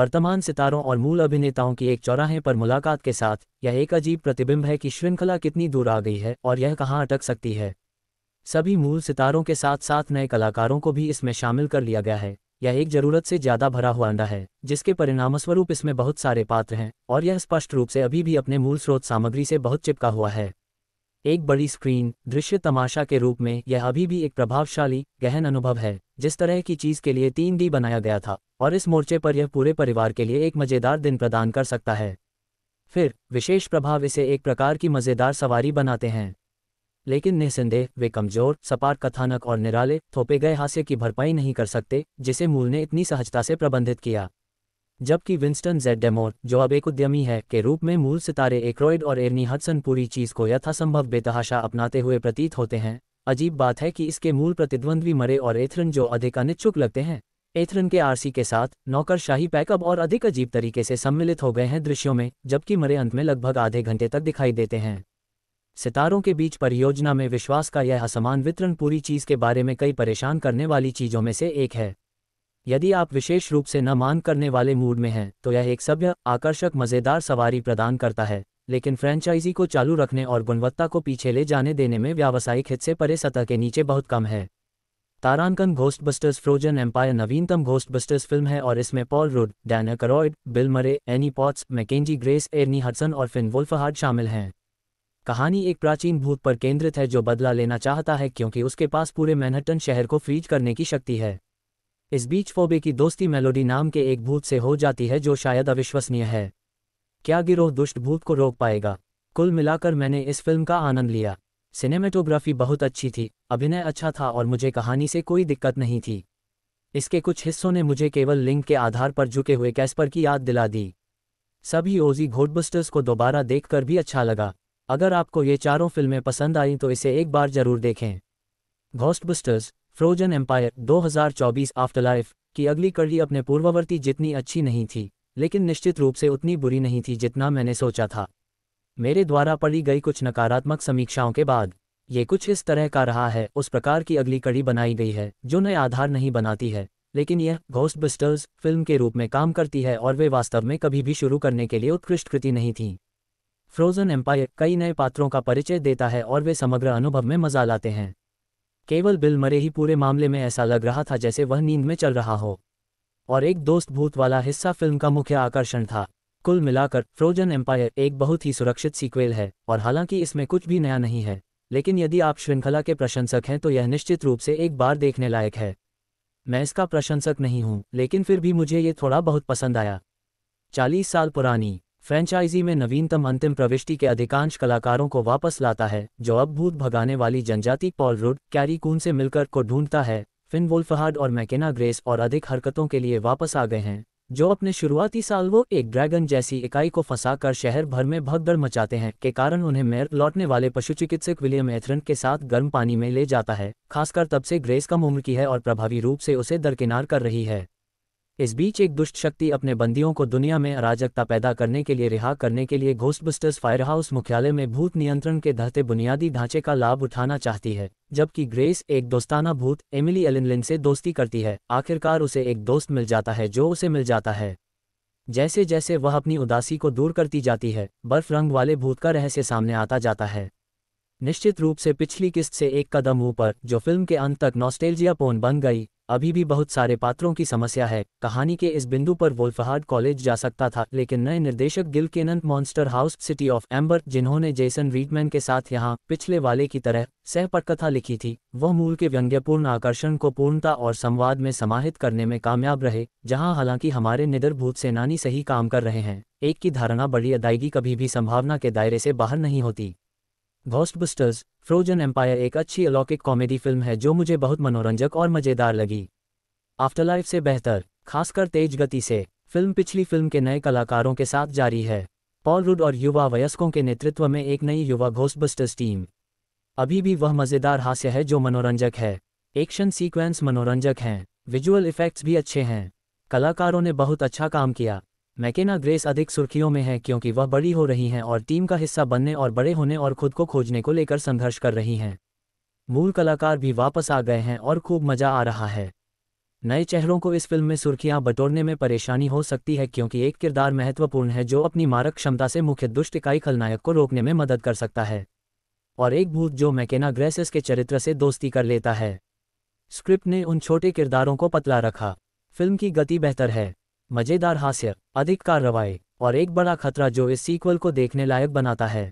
वर्तमान सितारों और मूल अभिनेताओं की एक चौराहे पर मुलाकात के साथ यह एक अजीब प्रतिबिंब है कि श्रृंखला कितनी दूर आ गई है और यह कहाँ अटक सकती है सभी मूल सितारों के साथ साथ नए कलाकारों को भी इसमें शामिल कर लिया गया है यह एक जरूरत से ज्यादा भरा हुआ अंडा है जिसके परिणामस्वरूप इसमें बहुत सारे पात्र हैं और यह स्पष्ट रूप से अभी भी अपने मूल स्रोत सामग्री से बहुत चिपका हुआ है एक बड़ी स्क्रीन दृश्य तमाशा के रूप में यह अभी भी एक प्रभावशाली गहन अनुभव है जिस तरह की चीज के लिए तीन डी बनाया गया था और इस मोर्चे पर यह पूरे परिवार के लिए एक मजेदार दिन प्रदान कर सकता है फिर विशेष प्रभाव इसे एक प्रकार की मजेदार सवारी बनाते हैं लेकिन निसंदेह वे कमजोर सपाट कथानक और निराले थोपे गए हास्य की भरपाई नहीं कर सकते जिसे मूल ने इतनी सहजता से प्रबंधित किया जबकि विंस्टन जेड डेमोर जो अब एक उद्यमी है के रूप में मूल सितारे एक्रॉइड और एर्नी हडसन पूरी चीज को यथासंभव बेतहाशा अपनाते हुए प्रतीत होते हैं अजीब बात है कि इसके मूल प्रतिद्वंद्वी मरे और एथरन जो अधिक अनिच्छुक लगते हैं एथरन के आरसी के साथ नौकरशाही पैकअप और अधिक अजीब तरीके से सम्मिलित हो गए हैं दृश्यों में जबकि मरे अंत में लगभग आधे घंटे तक दिखाई देते हैं सितारों के बीच परियोजना में विश्वास का यह असमान वितरण पूरी चीज के बारे में कई परेशान करने वाली चीजों में से एक है यदि आप विशेष रूप से न मान करने वाले मूड में हैं तो यह एक सभ्य आकर्षक मज़ेदार सवारी प्रदान करता है लेकिन फ्रेंचाइजी को चालू रखने और गुणवत्ता को पीछे ले जाने देने में व्यावसायिक हित से परे सतह के नीचे बहुत कम है तारांकन घोस्टबस्टर्स फ्रोजन एम्पायर नवीनतम घोस्टबस्टर्स फिल्म है और इसमें Paul Rudd Dan Aykroyd Bill Murray Annie Potts McKenna Grace Ernie Hudson और फिन वुल्फहार्ड शामिल हैं कहानी एक प्राचीन भूत पर केंद्रित है जो बदला लेना चाहता है क्योंकि उसके पास पूरे मैनहट्टन शहर को फ्रीज करने की शक्ति है इस बीच फोबे की दोस्ती मेलोडी नाम के एक भूत से हो जाती है जो शायद अविश्वसनीय है क्या गिरोह दुष्ट भूत को रोक पाएगा कुल मिलाकर मैंने इस फिल्म का आनंद लिया सिनेमेटोग्राफी बहुत अच्छी थी अभिनय अच्छा था और मुझे कहानी से कोई दिक्कत नहीं थी इसके कुछ हिस्सों ने मुझे केवल लिंक के आधार पर झुके हुए कैस्पर की याद दिला दी सभी ओजी घोटबस्टर्स को दोबारा देखकर भी अच्छा लगा अगर आपको ये चारों फिल्में पसंद आईं तो इसे एक बार जरूर देखें घोस्टबुस्टर्स फ्रोजन एम्पायर 2024 लाइफ की अगली कड़ी अपने पूर्ववर्ती जितनी अच्छी नहीं थी लेकिन निश्चित रूप से उतनी बुरी नहीं थी जितना मैंने सोचा था मेरे द्वारा पढ़ी गई कुछ नकारात्मक समीक्षाओं के बाद ये कुछ इस तरह का रहा है उस प्रकार की अगली कड़ी बनाई गई है जो नए आधार नहीं बनाती है लेकिन यह घोस्ट फिल्म के रूप में काम करती है और वे वास्तव में कभी भी शुरू करने के लिए उत्कृष्ट कृति नहीं थी फ्रोजन एम्पायर कई नए पात्रों का परिचय देता है और वे समग्र अनुभव में मजा लाते हैं केवल बिल मरे ही पूरे मामले में ऐसा लग रहा था जैसे वह नींद में चल रहा हो और एक दोस्त भूत वाला हिस्सा फिल्म का मुख्य आकर्षण था कुल मिलाकर फ्रोजन एम्पायर एक बहुत ही सुरक्षित सीक्वेल है और हालांकि इसमें कुछ भी नया नहीं है लेकिन यदि आप श्रृंखला के प्रशंसक हैं तो यह निश्चित रूप से एक बार देखने लायक है मैं इसका प्रशंसक नहीं हूं लेकिन फिर भी मुझे ये थोड़ा बहुत पसंद आया चालीस साल पुरानी फ्रेंचाइजी में नवीनतम अंतिम प्रविष्टि के अधिकांश कलाकारों को वापस लाता है जो अब भूत भगाने वाली जनजाति पॉल रुड कैरी कून से मिलकर को ढूंढता है फिन वोल्फहाड और मैकेना ग्रेस और अधिक हरकतों के लिए वापस आ गए हैं जो अपने शुरुआती साल वो एक ड्रैगन जैसी इकाई को फंसाकर शहर भर में भगदड़ मचाते हैं के कारण उन्हें मेयर लौटने वाले पशु चिकित्सक विलियम एथरन के साथ गर्म पानी में ले जाता है खासकर तब से ग्रेस कम उम्र की है और प्रभावी रूप से उसे दरकिनार कर रही है इस बीच एक दुष्ट शक्ति अपने बंदियों को दुनिया में अराजकता पैदा करने के लिए रिहा करने के लिए घोस्टबस्टर्स फायरहाउस मुख्यालय में भूत नियंत्रण के धरते बुनियादी ढांचे का लाभ उठाना चाहती है जबकि ग्रेस एक दोस्ताना भूत एमिली एलिनलिन से दोस्ती करती है आखिरकार उसे एक दोस्त मिल जाता है जो उसे मिल जाता है जैसे जैसे वह अपनी उदासी को दूर करती जाती है बर्फ रंग वाले भूत का रहस्य सामने आता जाता है निश्चित रूप से पिछली किस्त से एक कदम ऊपर जो फिल्म के अंत तक नॉस्टेलजिया पोन बन गई अभी भी बहुत सारे पात्रों की समस्या है कहानी के इस बिंदु पर वोल्फहार्ड कॉलेज जा सकता था लेकिन नए निर्देशक Gil Kenan Monster House City of Ember जिन्होंने जेसन रीडमैन के साथ यहाँ पिछले वाले की तरह सह पटकथा लिखी थी वह मूल के व्यंग्यपूर्ण आकर्षण को पूर्णता और संवाद में समाहित करने में कामयाब रहे जहाँ हालांकि हमारे निदरभूत भूत सेनानी सही काम कर रहे हैं एक की धारणा बड़ी अदायगी कभी भी संभावना के दायरे से बाहर नहीं होती घोस्टबस्टर्स फ्रोजन एम्पायर एक अच्छी अलौकिक कॉमेडी फिल्म है जो मुझे बहुत मनोरंजक और मज़ेदार लगी आफ्टरलाइफ से बेहतर खासकर तेज गति से फिल्म पिछली फिल्म के नए कलाकारों के साथ जारी है पॉल रुड और युवा वयस्कों के नेतृत्व में एक नई युवा घोस्टबस्टर्स टीम अभी भी वह मज़ेदार हास्य है जो मनोरंजक है एक्शन सीक्वेंस मनोरंजक हैं विजुअल इफेक्ट्स भी अच्छे हैं कलाकारों ने बहुत अच्छा काम किया मैकेना ग्रेस अधिक सुर्खियों में है क्योंकि वह बड़ी हो रही हैं और टीम का हिस्सा बनने और बड़े होने और खुद को खोजने को लेकर संघर्ष कर रही हैं मूल कलाकार भी वापस आ गए हैं और खूब मजा आ रहा है नए चेहरों को इस फिल्म में सुर्खियां बटोरने में परेशानी हो सकती है क्योंकि एक किरदार महत्वपूर्ण है जो अपनी मारक क्षमता से मुख्य दुष्ट इकाई खलनायक को रोकने में मदद कर सकता है और एक भूत जो मैकेना ग्रेसेस के चरित्र से दोस्ती कर लेता है स्क्रिप्ट ने उन छोटे किरदारों को पतला रखा फिल्म की गति बेहतर है मजेदार हास्य अधिक कार्रवाई और एक बड़ा खतरा जो इस सीक्वल को देखने लायक बनाता है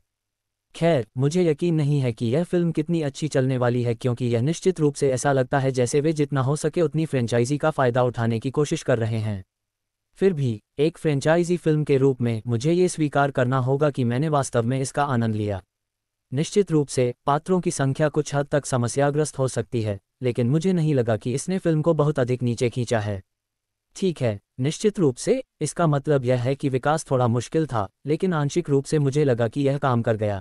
खैर मुझे यकीन नहीं है कि यह फिल्म कितनी अच्छी चलने वाली है क्योंकि यह निश्चित रूप से ऐसा लगता है जैसे वे जितना हो सके उतनी फ्रेंचाइजी का फ़ायदा उठाने की कोशिश कर रहे हैं फिर भी एक फ्रेंचाइजी फिल्म के रूप में मुझे ये स्वीकार करना होगा कि मैंने वास्तव में इसका आनंद लिया निश्चित रूप से पात्रों की संख्या कुछ हद तक समस्याग्रस्त हो सकती है लेकिन मुझे नहीं लगा कि इसने फिल्म को बहुत अधिक नीचे खींचा है ठीक है निश्चित रूप से इसका मतलब यह है कि विकास थोड़ा मुश्किल था लेकिन आंशिक रूप से मुझे लगा कि यह काम कर गया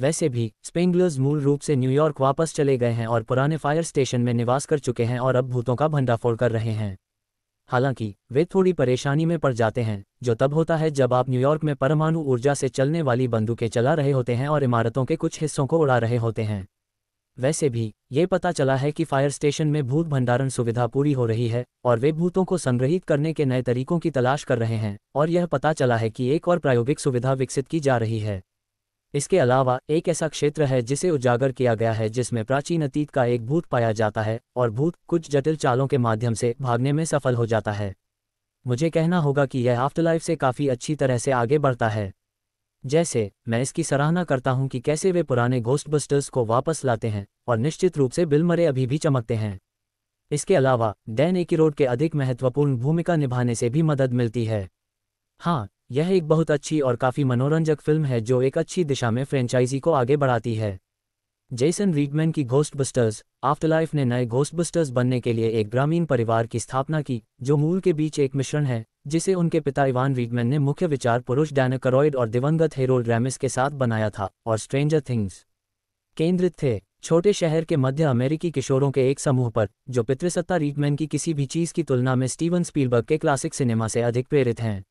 वैसे भी स्पेंगलर्स मूल रूप से न्यूयॉर्क वापस चले गए हैं और पुराने फायर स्टेशन में निवास कर चुके हैं और अब भूतों का भंडाफोड़ कर रहे हैं हालांकि वे थोड़ी परेशानी में पड़ जाते हैं जो तब होता है जब आप न्यूयॉर्क में परमाणु ऊर्जा से चलने वाली बंदूकें चला रहे होते हैं और इमारतों के कुछ हिस्सों को उड़ा रहे होते हैं वैसे भी ये पता चला है कि फायर स्टेशन में भूत भंडारण सुविधा पूरी हो रही है और वे भूतों को संग्रहित करने के नए तरीकों की तलाश कर रहे हैं और यह पता चला है कि एक और प्रायोगिक सुविधा विकसित की जा रही है इसके अलावा एक ऐसा क्षेत्र है जिसे उजागर किया गया है जिसमें प्राचीन अतीत का एक भूत पाया जाता है और भूत कुछ जटिल चालों के माध्यम से भागने में सफल हो जाता है मुझे कहना होगा कि यह आफ्टरलाइफ से काफ़ी अच्छी तरह से आगे बढ़ता है जैसे मैं इसकी सराहना करता हूं कि कैसे वे पुराने घोस्टबस्टर्स को वापस लाते हैं और निश्चित रूप से बिलमरे अभी भी चमकते हैं इसके अलावा डैन एक रोड के अधिक महत्वपूर्ण भूमिका निभाने से भी मदद मिलती है हाँ यह एक बहुत अच्छी और काफ़ी मनोरंजक फिल्म है जो एक अच्छी दिशा में फ्रेंचाइजी को आगे बढ़ाती है जेसन रीडमैन की घोस्ट बस्टर्स आफ्टरलाइफ ने नए घोस्ट बस्टर्स बनने के लिए एक ग्रामीण परिवार की स्थापना की जो मूल के बीच एक मिश्रण है जिसे उनके पिता इवान वीगमैन ने मुख्य विचार पुरुष डैनकरॉयड और दिवंगत हेरोल रैमिस के साथ बनाया था और स्ट्रेंजर थिंग्स केंद्रित थे छोटे शहर के मध्य अमेरिकी किशोरों के एक समूह पर जो पितृसत्ता रीटमैन की किसी भी चीज़ की तुलना में स्टीवन स्पीलबर्ग के क्लासिक सिनेमा से अधिक प्रेरित हैं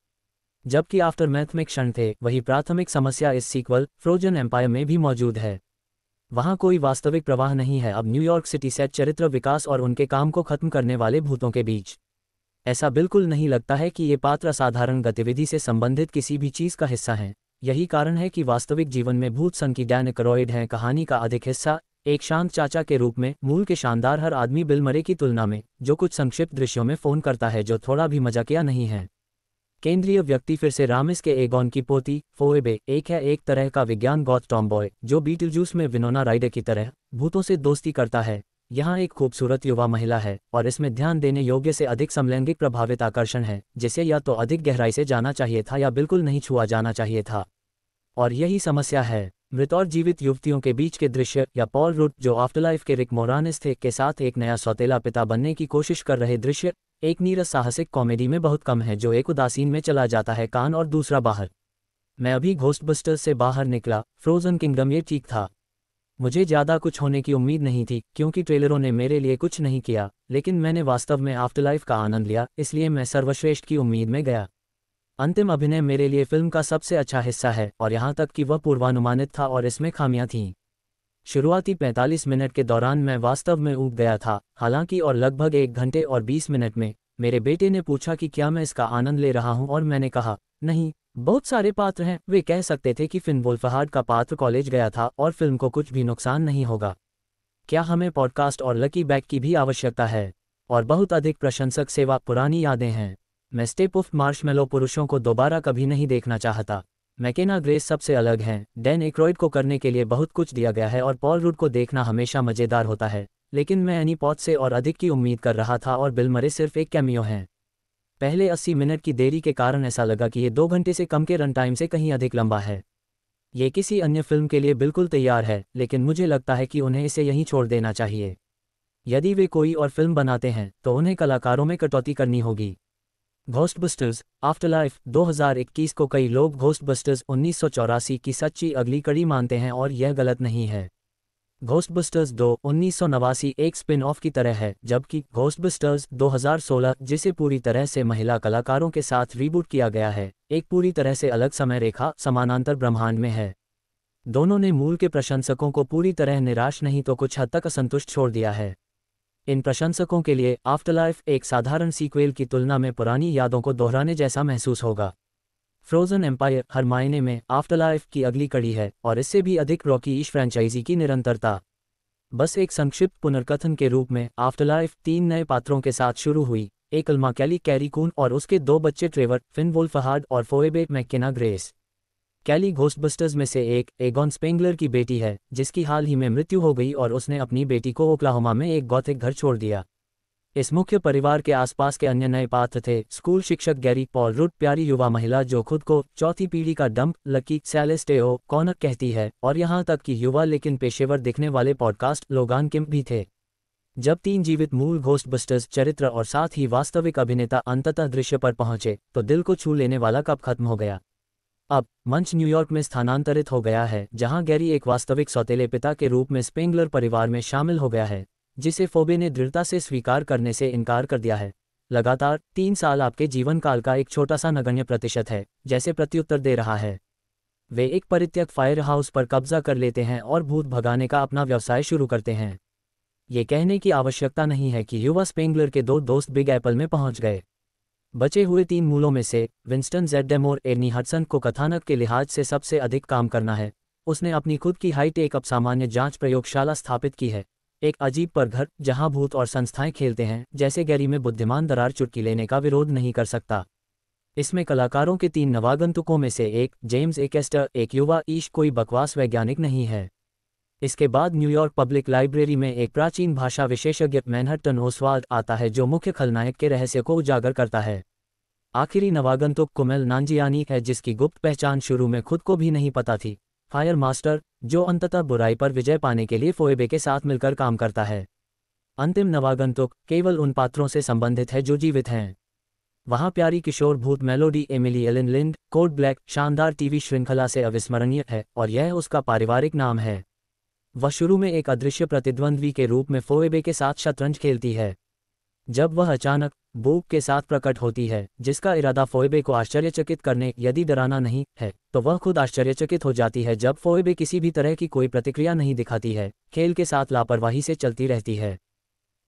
जबकि आफ्टर में क्षण थे वही प्राथमिक समस्या इस सीक्वल फ्रोजन एम्पायर में भी मौजूद है वहां कोई वास्तविक प्रवाह नहीं है अब न्यूयॉर्क सिटी सेट चरित्र विकास और उनके काम को खत्म करने वाले भूतों के बीच ऐसा बिल्कुल नहीं लगता है कि ये पात्र साधारण गतिविधि से संबंधित किसी भी चीज का हिस्सा हैं यही कारण है कि वास्तविक जीवन में भूत संकीर्ण करोइड हैं कहानी का अधिक हिस्सा एक शांत चाचा के रूप में मूल के शानदार हर आदमी बिल मरे की तुलना में जो कुछ संक्षिप्त दृश्यों में फोन करता है जो थोड़ा भी मजाकिया नहीं है केंद्रीय व्यक्ति फिर से रामिस के एगोन की पोती फोएबे एक है एक तरह का विज्ञान गौत टॉम्बॉय जो बीटलजूस में विनोना राइडे की तरह भूतों से दोस्ती करता है यहाँ एक खूबसूरत युवा महिला है और इसमें ध्यान देने योग्य से अधिक समलैंगिक प्रभावित आकर्षण है जिसे या तो अधिक गहराई से जाना चाहिए था या बिल्कुल नहीं छुआ जाना चाहिए था और यही समस्या है मृत और जीवित युवतियों के बीच के दृश्य या पॉल रूट जो आफ्टरलाइफ के रिक मोरानिस थे के साथ एक नया सौतेला पिता बनने की कोशिश कर रहे दृश्य एक नीरस साहसिक कॉमेडी में बहुत कम है जो एक उदासीन में चला जाता है कान और दूसरा बाहर मैं अभी घोस्टबस्टर्स से बाहर निकला फ्रोजन किंगडम ये ठीक था मुझे ज़्यादा कुछ होने की उम्मीद नहीं थी क्योंकि ट्रेलरों ने मेरे लिए कुछ नहीं किया लेकिन मैंने वास्तव में आफ्टर लाइफ का आनंद लिया इसलिए मैं सर्वश्रेष्ठ की उम्मीद में गया अंतिम अभिनय मेरे लिए फिल्म का सबसे अच्छा हिस्सा है और यहां तक कि वह पूर्वानुमानित था और इसमें खामियां थीं शुरुआती 45 मिनट के दौरान मैं वास्तव में ऊब गया था हालांकि और लगभग एक घंटे और 20 मिनट में मेरे बेटे ने पूछा कि क्या मैं इसका आनंद ले रहा हूं और मैंने कहा नहीं बहुत सारे पात्र हैं वे कह सकते थे कि फिन फहाड का पात्र कॉलेज गया था और फिल्म को कुछ भी नुकसान नहीं होगा क्या हमें पॉडकास्ट और लकी बैग की भी आवश्यकता है और बहुत अधिक प्रशंसक सेवा पुरानी यादें हैं मैं स्टेप ऑफ मार्शमेलो पुरुषों को दोबारा कभी नहीं देखना चाहता मैकेना ग्रेस सबसे अलग हैं डैन एक्रॉइड को करने के लिए बहुत कुछ दिया गया है और पॉल रूड को देखना हमेशा मज़ेदार होता है लेकिन मैं एनी पॉथ से और अधिक की उम्मीद कर रहा था और बिल मरे सिर्फ एक कैमियो हैं पहले 80 मिनट की देरी के कारण ऐसा लगा कि ये दो घंटे से कम के रन टाइम से कहीं अधिक लंबा है ये किसी अन्य फिल्म के लिए बिल्कुल तैयार है लेकिन मुझे लगता है कि उन्हें इसे यहीं छोड़ देना चाहिए यदि वे कोई और फिल्म बनाते हैं तो उन्हें कलाकारों में कटौती करनी होगी घोस्टबस्टर्स आफ्टरलाइफ 2021 को कई लोग घोस्टबस्टर्स उन्नीस की सच्ची अगली कड़ी मानते हैं और यह गलत नहीं है घोस्टबस्टर्स दो उन्नीस एक स्पिन ऑफ की तरह है जबकि घोस्टबस्टर्स 2016 जिसे पूरी तरह से महिला कलाकारों के साथ रीबूट किया गया है एक पूरी तरह से अलग समय रेखा समानांतर ब्रह्मांड में है दोनों ने मूल के प्रशंसकों को पूरी तरह निराश नहीं तो कुछ हद तक असंतुष्ट छोड़ दिया है इन प्रशंसकों के लिए आफ्टरलाइफ एक साधारण सीक्वेल की तुलना में पुरानी यादों को दोहराने जैसा महसूस होगा फ्रोजन एम्पायर हर मायने में आफ्टरलाइफ की अगली कड़ी है और इससे भी अधिक रॉकी ईश फ्रेंचाइजी की निरंतरता बस एक संक्षिप्त पुनर्कथन के रूप में आफ्टरलाइफ तीन नए पात्रों के साथ शुरू हुई एक अल्मा कैली कैरीकून और उसके दो बच्चे ट्रेवर फिन वोल्फहार्ड और Phoebe McKenna Grace Callie Ghostbusters में से एक एगॉन स्पेंगलर की बेटी है जिसकी हाल ही में मृत्यु हो गई और उसने अपनी बेटी को ओक्लाहोमा में एक गौथिक घर छोड़ दिया इस मुख्य परिवार के आसपास के अन्य नए पात्र थे स्कूल शिक्षक गैरी पॉल रुट प्यारी युवा महिला जो खुद को चौथी पीढ़ी का डंप लकी सैलेस्टेओ कौनक कहती है और यहां तक कि युवा लेकिन पेशेवर दिखने वाले पॉडकास्ट लोगान किम भी थे जब तीन जीवित मूल बस्टर्स चरित्र और साथ ही वास्तविक अभिनेता अंततः दृश्य पर पहुंचे तो दिल को छू लेने वाला कब खत्म हो गया अब मंच न्यूयॉर्क में स्थानांतरित हो गया है जहां गैरी एक वास्तविक सौतेले पिता के रूप में स्पेंगलर परिवार में शामिल हो गया है जिसे फोबे ने दृढ़ता से स्वीकार करने से इनकार कर दिया है लगातार तीन साल आपके जीवन काल का एक छोटा सा नगण्य प्रतिशत है जैसे प्रत्युत्तर दे रहा है वे एक परित्यक फायर हाउस पर कब्जा कर लेते हैं और भूत भगाने का अपना व्यवसाय शुरू करते हैं ये कहने की आवश्यकता नहीं है कि युवा स्पेंगलर के दो दोस्त बिग एप्पल में पहुंच गए बचे हुए तीन मूलों में से विंस्टन जेडेमोर एनी हटसन को कथानक के लिहाज से सबसे अधिक काम करना है उसने अपनी खुद की हाईटेक अब सामान्य जांच प्रयोगशाला स्थापित की है एक अजीब परघर जहां भूत और संस्थाएं खेलते हैं जैसे गैरी में बुद्धिमान दरार चुटकी लेने का विरोध नहीं कर सकता इसमें कलाकारों के तीन नवागंतुकों में से एक जेम्स एकेस्टर एक युवा ईश कोई बकवास वैज्ञानिक नहीं है इसके बाद न्यूयॉर्क पब्लिक लाइब्रेरी में एक प्राचीन भाषा विशेषज्ञ मैनहट्टन ओसवाल्ड आता है जो मुख्य खलनायक के रहस्य को उजागर करता है आखिरी नवागंतुक कुमेल नांजियानी है जिसकी गुप्त पहचान शुरू में खुद को भी नहीं पता थी फायर मास्टर जो अंततः बुराई पर विजय पाने के लिए फोएबे के साथ मिलकर काम करता है अंतिम नवागंतुक केवल उन पात्रों से संबंधित है जो जीवित हैं वहां प्यारी किशोर भूत Melody Emily Alyn Lind Code Black शानदार टीवी श्रृंखला से अविस्मरणीय है और यह उसका पारिवारिक नाम है वह शुरू में एक अदृश्य प्रतिद्वंद्वी के रूप में फोएबे के साथ शतरंज खेलती है जब वह अचानक बूक के साथ प्रकट होती है जिसका इरादा फोएबे को आश्चर्यचकित करने यदि डराना नहीं है तो वह खुद आश्चर्यचकित हो जाती है जब फोएबे किसी भी तरह की कोई प्रतिक्रिया नहीं दिखाती है खेल के साथ लापरवाही से चलती रहती है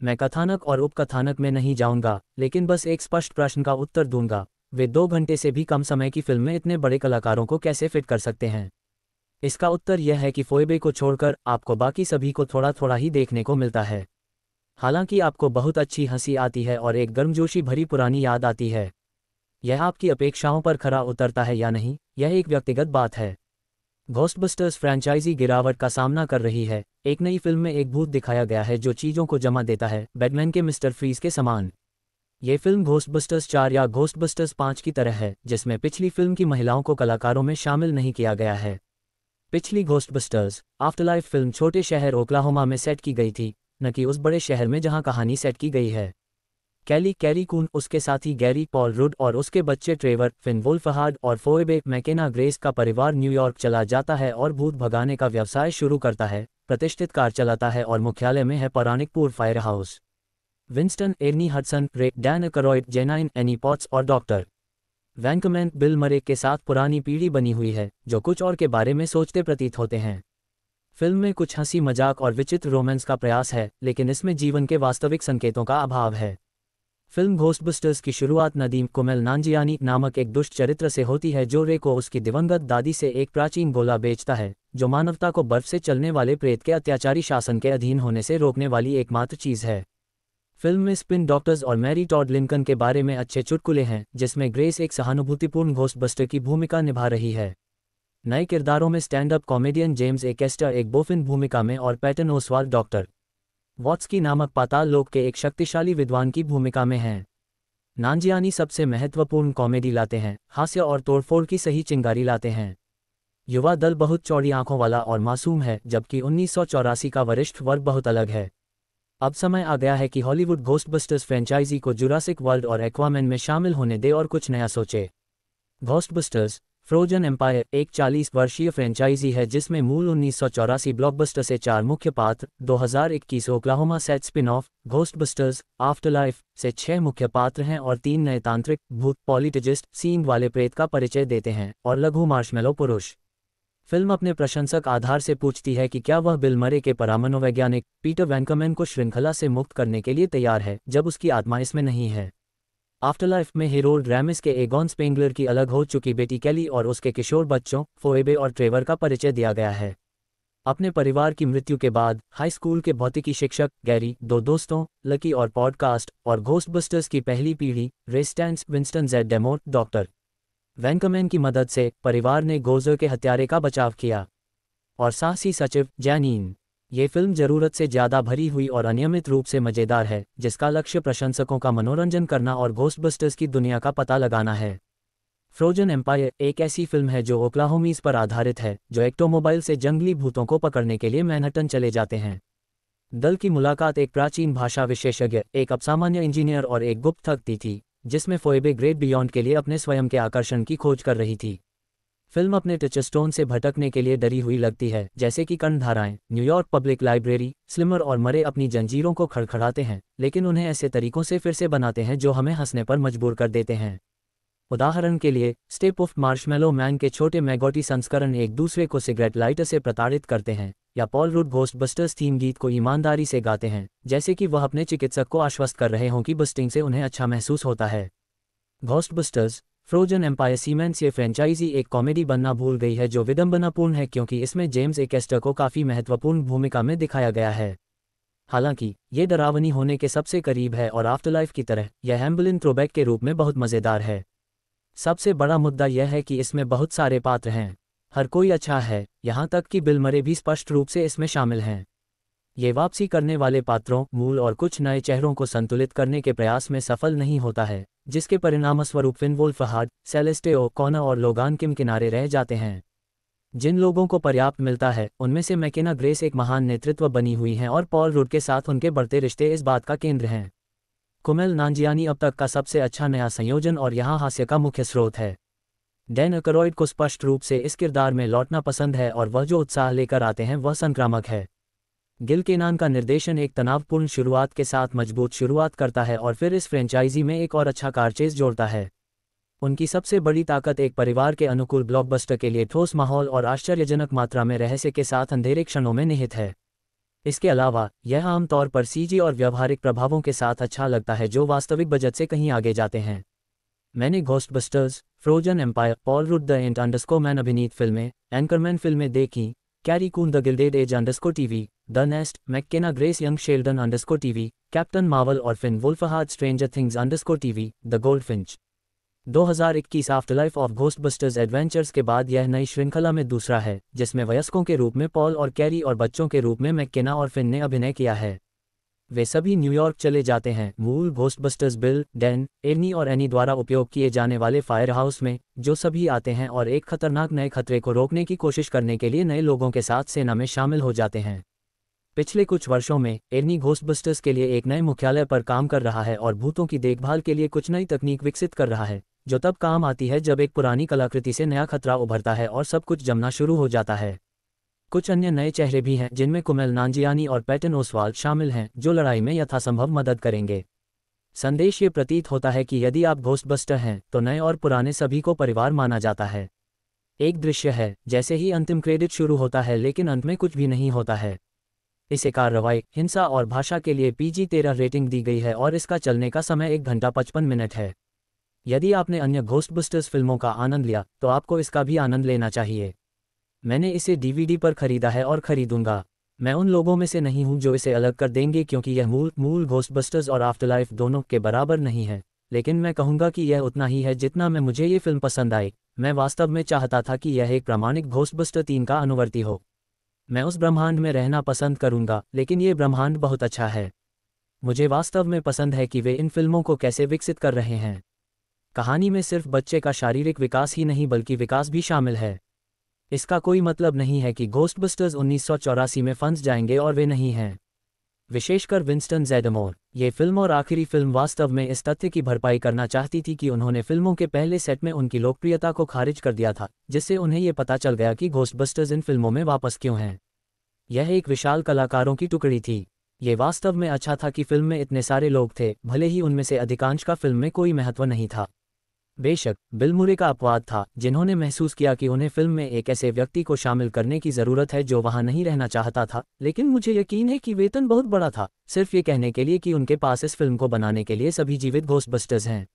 मैं कथानक और उपकथानक में नहीं जाऊंगा लेकिन बस एक स्पष्ट प्रश्न का उत्तर दूंगा वे दो घंटे से भी कम समय की फिल्म में इतने बड़े कलाकारों को कैसे फिट कर सकते हैं इसका उत्तर यह है कि फोएबे को छोड़कर आपको बाकी सभी को थोड़ा थोड़ा ही देखने को मिलता है हालांकि आपको बहुत अच्छी हंसी आती है और एक गर्मजोशी भरी पुरानी याद आती है यह आपकी अपेक्षाओं पर खरा उतरता है या नहीं यह एक व्यक्तिगत बात है घोस्टबस्टर्स फ्रेंचाइजी गिरावट का सामना कर रही है एक नई फिल्म में एक भूत दिखाया गया है जो चीज़ों को जमा देता है बैटमैन के मिस्टर फ्रीज के समान ये फिल्म घोस्टबस्टर्स चार या घोस्टबस्टर्स पाँच की तरह है जिसमें पिछली फिल्म की महिलाओं को कलाकारों में शामिल नहीं किया गया है पिछली घोस्टबस्टर्स आफ्टरलाइफ फिल्म छोटे शहर ओक्लाहोमा में सेट की गई थी न कि उस बड़े शहर में जहां कहानी सेट की गई है कैली कैरी कून उसके साथी गैरी पॉल रुड और उसके बच्चे ट्रेवर फिन फहाड और फोएबे मैकेना ग्रेस का परिवार न्यूयॉर्क चला जाता है और भूत भगाने का व्यवसाय शुरू करता है प्रतिष्ठित कार चलाता है और मुख्यालय में है पौराणिकपुर fire house Winston Ernie Hudson Ray Dan Aykroyd Janine Annie Potts और डॉक्टर वैंकमैन बिल मरे के साथ पुरानी पीढ़ी बनी हुई है जो कुछ और के बारे में सोचते प्रतीत होते हैं फिल्म में कुछ हंसी मजाक और विचित्र रोमांस का प्रयास है लेकिन इसमें जीवन के वास्तविक संकेतों का अभाव है फिल्म घोस्टबस्टर्स की शुरुआत नदीम कुमेल नानजियानी नामक एक दुष्ट चरित्र से होती है जो रे को उसकी दिवंगत दादी से एक प्राचीन गोला बेचता है जो मानवता को बर्फ से चलने वाले प्रेत के अत्याचारी शासन के अधीन होने से रोकने वाली एकमात्र चीज़ है फिल्म में स्पिन डॉक्टर्स और मैरी टॉड लिंकन के बारे में अच्छे चुटकुले हैं जिसमें ग्रेस एक सहानुभूतिपूर्ण घोस्टबस्टर की भूमिका निभा रही है नए किरदारों में stand up comedian James Acaster एक बोफिन भूमिका में और पैटर्न ओसवाल डॉक्टर वॉट्स की नामक पाताल लोक के एक शक्तिशाली विद्वान की भूमिका में हैं नानजियानी सबसे महत्वपूर्ण कॉमेडी लाते हैं हास्य और तोड़फोड़ की सही चिंगारी लाते हैं युवा दल बहुत चौड़ी आंखों वाला और मासूम है जबकि उन्नीस का वरिष्ठ वर्ग बहुत अलग है अब समय आ गया है कि हॉलीवुड घोस्टबस्टर्स फ्रेंचाइजी को जुरासिक वर्ल्ड और एक्वामैन में शामिल होने दे और कुछ नया सोचे घोस्टबस्टर्स फ्रोजन एम्पायर एक 40 वर्षीय फ्रेंचाइजी है जिसमें मूल उन्नीस ब्लॉकबस्टर से चार मुख्य पात्र 2021 Oklahoma set spin off Ghostbusters Afterlife से छह मुख्य पात्र हैं और तीन नए तांत्रिक भूत पॉलिटिजिस्ट सींग वाले प्रेत का परिचय देते हैं और लघु मार्शमेलो पुरुष फिल्म अपने प्रशंसक आधार से पूछती है कि क्या वह बिल मरे के परामनोवैज्ञानिक पीटर वैंकमैन को श्रृंखला से मुक्त करने के लिए तैयार है जब उसकी आत्मा इसमें नहीं है आफ्टरलाइफ में हिरोल रैमिस के एगॉन स्पेंगलर की अलग हो चुकी बेटी कैली और उसके किशोर बच्चों फोएबे और ट्रेवर का परिचय दिया गया है अपने परिवार की मृत्यु के बाद हाई स्कूल के भौतिकी शिक्षक गैरी दो दोस्तों लकी और पॉडकास्ट और घोस्टबस्टर्स की पहली पीढ़ी Ray Stantz Winston Zeddemore doctor Venkman की मदद से परिवार ने गोजर के हत्यारे का बचाव किया और साहसी सचिव जैनीन ये फिल्म जरूरत से ज्यादा भरी हुई और अनियमित रूप से मजेदार है जिसका लक्ष्य प्रशंसकों का मनोरंजन करना और घोस्टबस्टर्स की दुनिया का पता लगाना है फ्रोजन एम्पायर एक ऐसी फिल्म है जो ओक्लाहोमीज पर आधारित है जो एक्टोमोबाइल से जंगली भूतों को पकड़ने के लिए मैनहटन चले जाते हैं दल की मुलाकात एक प्राचीन भाषा विशेषज्ञ एक अपसामान्य इंजीनियर और एक गुप्त थकती थी जिसमें फोएबे ग्रेट बियॉन्ड के लिए अपने स्वयं के आकर्षण की खोज कर रही थी फिल्म अपने टचस्टोन से भटकने के लिए डरी हुई लगती है जैसे कि कर्णधाराएं धाराएं न्यूयॉर्क पब्लिक लाइब्रेरी स्लिमर और मरे अपनी जंजीरों को खड़खड़ाते हैं लेकिन उन्हें ऐसे तरीकों से फिर से बनाते हैं जो हमें हंसने पर मजबूर कर देते हैं उदाहरण के लिए स्टेप ऑफ मार्शमेलो मैन के छोटे मैगोटी संस्करण एक दूसरे को सिगरेट लाइटर से प्रताड़ित करते हैं या पॉल रूट बस्टर्स थीम गीत को ईमानदारी से गाते हैं जैसे कि वह अपने चिकित्सक को आश्वस्त कर रहे हों कि बस्टिंग से उन्हें अच्छा महसूस होता है बस्टर्स फ्रोजन एम्पायर सीमेंस ये फ्रेंचाइजी एक कॉमेडी बनना भूल गई है जो विडंबनापूर्ण है क्योंकि इसमें जेम्स एस्टर को काफ़ी महत्वपूर्ण भूमिका में दिखाया गया है हालांकि ये डरावनी होने के सबसे करीब है और आफ्टरलाइफ की तरह यह हेम्बलिन थ्रोबैक के रूप में बहुत मज़ेदार है सबसे बड़ा मुद्दा यह है कि इसमें बहुत सारे पात्र हैं हर कोई अच्छा है यहां तक कि बिलमरे भी स्पष्ट रूप से इसमें शामिल हैं ये वापसी करने वाले पात्रों मूल और कुछ नए चेहरों को संतुलित करने के प्रयास में सफल नहीं होता है जिसके परिणामस्वरूप विनवोल फहाद सेलेस्टे ओकोना और लोगान किम किनारे रह जाते हैं जिन लोगों को पर्याप्त मिलता है उनमें से मैकेना ग्रेस एक महान नेतृत्व बनी हुई हैं और पॉल रूड के साथ उनके बढ़ते रिश्ते इस बात का केंद्र हैं कुमेल नानजियानी अब तक का सबसे अच्छा नया संयोजन और यहाँ हास्य का मुख्य स्रोत है डैन अकरॉयड को स्पष्ट रूप से इस किरदार में लौटना पसंद है और वह जो उत्साह लेकर आते हैं वह संक्रामक है गिल नान का निर्देशन एक तनावपूर्ण शुरुआत के साथ मजबूत शुरुआत करता है और फिर इस फ्रेंचाइजी में एक और अच्छा कारचेज जोड़ता है उनकी सबसे बड़ी ताकत एक परिवार के अनुकूल ब्लॉकबस्टर के लिए ठोस माहौल और आश्चर्यजनक मात्रा में रहस्य के साथ अंधेरे क्षणों में निहित है इसके अलावा यह आमतौर पर सीजी और व्यवहारिक प्रभावों के साथ अच्छा लगता है जो वास्तविक बजट से कहीं आगे जाते हैं मैंने Ghostbusters Frozen Empire Paul Rudd the Ant underscore Man अभिनीत फिल्में एंकरमैन फिल्में देखी Carrie Coon The Gilded Age underscore TV, The Nest, McKenna Grace Young Sheldon underscore TV, Captain Marvel और Finn Wolfhard Stranger Things underscore TV the Goldfinch 2021 Afterlife of Ghostbusters adventures के बाद यह नई श्रृंखला में दूसरा है जिसमें वयस्कों के रूप में पॉल और कैरी और बच्चों के रूप में मैकेना और फिन ने अभिनय किया है वे सभी न्यूयॉर्क चले जाते हैं मूल घोस्टबस्टर्स बिल डेन एनी और एनी द्वारा उपयोग किए जाने वाले फायर हाउस में जो सभी आते हैं और एक खतरनाक नए खतरे को रोकने की कोशिश करने के लिए नए लोगों के साथ सेना में शामिल हो जाते हैं पिछले कुछ वर्षों में एनी घोस्टबस्टर्स के लिए एक नए मुख्यालय पर काम कर रहा है और भूतों की देखभाल के लिए कुछ नई तकनीक विकसित कर रहा है जो तब काम आती है जब एक पुरानी कलाकृति से नया खतरा उभरता है और सब कुछ जमना शुरू हो जाता है कुछ अन्य नए चेहरे भी हैं जिनमें कुमेल नांजियानी और पैटन ओसवाल शामिल हैं जो लड़ाई में यथासंभव मदद करेंगे संदेश ये प्रतीत होता है कि यदि आप घोस्टबस्टर हैं तो नए और पुराने सभी को परिवार माना जाता है एक दृश्य है जैसे ही अंतिम क्रेडिट शुरू होता है लेकिन अंत में कुछ भी नहीं होता है इसे कार्रवाई हिंसा और भाषा के लिए पीजी तेरह रेटिंग दी गई है और इसका चलने का समय एक घंटा पचपन मिनट है यदि आपने अन्य घोस्टबस्टर्स फिल्मों का आनंद लिया तो आपको इसका भी आनंद लेना चाहिए मैंने इसे डीवीडी पर खरीदा है और खरीदूंगा मैं उन लोगों में से नहीं हूं जो इसे अलग कर देंगे क्योंकि यह मूल मूल घोस्टबस्टर्स और आफ्टरलाइफ दोनों के बराबर नहीं है लेकिन मैं कहूंगा कि यह उतना ही है जितना मैं मुझे ये फिल्म पसंद आई मैं वास्तव में चाहता था कि यह एक प्रामाणिक घोस्टबस्टर तीन का अनुवर्ती हो मैं उस ब्रह्मांड में रहना पसंद करूंगा लेकिन ये ब्रह्मांड बहुत अच्छा है मुझे वास्तव में पसंद है कि वे इन फिल्मों को कैसे विकसित कर रहे हैं कहानी में सिर्फ बच्चे का शारीरिक विकास ही नहीं बल्कि विकास भी शामिल है इसका कोई मतलब नहीं है कि घोस्टबस्टर्स उन्नीस में फंस जाएंगे और वे नहीं हैं विशेषकर विंस्टन जैडमोर ये फिल्म और आखिरी फिल्म वास्तव में इस तथ्य की भरपाई करना चाहती थी कि उन्होंने फिल्मों के पहले सेट में उनकी लोकप्रियता को खारिज कर दिया था जिससे उन्हें ये पता चल गया कि घोस्टबस्टर्स इन फिल्मों में वापस क्यों हैं यह एक विशाल कलाकारों की टुकड़ी थी ये वास्तव में अच्छा था कि फिल्म में इतने सारे लोग थे भले ही उनमें से अधिकांश का फिल्म में कोई महत्व नहीं था बेशक बिलमुरे का अपवाद था जिन्होंने महसूस किया कि उन्हें फिल्म में एक ऐसे व्यक्ति को शामिल करने की जरूरत है जो वहां नहीं रहना चाहता था लेकिन मुझे यकीन है कि वेतन बहुत बड़ा था सिर्फ ये कहने के लिए कि उनके पास इस फिल्म को बनाने के लिए सभी जीवित घोस्टबस्टर्स हैं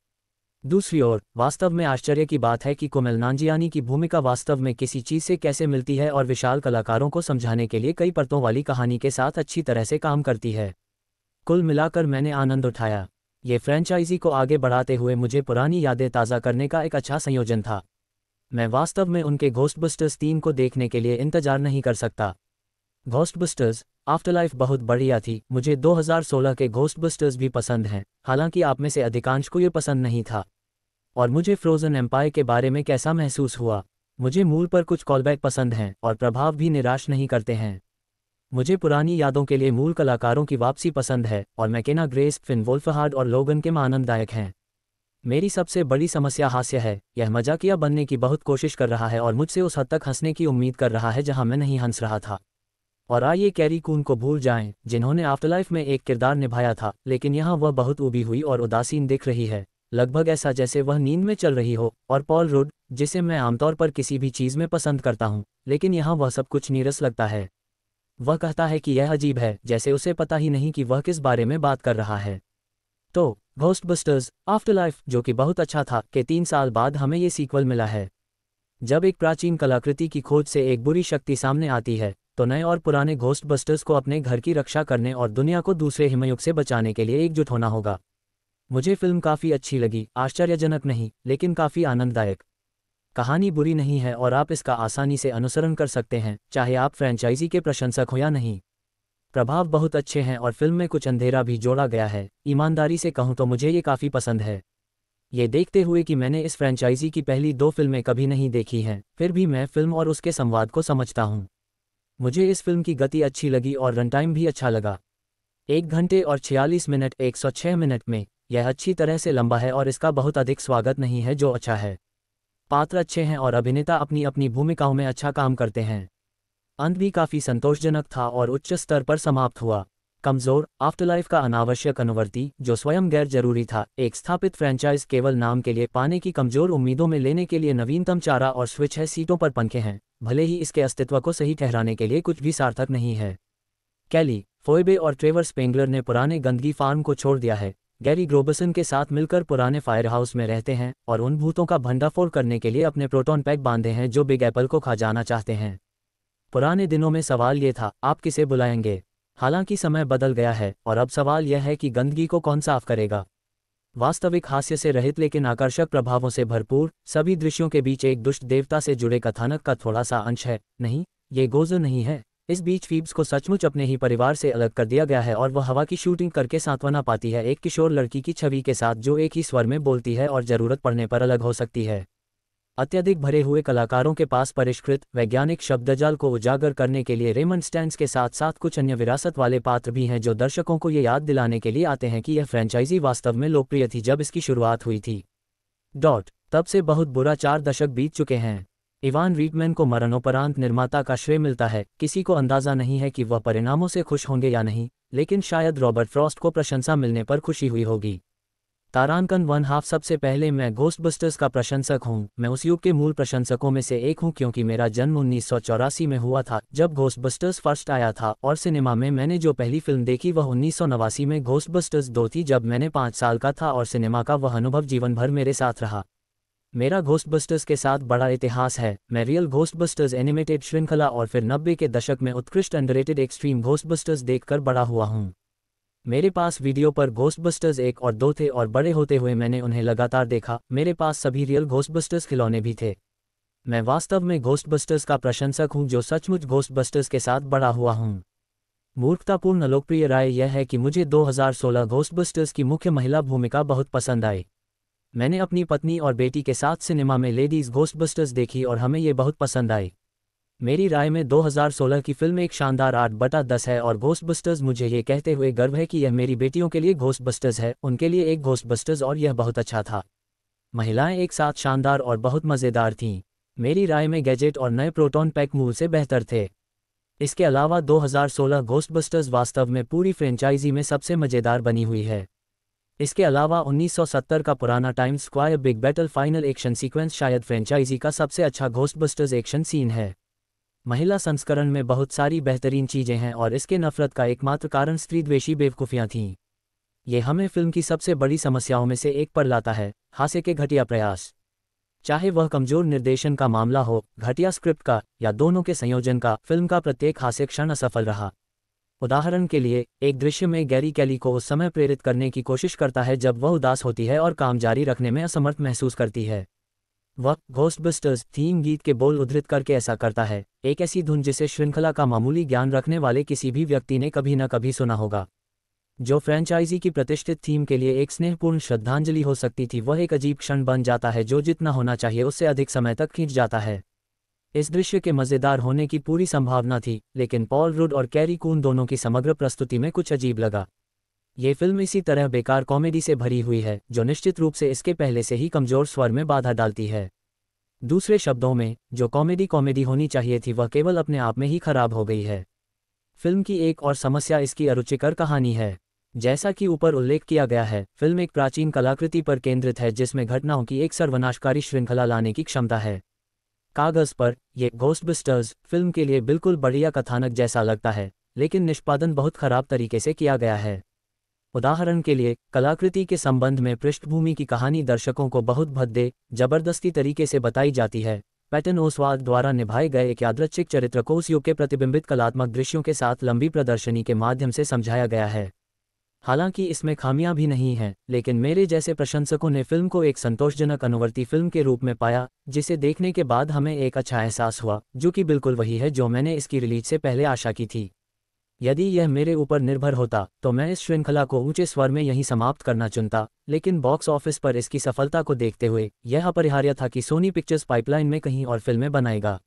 दूसरी ओर वास्तव में आश्चर्य की बात है कि कोमल नांजियानी की भूमिका वास्तव में किसी चीज से कैसे मिलती है और विशाल कलाकारों को समझाने के लिए कई परतों वाली कहानी के साथ अच्छी तरह से काम करती है कुल मिलाकर मैंने आनंद उठाया ये फ्रेंचाइजी को आगे बढ़ाते हुए मुझे पुरानी यादें ताज़ा करने का एक अच्छा संयोजन था मैं वास्तव में उनके घोस्टबस्टर्स टीम को देखने के लिए इंतजार नहीं कर सकता घोस्टबस्टर्स आफ्टरलाइफ बहुत बढ़िया थी मुझे 2016 के घोस्टबस्टर्स भी पसंद हैं हालांकि आप में से अधिकांश को ये पसंद नहीं था और मुझे फ्रोजन एम्पायर के बारे में कैसा महसूस हुआ मुझे मूल पर कुछ कॉलबैक पसंद हैं और प्रभाव भी निराश नहीं करते हैं मुझे पुरानी यादों के लिए मूल कलाकारों की वापसी पसंद है और मैकेना ग्रेस फिन वोल्फहार्ड और लोगन के आनंददायक हैं मेरी सबसे बड़ी समस्या हास्य है यह मजाकिया बनने की बहुत कोशिश कर रहा है और मुझसे उस हद तक हंसने की उम्मीद कर रहा है जहां मैं नहीं हंस रहा था और आइए कैरी कून को भूल जाएं, जिन्होंने आफ्टरलाइफ में एक किरदार निभाया था लेकिन यहाँ वह बहुत उबी हुई और उदासीन दिख रही है लगभग ऐसा जैसे वह नींद में चल रही हो और पॉल रुड जिसे मैं आमतौर पर किसी भी चीज़ में पसंद करता हूँ लेकिन यहाँ वह सब कुछ नीरस लगता है वह कहता है कि यह अजीब है जैसे उसे पता ही नहीं कि वह किस बारे में बात कर रहा है तो घोस्टबस्टर्स आफ्टर लाइफ जो कि बहुत अच्छा था के तीन साल बाद हमें ये सीक्वल मिला है जब एक प्राचीन कलाकृति की खोज से एक बुरी शक्ति सामने आती है तो नए और पुराने घोस्टबस्टर्स को अपने घर की रक्षा करने और दुनिया को दूसरे हिमयुग से बचाने के लिए एकजुट होना होगा मुझे फिल्म काफ़ी अच्छी लगी आश्चर्यजनक नहीं लेकिन काफ़ी आनंददायक कहानी बुरी नहीं है और आप इसका आसानी से अनुसरण कर सकते हैं चाहे आप फ्रेंचाइजी के प्रशंसक हो या नहीं प्रभाव बहुत अच्छे हैं और फिल्म में कुछ अंधेरा भी जोड़ा गया है ईमानदारी से कहूँ तो मुझे ये काफ़ी पसंद है ये देखते हुए कि मैंने इस फ्रेंचाइजी की पहली दो फिल्में कभी नहीं देखी हैं फिर भी मैं फिल्म और उसके संवाद को समझता हूँ मुझे इस फिल्म की गति अच्छी लगी और रन टाइम भी अच्छा लगा एक घंटे और छियालीस मिनट एक मिनट में यह अच्छी तरह से लंबा है और इसका बहुत अधिक स्वागत नहीं है जो अच्छा है पात्र अच्छे हैं और अभिनेता अपनी अपनी भूमिकाओं में अच्छा काम करते हैं अंत भी काफ़ी संतोषजनक था और उच्च स्तर पर समाप्त हुआ कमजोर आफ्टरलाइफ का अनावश्यक अनुवर्ती जो स्वयं गैर जरूरी था एक स्थापित फ्रेंचाइज केवल नाम के लिए पाने की कमजोर उम्मीदों में लेने के लिए नवीनतम चारा और स्विच है सीटों पर पंखे हैं भले ही इसके अस्तित्व को सही ठहराने के लिए कुछ भी सार्थक नहीं है कैली फोएबे और ट्रेवर स्पेंगलर ने पुराने गंदगी फार्म को छोड़ दिया है गैरी ग्रोबसन के साथ मिलकर पुराने फायरहाउस में रहते हैं और उन भूतों का भंडाफोड़ करने के लिए अपने प्रोटॉन पैक बांधे हैं जो बिग एप्पल को खा जाना चाहते हैं पुराने दिनों में सवाल ये था आप किसे बुलाएंगे हालांकि समय बदल गया है और अब सवाल यह है कि गंदगी को कौन साफ करेगा वास्तविक हास्य से रहित लेकिन आकर्षक प्रभावों से भरपूर सभी दृश्यों के बीच एक दुष्ट देवता से जुड़े कथानक का थोड़ा सा अंश है नहीं ये गोजो नहीं है इस बीच फीब्स को सचमुच अपने ही परिवार से अलग कर दिया गया है और वह हवा की शूटिंग करके सांत्वना पाती है एक किशोर लड़की की छवि के साथ जो एक ही स्वर में बोलती है और जरूरत पड़ने पर अलग हो सकती है अत्यधिक भरे हुए कलाकारों के पास परिष्कृत वैज्ञानिक शब्दजाल को उजागर करने के लिए रेमन स्टैंड के साथ साथ कुछ अन्य विरासत वाले पात्र भी हैं जो दर्शकों को ये याद दिलाने के लिए आते हैं कि यह फ्रेंचाइजी वास्तव में लोकप्रिय थी जब इसकी शुरुआत हुई थी डॉट तब से बहुत बुरा चार दशक बीत चुके हैं इवान रीडमैन को मरणोपरांत निर्माता का श्रेय मिलता है किसी को अंदाजा नहीं है कि वह परिणामों से खुश होंगे या नहीं लेकिन शायद रॉबर्ट फ्रॉस्ट को प्रशंसा मिलने पर खुशी हुई होगी तारानकन वन हाफ सबसे पहले मैं घोस्टबस्टर्स का प्रशंसक हूं मैं उस युग के मूल प्रशंसकों में से एक हूं क्योंकि मेरा जन्म उन्नीस में हुआ था जब घोस्टबस्टर्स फर्स्ट आया था और सिनेमा में मैंने जो पहली फिल्म देखी वह उन्नीस में घोस्टबस्टर्स दो थी जब मैंने पाँच साल का था और सिनेमा का वह अनुभव जीवन भर मेरे साथ रहा मेरा घोस्टबस्टर्स के साथ बड़ा इतिहास है मैं रियल घोस्टबस्टर्स एनिमेटेड श्रृंखला और फिर नब्बे के दशक में उत्कृष्ट अंडरेटेड एक्सट्रीम घोस्टबस्टर्स देखकर बड़ा हुआ हूँ मेरे पास वीडियो पर घोस्टबस्टर्स एक और दो थे और बड़े होते हुए मैंने उन्हें लगातार देखा मेरे पास सभी रियल घोस्टबस्टर्स खिलौने भी थे मैं वास्तव में घोस्टबस्टर्स का प्रशंसक हूँ जो सचमुच घोस्टबस्टर्स के साथ बड़ा हुआ हूँ मूर्खतापूर्ण लोकप्रिय राय यह है कि मुझे 2016 घोस्टबस्टर्स की मुख्य महिला भूमिका बहुत पसंद आई मैंने अपनी पत्नी और बेटी के साथ सिनेमा में लेडीज घोस्टबस्टर्स देखी और हमें ये बहुत पसंद आई मेरी राय में 2016 की फिल्म एक शानदार आठ बटा दस है और घोस्टबस्टर्स मुझे ये कहते हुए गर्व है कि यह मेरी बेटियों के लिए घोस्टबस्टर्स है उनके लिए एक घोस्टबस्टर्स और यह बहुत अच्छा था महिलाएं एक साथ शानदार और बहुत मज़ेदार थीं मेरी राय में गैजेट और नए प्रोटोन पैक मूल से बेहतर थे इसके अलावा 2016 घोस्टबस्टर्स वास्तव में पूरी फ्रेंचाइजी में सबसे मज़ेदार बनी हुई है इसके अलावा 1970 का पुराना Times Square big battle final action sequence शायद फ्रेंचाइजी का सबसे अच्छा घोस्टबस्टर्स एक्शन सीन है महिला संस्करण में बहुत सारी बेहतरीन चीज़ें हैं और इसके नफरत का एकमात्र कारण स्त्रीद्वेशी बेवकूफ़ियां थीं ये हमें फिल्म की सबसे बड़ी समस्याओं में से एक पर लाता है हासे के घटिया प्रयास चाहे वह कमजोर निर्देशन का मामला हो घटिया स्क्रिप्ट का या दोनों के संयोजन का फिल्म का प्रत्येक हास्य क्षण असफल रहा उदाहरण के लिए एक दृश्य में गैरी कैली को उस समय प्रेरित करने की कोशिश करता है जब वह उदास होती है और काम जारी रखने में असमर्थ महसूस करती है वह घोस्टबस्टर्स थीम गीत के बोल उद्धृत करके ऐसा करता है एक ऐसी धुन जिसे श्रृंखला का मामूली ज्ञान रखने वाले किसी भी व्यक्ति ने कभी न कभी सुना होगा जो फ्रेंचाइजी की प्रतिष्ठित थीम के लिए एक स्नेहपूर्ण श्रद्धांजलि हो सकती थी वह एक अजीब क्षण बन जाता है जो जितना होना चाहिए उससे अधिक समय तक खींच जाता है इस दृश्य के मज़ेदार होने की पूरी संभावना थी लेकिन पॉल रुड और कैरी कून दोनों की समग्र प्रस्तुति में कुछ अजीब लगा ये फिल्म इसी तरह बेकार कॉमेडी से भरी हुई है जो निश्चित रूप से इसके पहले से ही कमजोर स्वर में बाधा डालती है दूसरे शब्दों में जो कॉमेडी कॉमेडी होनी चाहिए थी वह केवल अपने आप में ही खराब हो गई है फिल्म की एक और समस्या इसकी अरुचिकर कहानी है जैसा कि ऊपर उल्लेख किया गया है फिल्म एक प्राचीन कलाकृति पर केंद्रित है जिसमें घटनाओं की एक सर्वनाशकारी श्रृंखला लाने की क्षमता है कागज पर ये घोस्टबस्टर्स फिल्म के लिए बिल्कुल बढ़िया कथानक जैसा लगता है लेकिन निष्पादन बहुत खराब तरीके से किया गया है उदाहरण के लिए कलाकृति के संबंध में पृष्ठभूमि की कहानी दर्शकों को बहुत भद्दे जबरदस्ती तरीके से बताई जाती है पैटन ओसवाद द्वारा निभाए गए एक यादृच्छिक चरित्र को उस युग के प्रतिबिंबित कलात्मक दृश्यों के साथ लंबी प्रदर्शनी के माध्यम से समझाया गया है हालांकि इसमें खामियां भी नहीं हैं लेकिन मेरे जैसे प्रशंसकों ने फिल्म को एक संतोषजनक अनुवर्ती फिल्म के रूप में पाया जिसे देखने के बाद हमें एक अच्छा एहसास हुआ जो कि बिल्कुल वही है जो मैंने इसकी रिलीज से पहले आशा की थी यदि यह मेरे ऊपर निर्भर होता तो मैं इस श्रृंखला को ऊंचे स्वर में यहीं समाप्त करना चुनता लेकिन बॉक्स ऑफिस पर इसकी सफलता को देखते हुए यह अपरिहार्य था कि सोनी पिक्चर्स पाइपलाइन में कहीं और फिल्में बनाएगा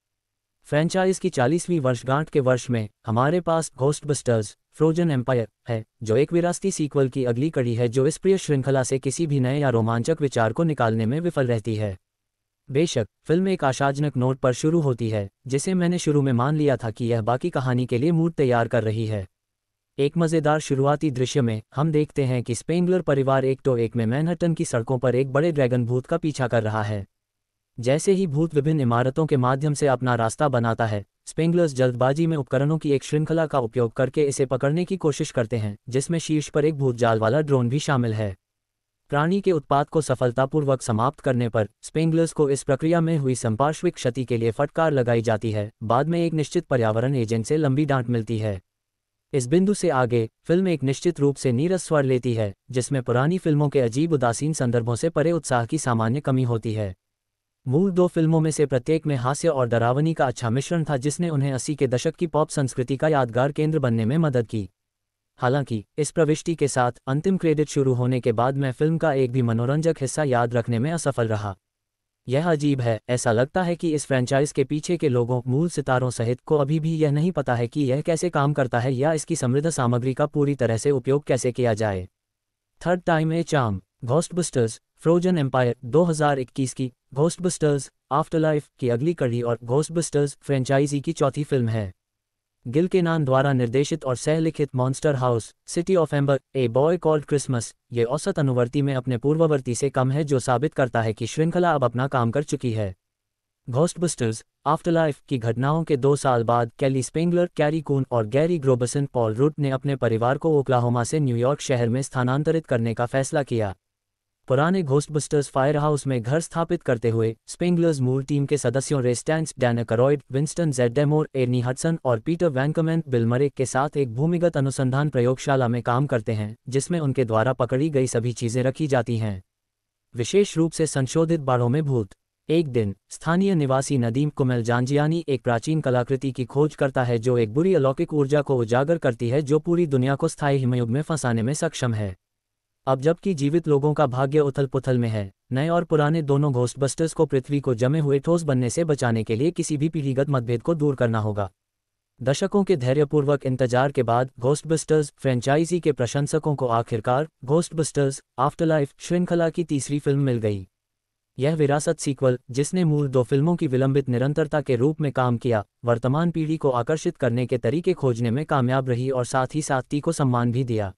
फ्रेंचाइज की चालीसवीं वर्षगांठ के वर्ष में हमारे पास घोस्टबस्टर्स फ्रोजन एम्पायर है जो एक विरासती सीक्वल की अगली कड़ी है जो इस प्रिय श्रृंखला से किसी भी नए या रोमांचक विचार को निकालने में विफल रहती है बेशक फिल्म एक आशाजनक नोट पर शुरू होती है जिसे मैंने शुरू में मान लिया था कि यह बाकी कहानी के लिए मूड तैयार कर रही है एक मज़ेदार शुरुआती दृश्य में हम देखते हैं कि स्पेंगलर परिवार एक तो एक में मैनहट्टन की सड़कों पर एक बड़े ड्रैगन भूत का पीछा कर रहा है जैसे ही भूत विभिन्न इमारतों के माध्यम से अपना रास्ता बनाता है स्पेंगलर्स जल्दबाजी में उपकरणों की एक श्रृंखला का उपयोग करके इसे पकड़ने की कोशिश करते हैं जिसमें शीर्ष पर एक भूतजाल वाला ड्रोन भी शामिल है प्राणी के उत्पाद को सफलतापूर्वक समाप्त करने पर स्पेंगलर्स को इस प्रक्रिया में हुई संपार्श्विक क्षति के लिए फटकार लगाई जाती है बाद में एक निश्चित पर्यावरण एजेंट से लंबी डांट मिलती है इस बिंदु से आगे फिल्म एक निश्चित रूप से नीरस स्वर लेती है जिसमें पुरानी फिल्मों के अजीब उदासीन संदर्भों से परे उत्साह की सामान्य कमी होती है मूल दो फिल्मों में से प्रत्येक में हास्य और डरावनी का अच्छा मिश्रण था जिसने उन्हें अस्सी के दशक की पॉप संस्कृति का यादगार केंद्र बनने में मदद की हालांकि इस प्रविष्टि के साथ अंतिम क्रेडिट शुरू होने के बाद मैं फिल्म का एक भी मनोरंजक हिस्सा याद रखने में असफल रहा यह अजीब है ऐसा लगता है कि इस फ्रेंचाइज के पीछे के लोगों मूल सितारों सहित को अभी भी यह नहीं पता है कि यह कैसे काम करता है या इसकी समृद्ध सामग्री का पूरी तरह से उपयोग कैसे किया जाए थर्ड टाइम ए चाम घोस्ट बुस्टर्स फ्रोजन एम्पायर 2021 की घोस्टबस्टर्स आफ्टरलाइफ की अगली कड़ी और घोस्टबस्टर्स फ्रेंचाइजी की चौथी फिल्म है गिल के नान द्वारा निर्देशित और सहलिखित Monster House City of Ember A Boy Called Christmas ये औसत अनुवर्ती में अपने पूर्ववर्ती से कम है जो साबित करता है कि श्रृंखला अब अपना काम कर चुकी है घोस्टबस्टर्स आफ्टरलाइफ की घटनाओं के दो साल बाद कैली स्पेंगलर कैरी कून और गैरी ग्रोबसन पॉल रूट ने अपने परिवार को ओक्लाहोमा से न्यूयॉर्क शहर में स्थानांतरित करने का फैसला किया पुराने घोस्टबस्टर्स फायर हाउस में घर स्थापित करते हुए स्पेंगलर्स मूल टीम के सदस्यों Ray Stantz Dan Aykroyd Winston Zeddemore Ernie Hudson और पीटर वैंकमैन बिलमरे के साथ एक भूमिगत अनुसंधान प्रयोगशाला में काम करते हैं जिसमें उनके द्वारा पकड़ी गई सभी चीजें रखी जाती हैं विशेष रूप से संशोधित बाढ़ों में भूत एक दिन स्थानीय निवासी नदीम कुमल जांजियानी एक प्राचीन कलाकृति की खोज करता है जो एक बुरी अलौकिक ऊर्जा को उजागर करती है जो पूरी दुनिया को स्थायी हिमयुग में फंसाने में सक्षम है अब जबकि जीवित लोगों का भाग्य उथल पुथल में है नए और पुराने दोनों घोस्टबस्टर्स को पृथ्वी को जमे हुए ठोस बनने से बचाने के लिए किसी भी पीढ़ीगत मतभेद को दूर करना होगा दशकों के धैर्यपूर्वक इंतजार के बाद घोस्टबस्टर्स फ्रेंचाइजी के प्रशंसकों को आखिरकार घोस्टबस्टर्स आफ्टरलाइफ श्रृंखला की तीसरी फिल्म मिल गई यह विरासत सीक्वल जिसने मूल दो फिल्मों की विलंबित निरंतरता के रूप में काम किया वर्तमान पीढ़ी को आकर्षित करने के तरीके खोजने में कामयाब रही और साथ ही साथ को सम्मान भी दिया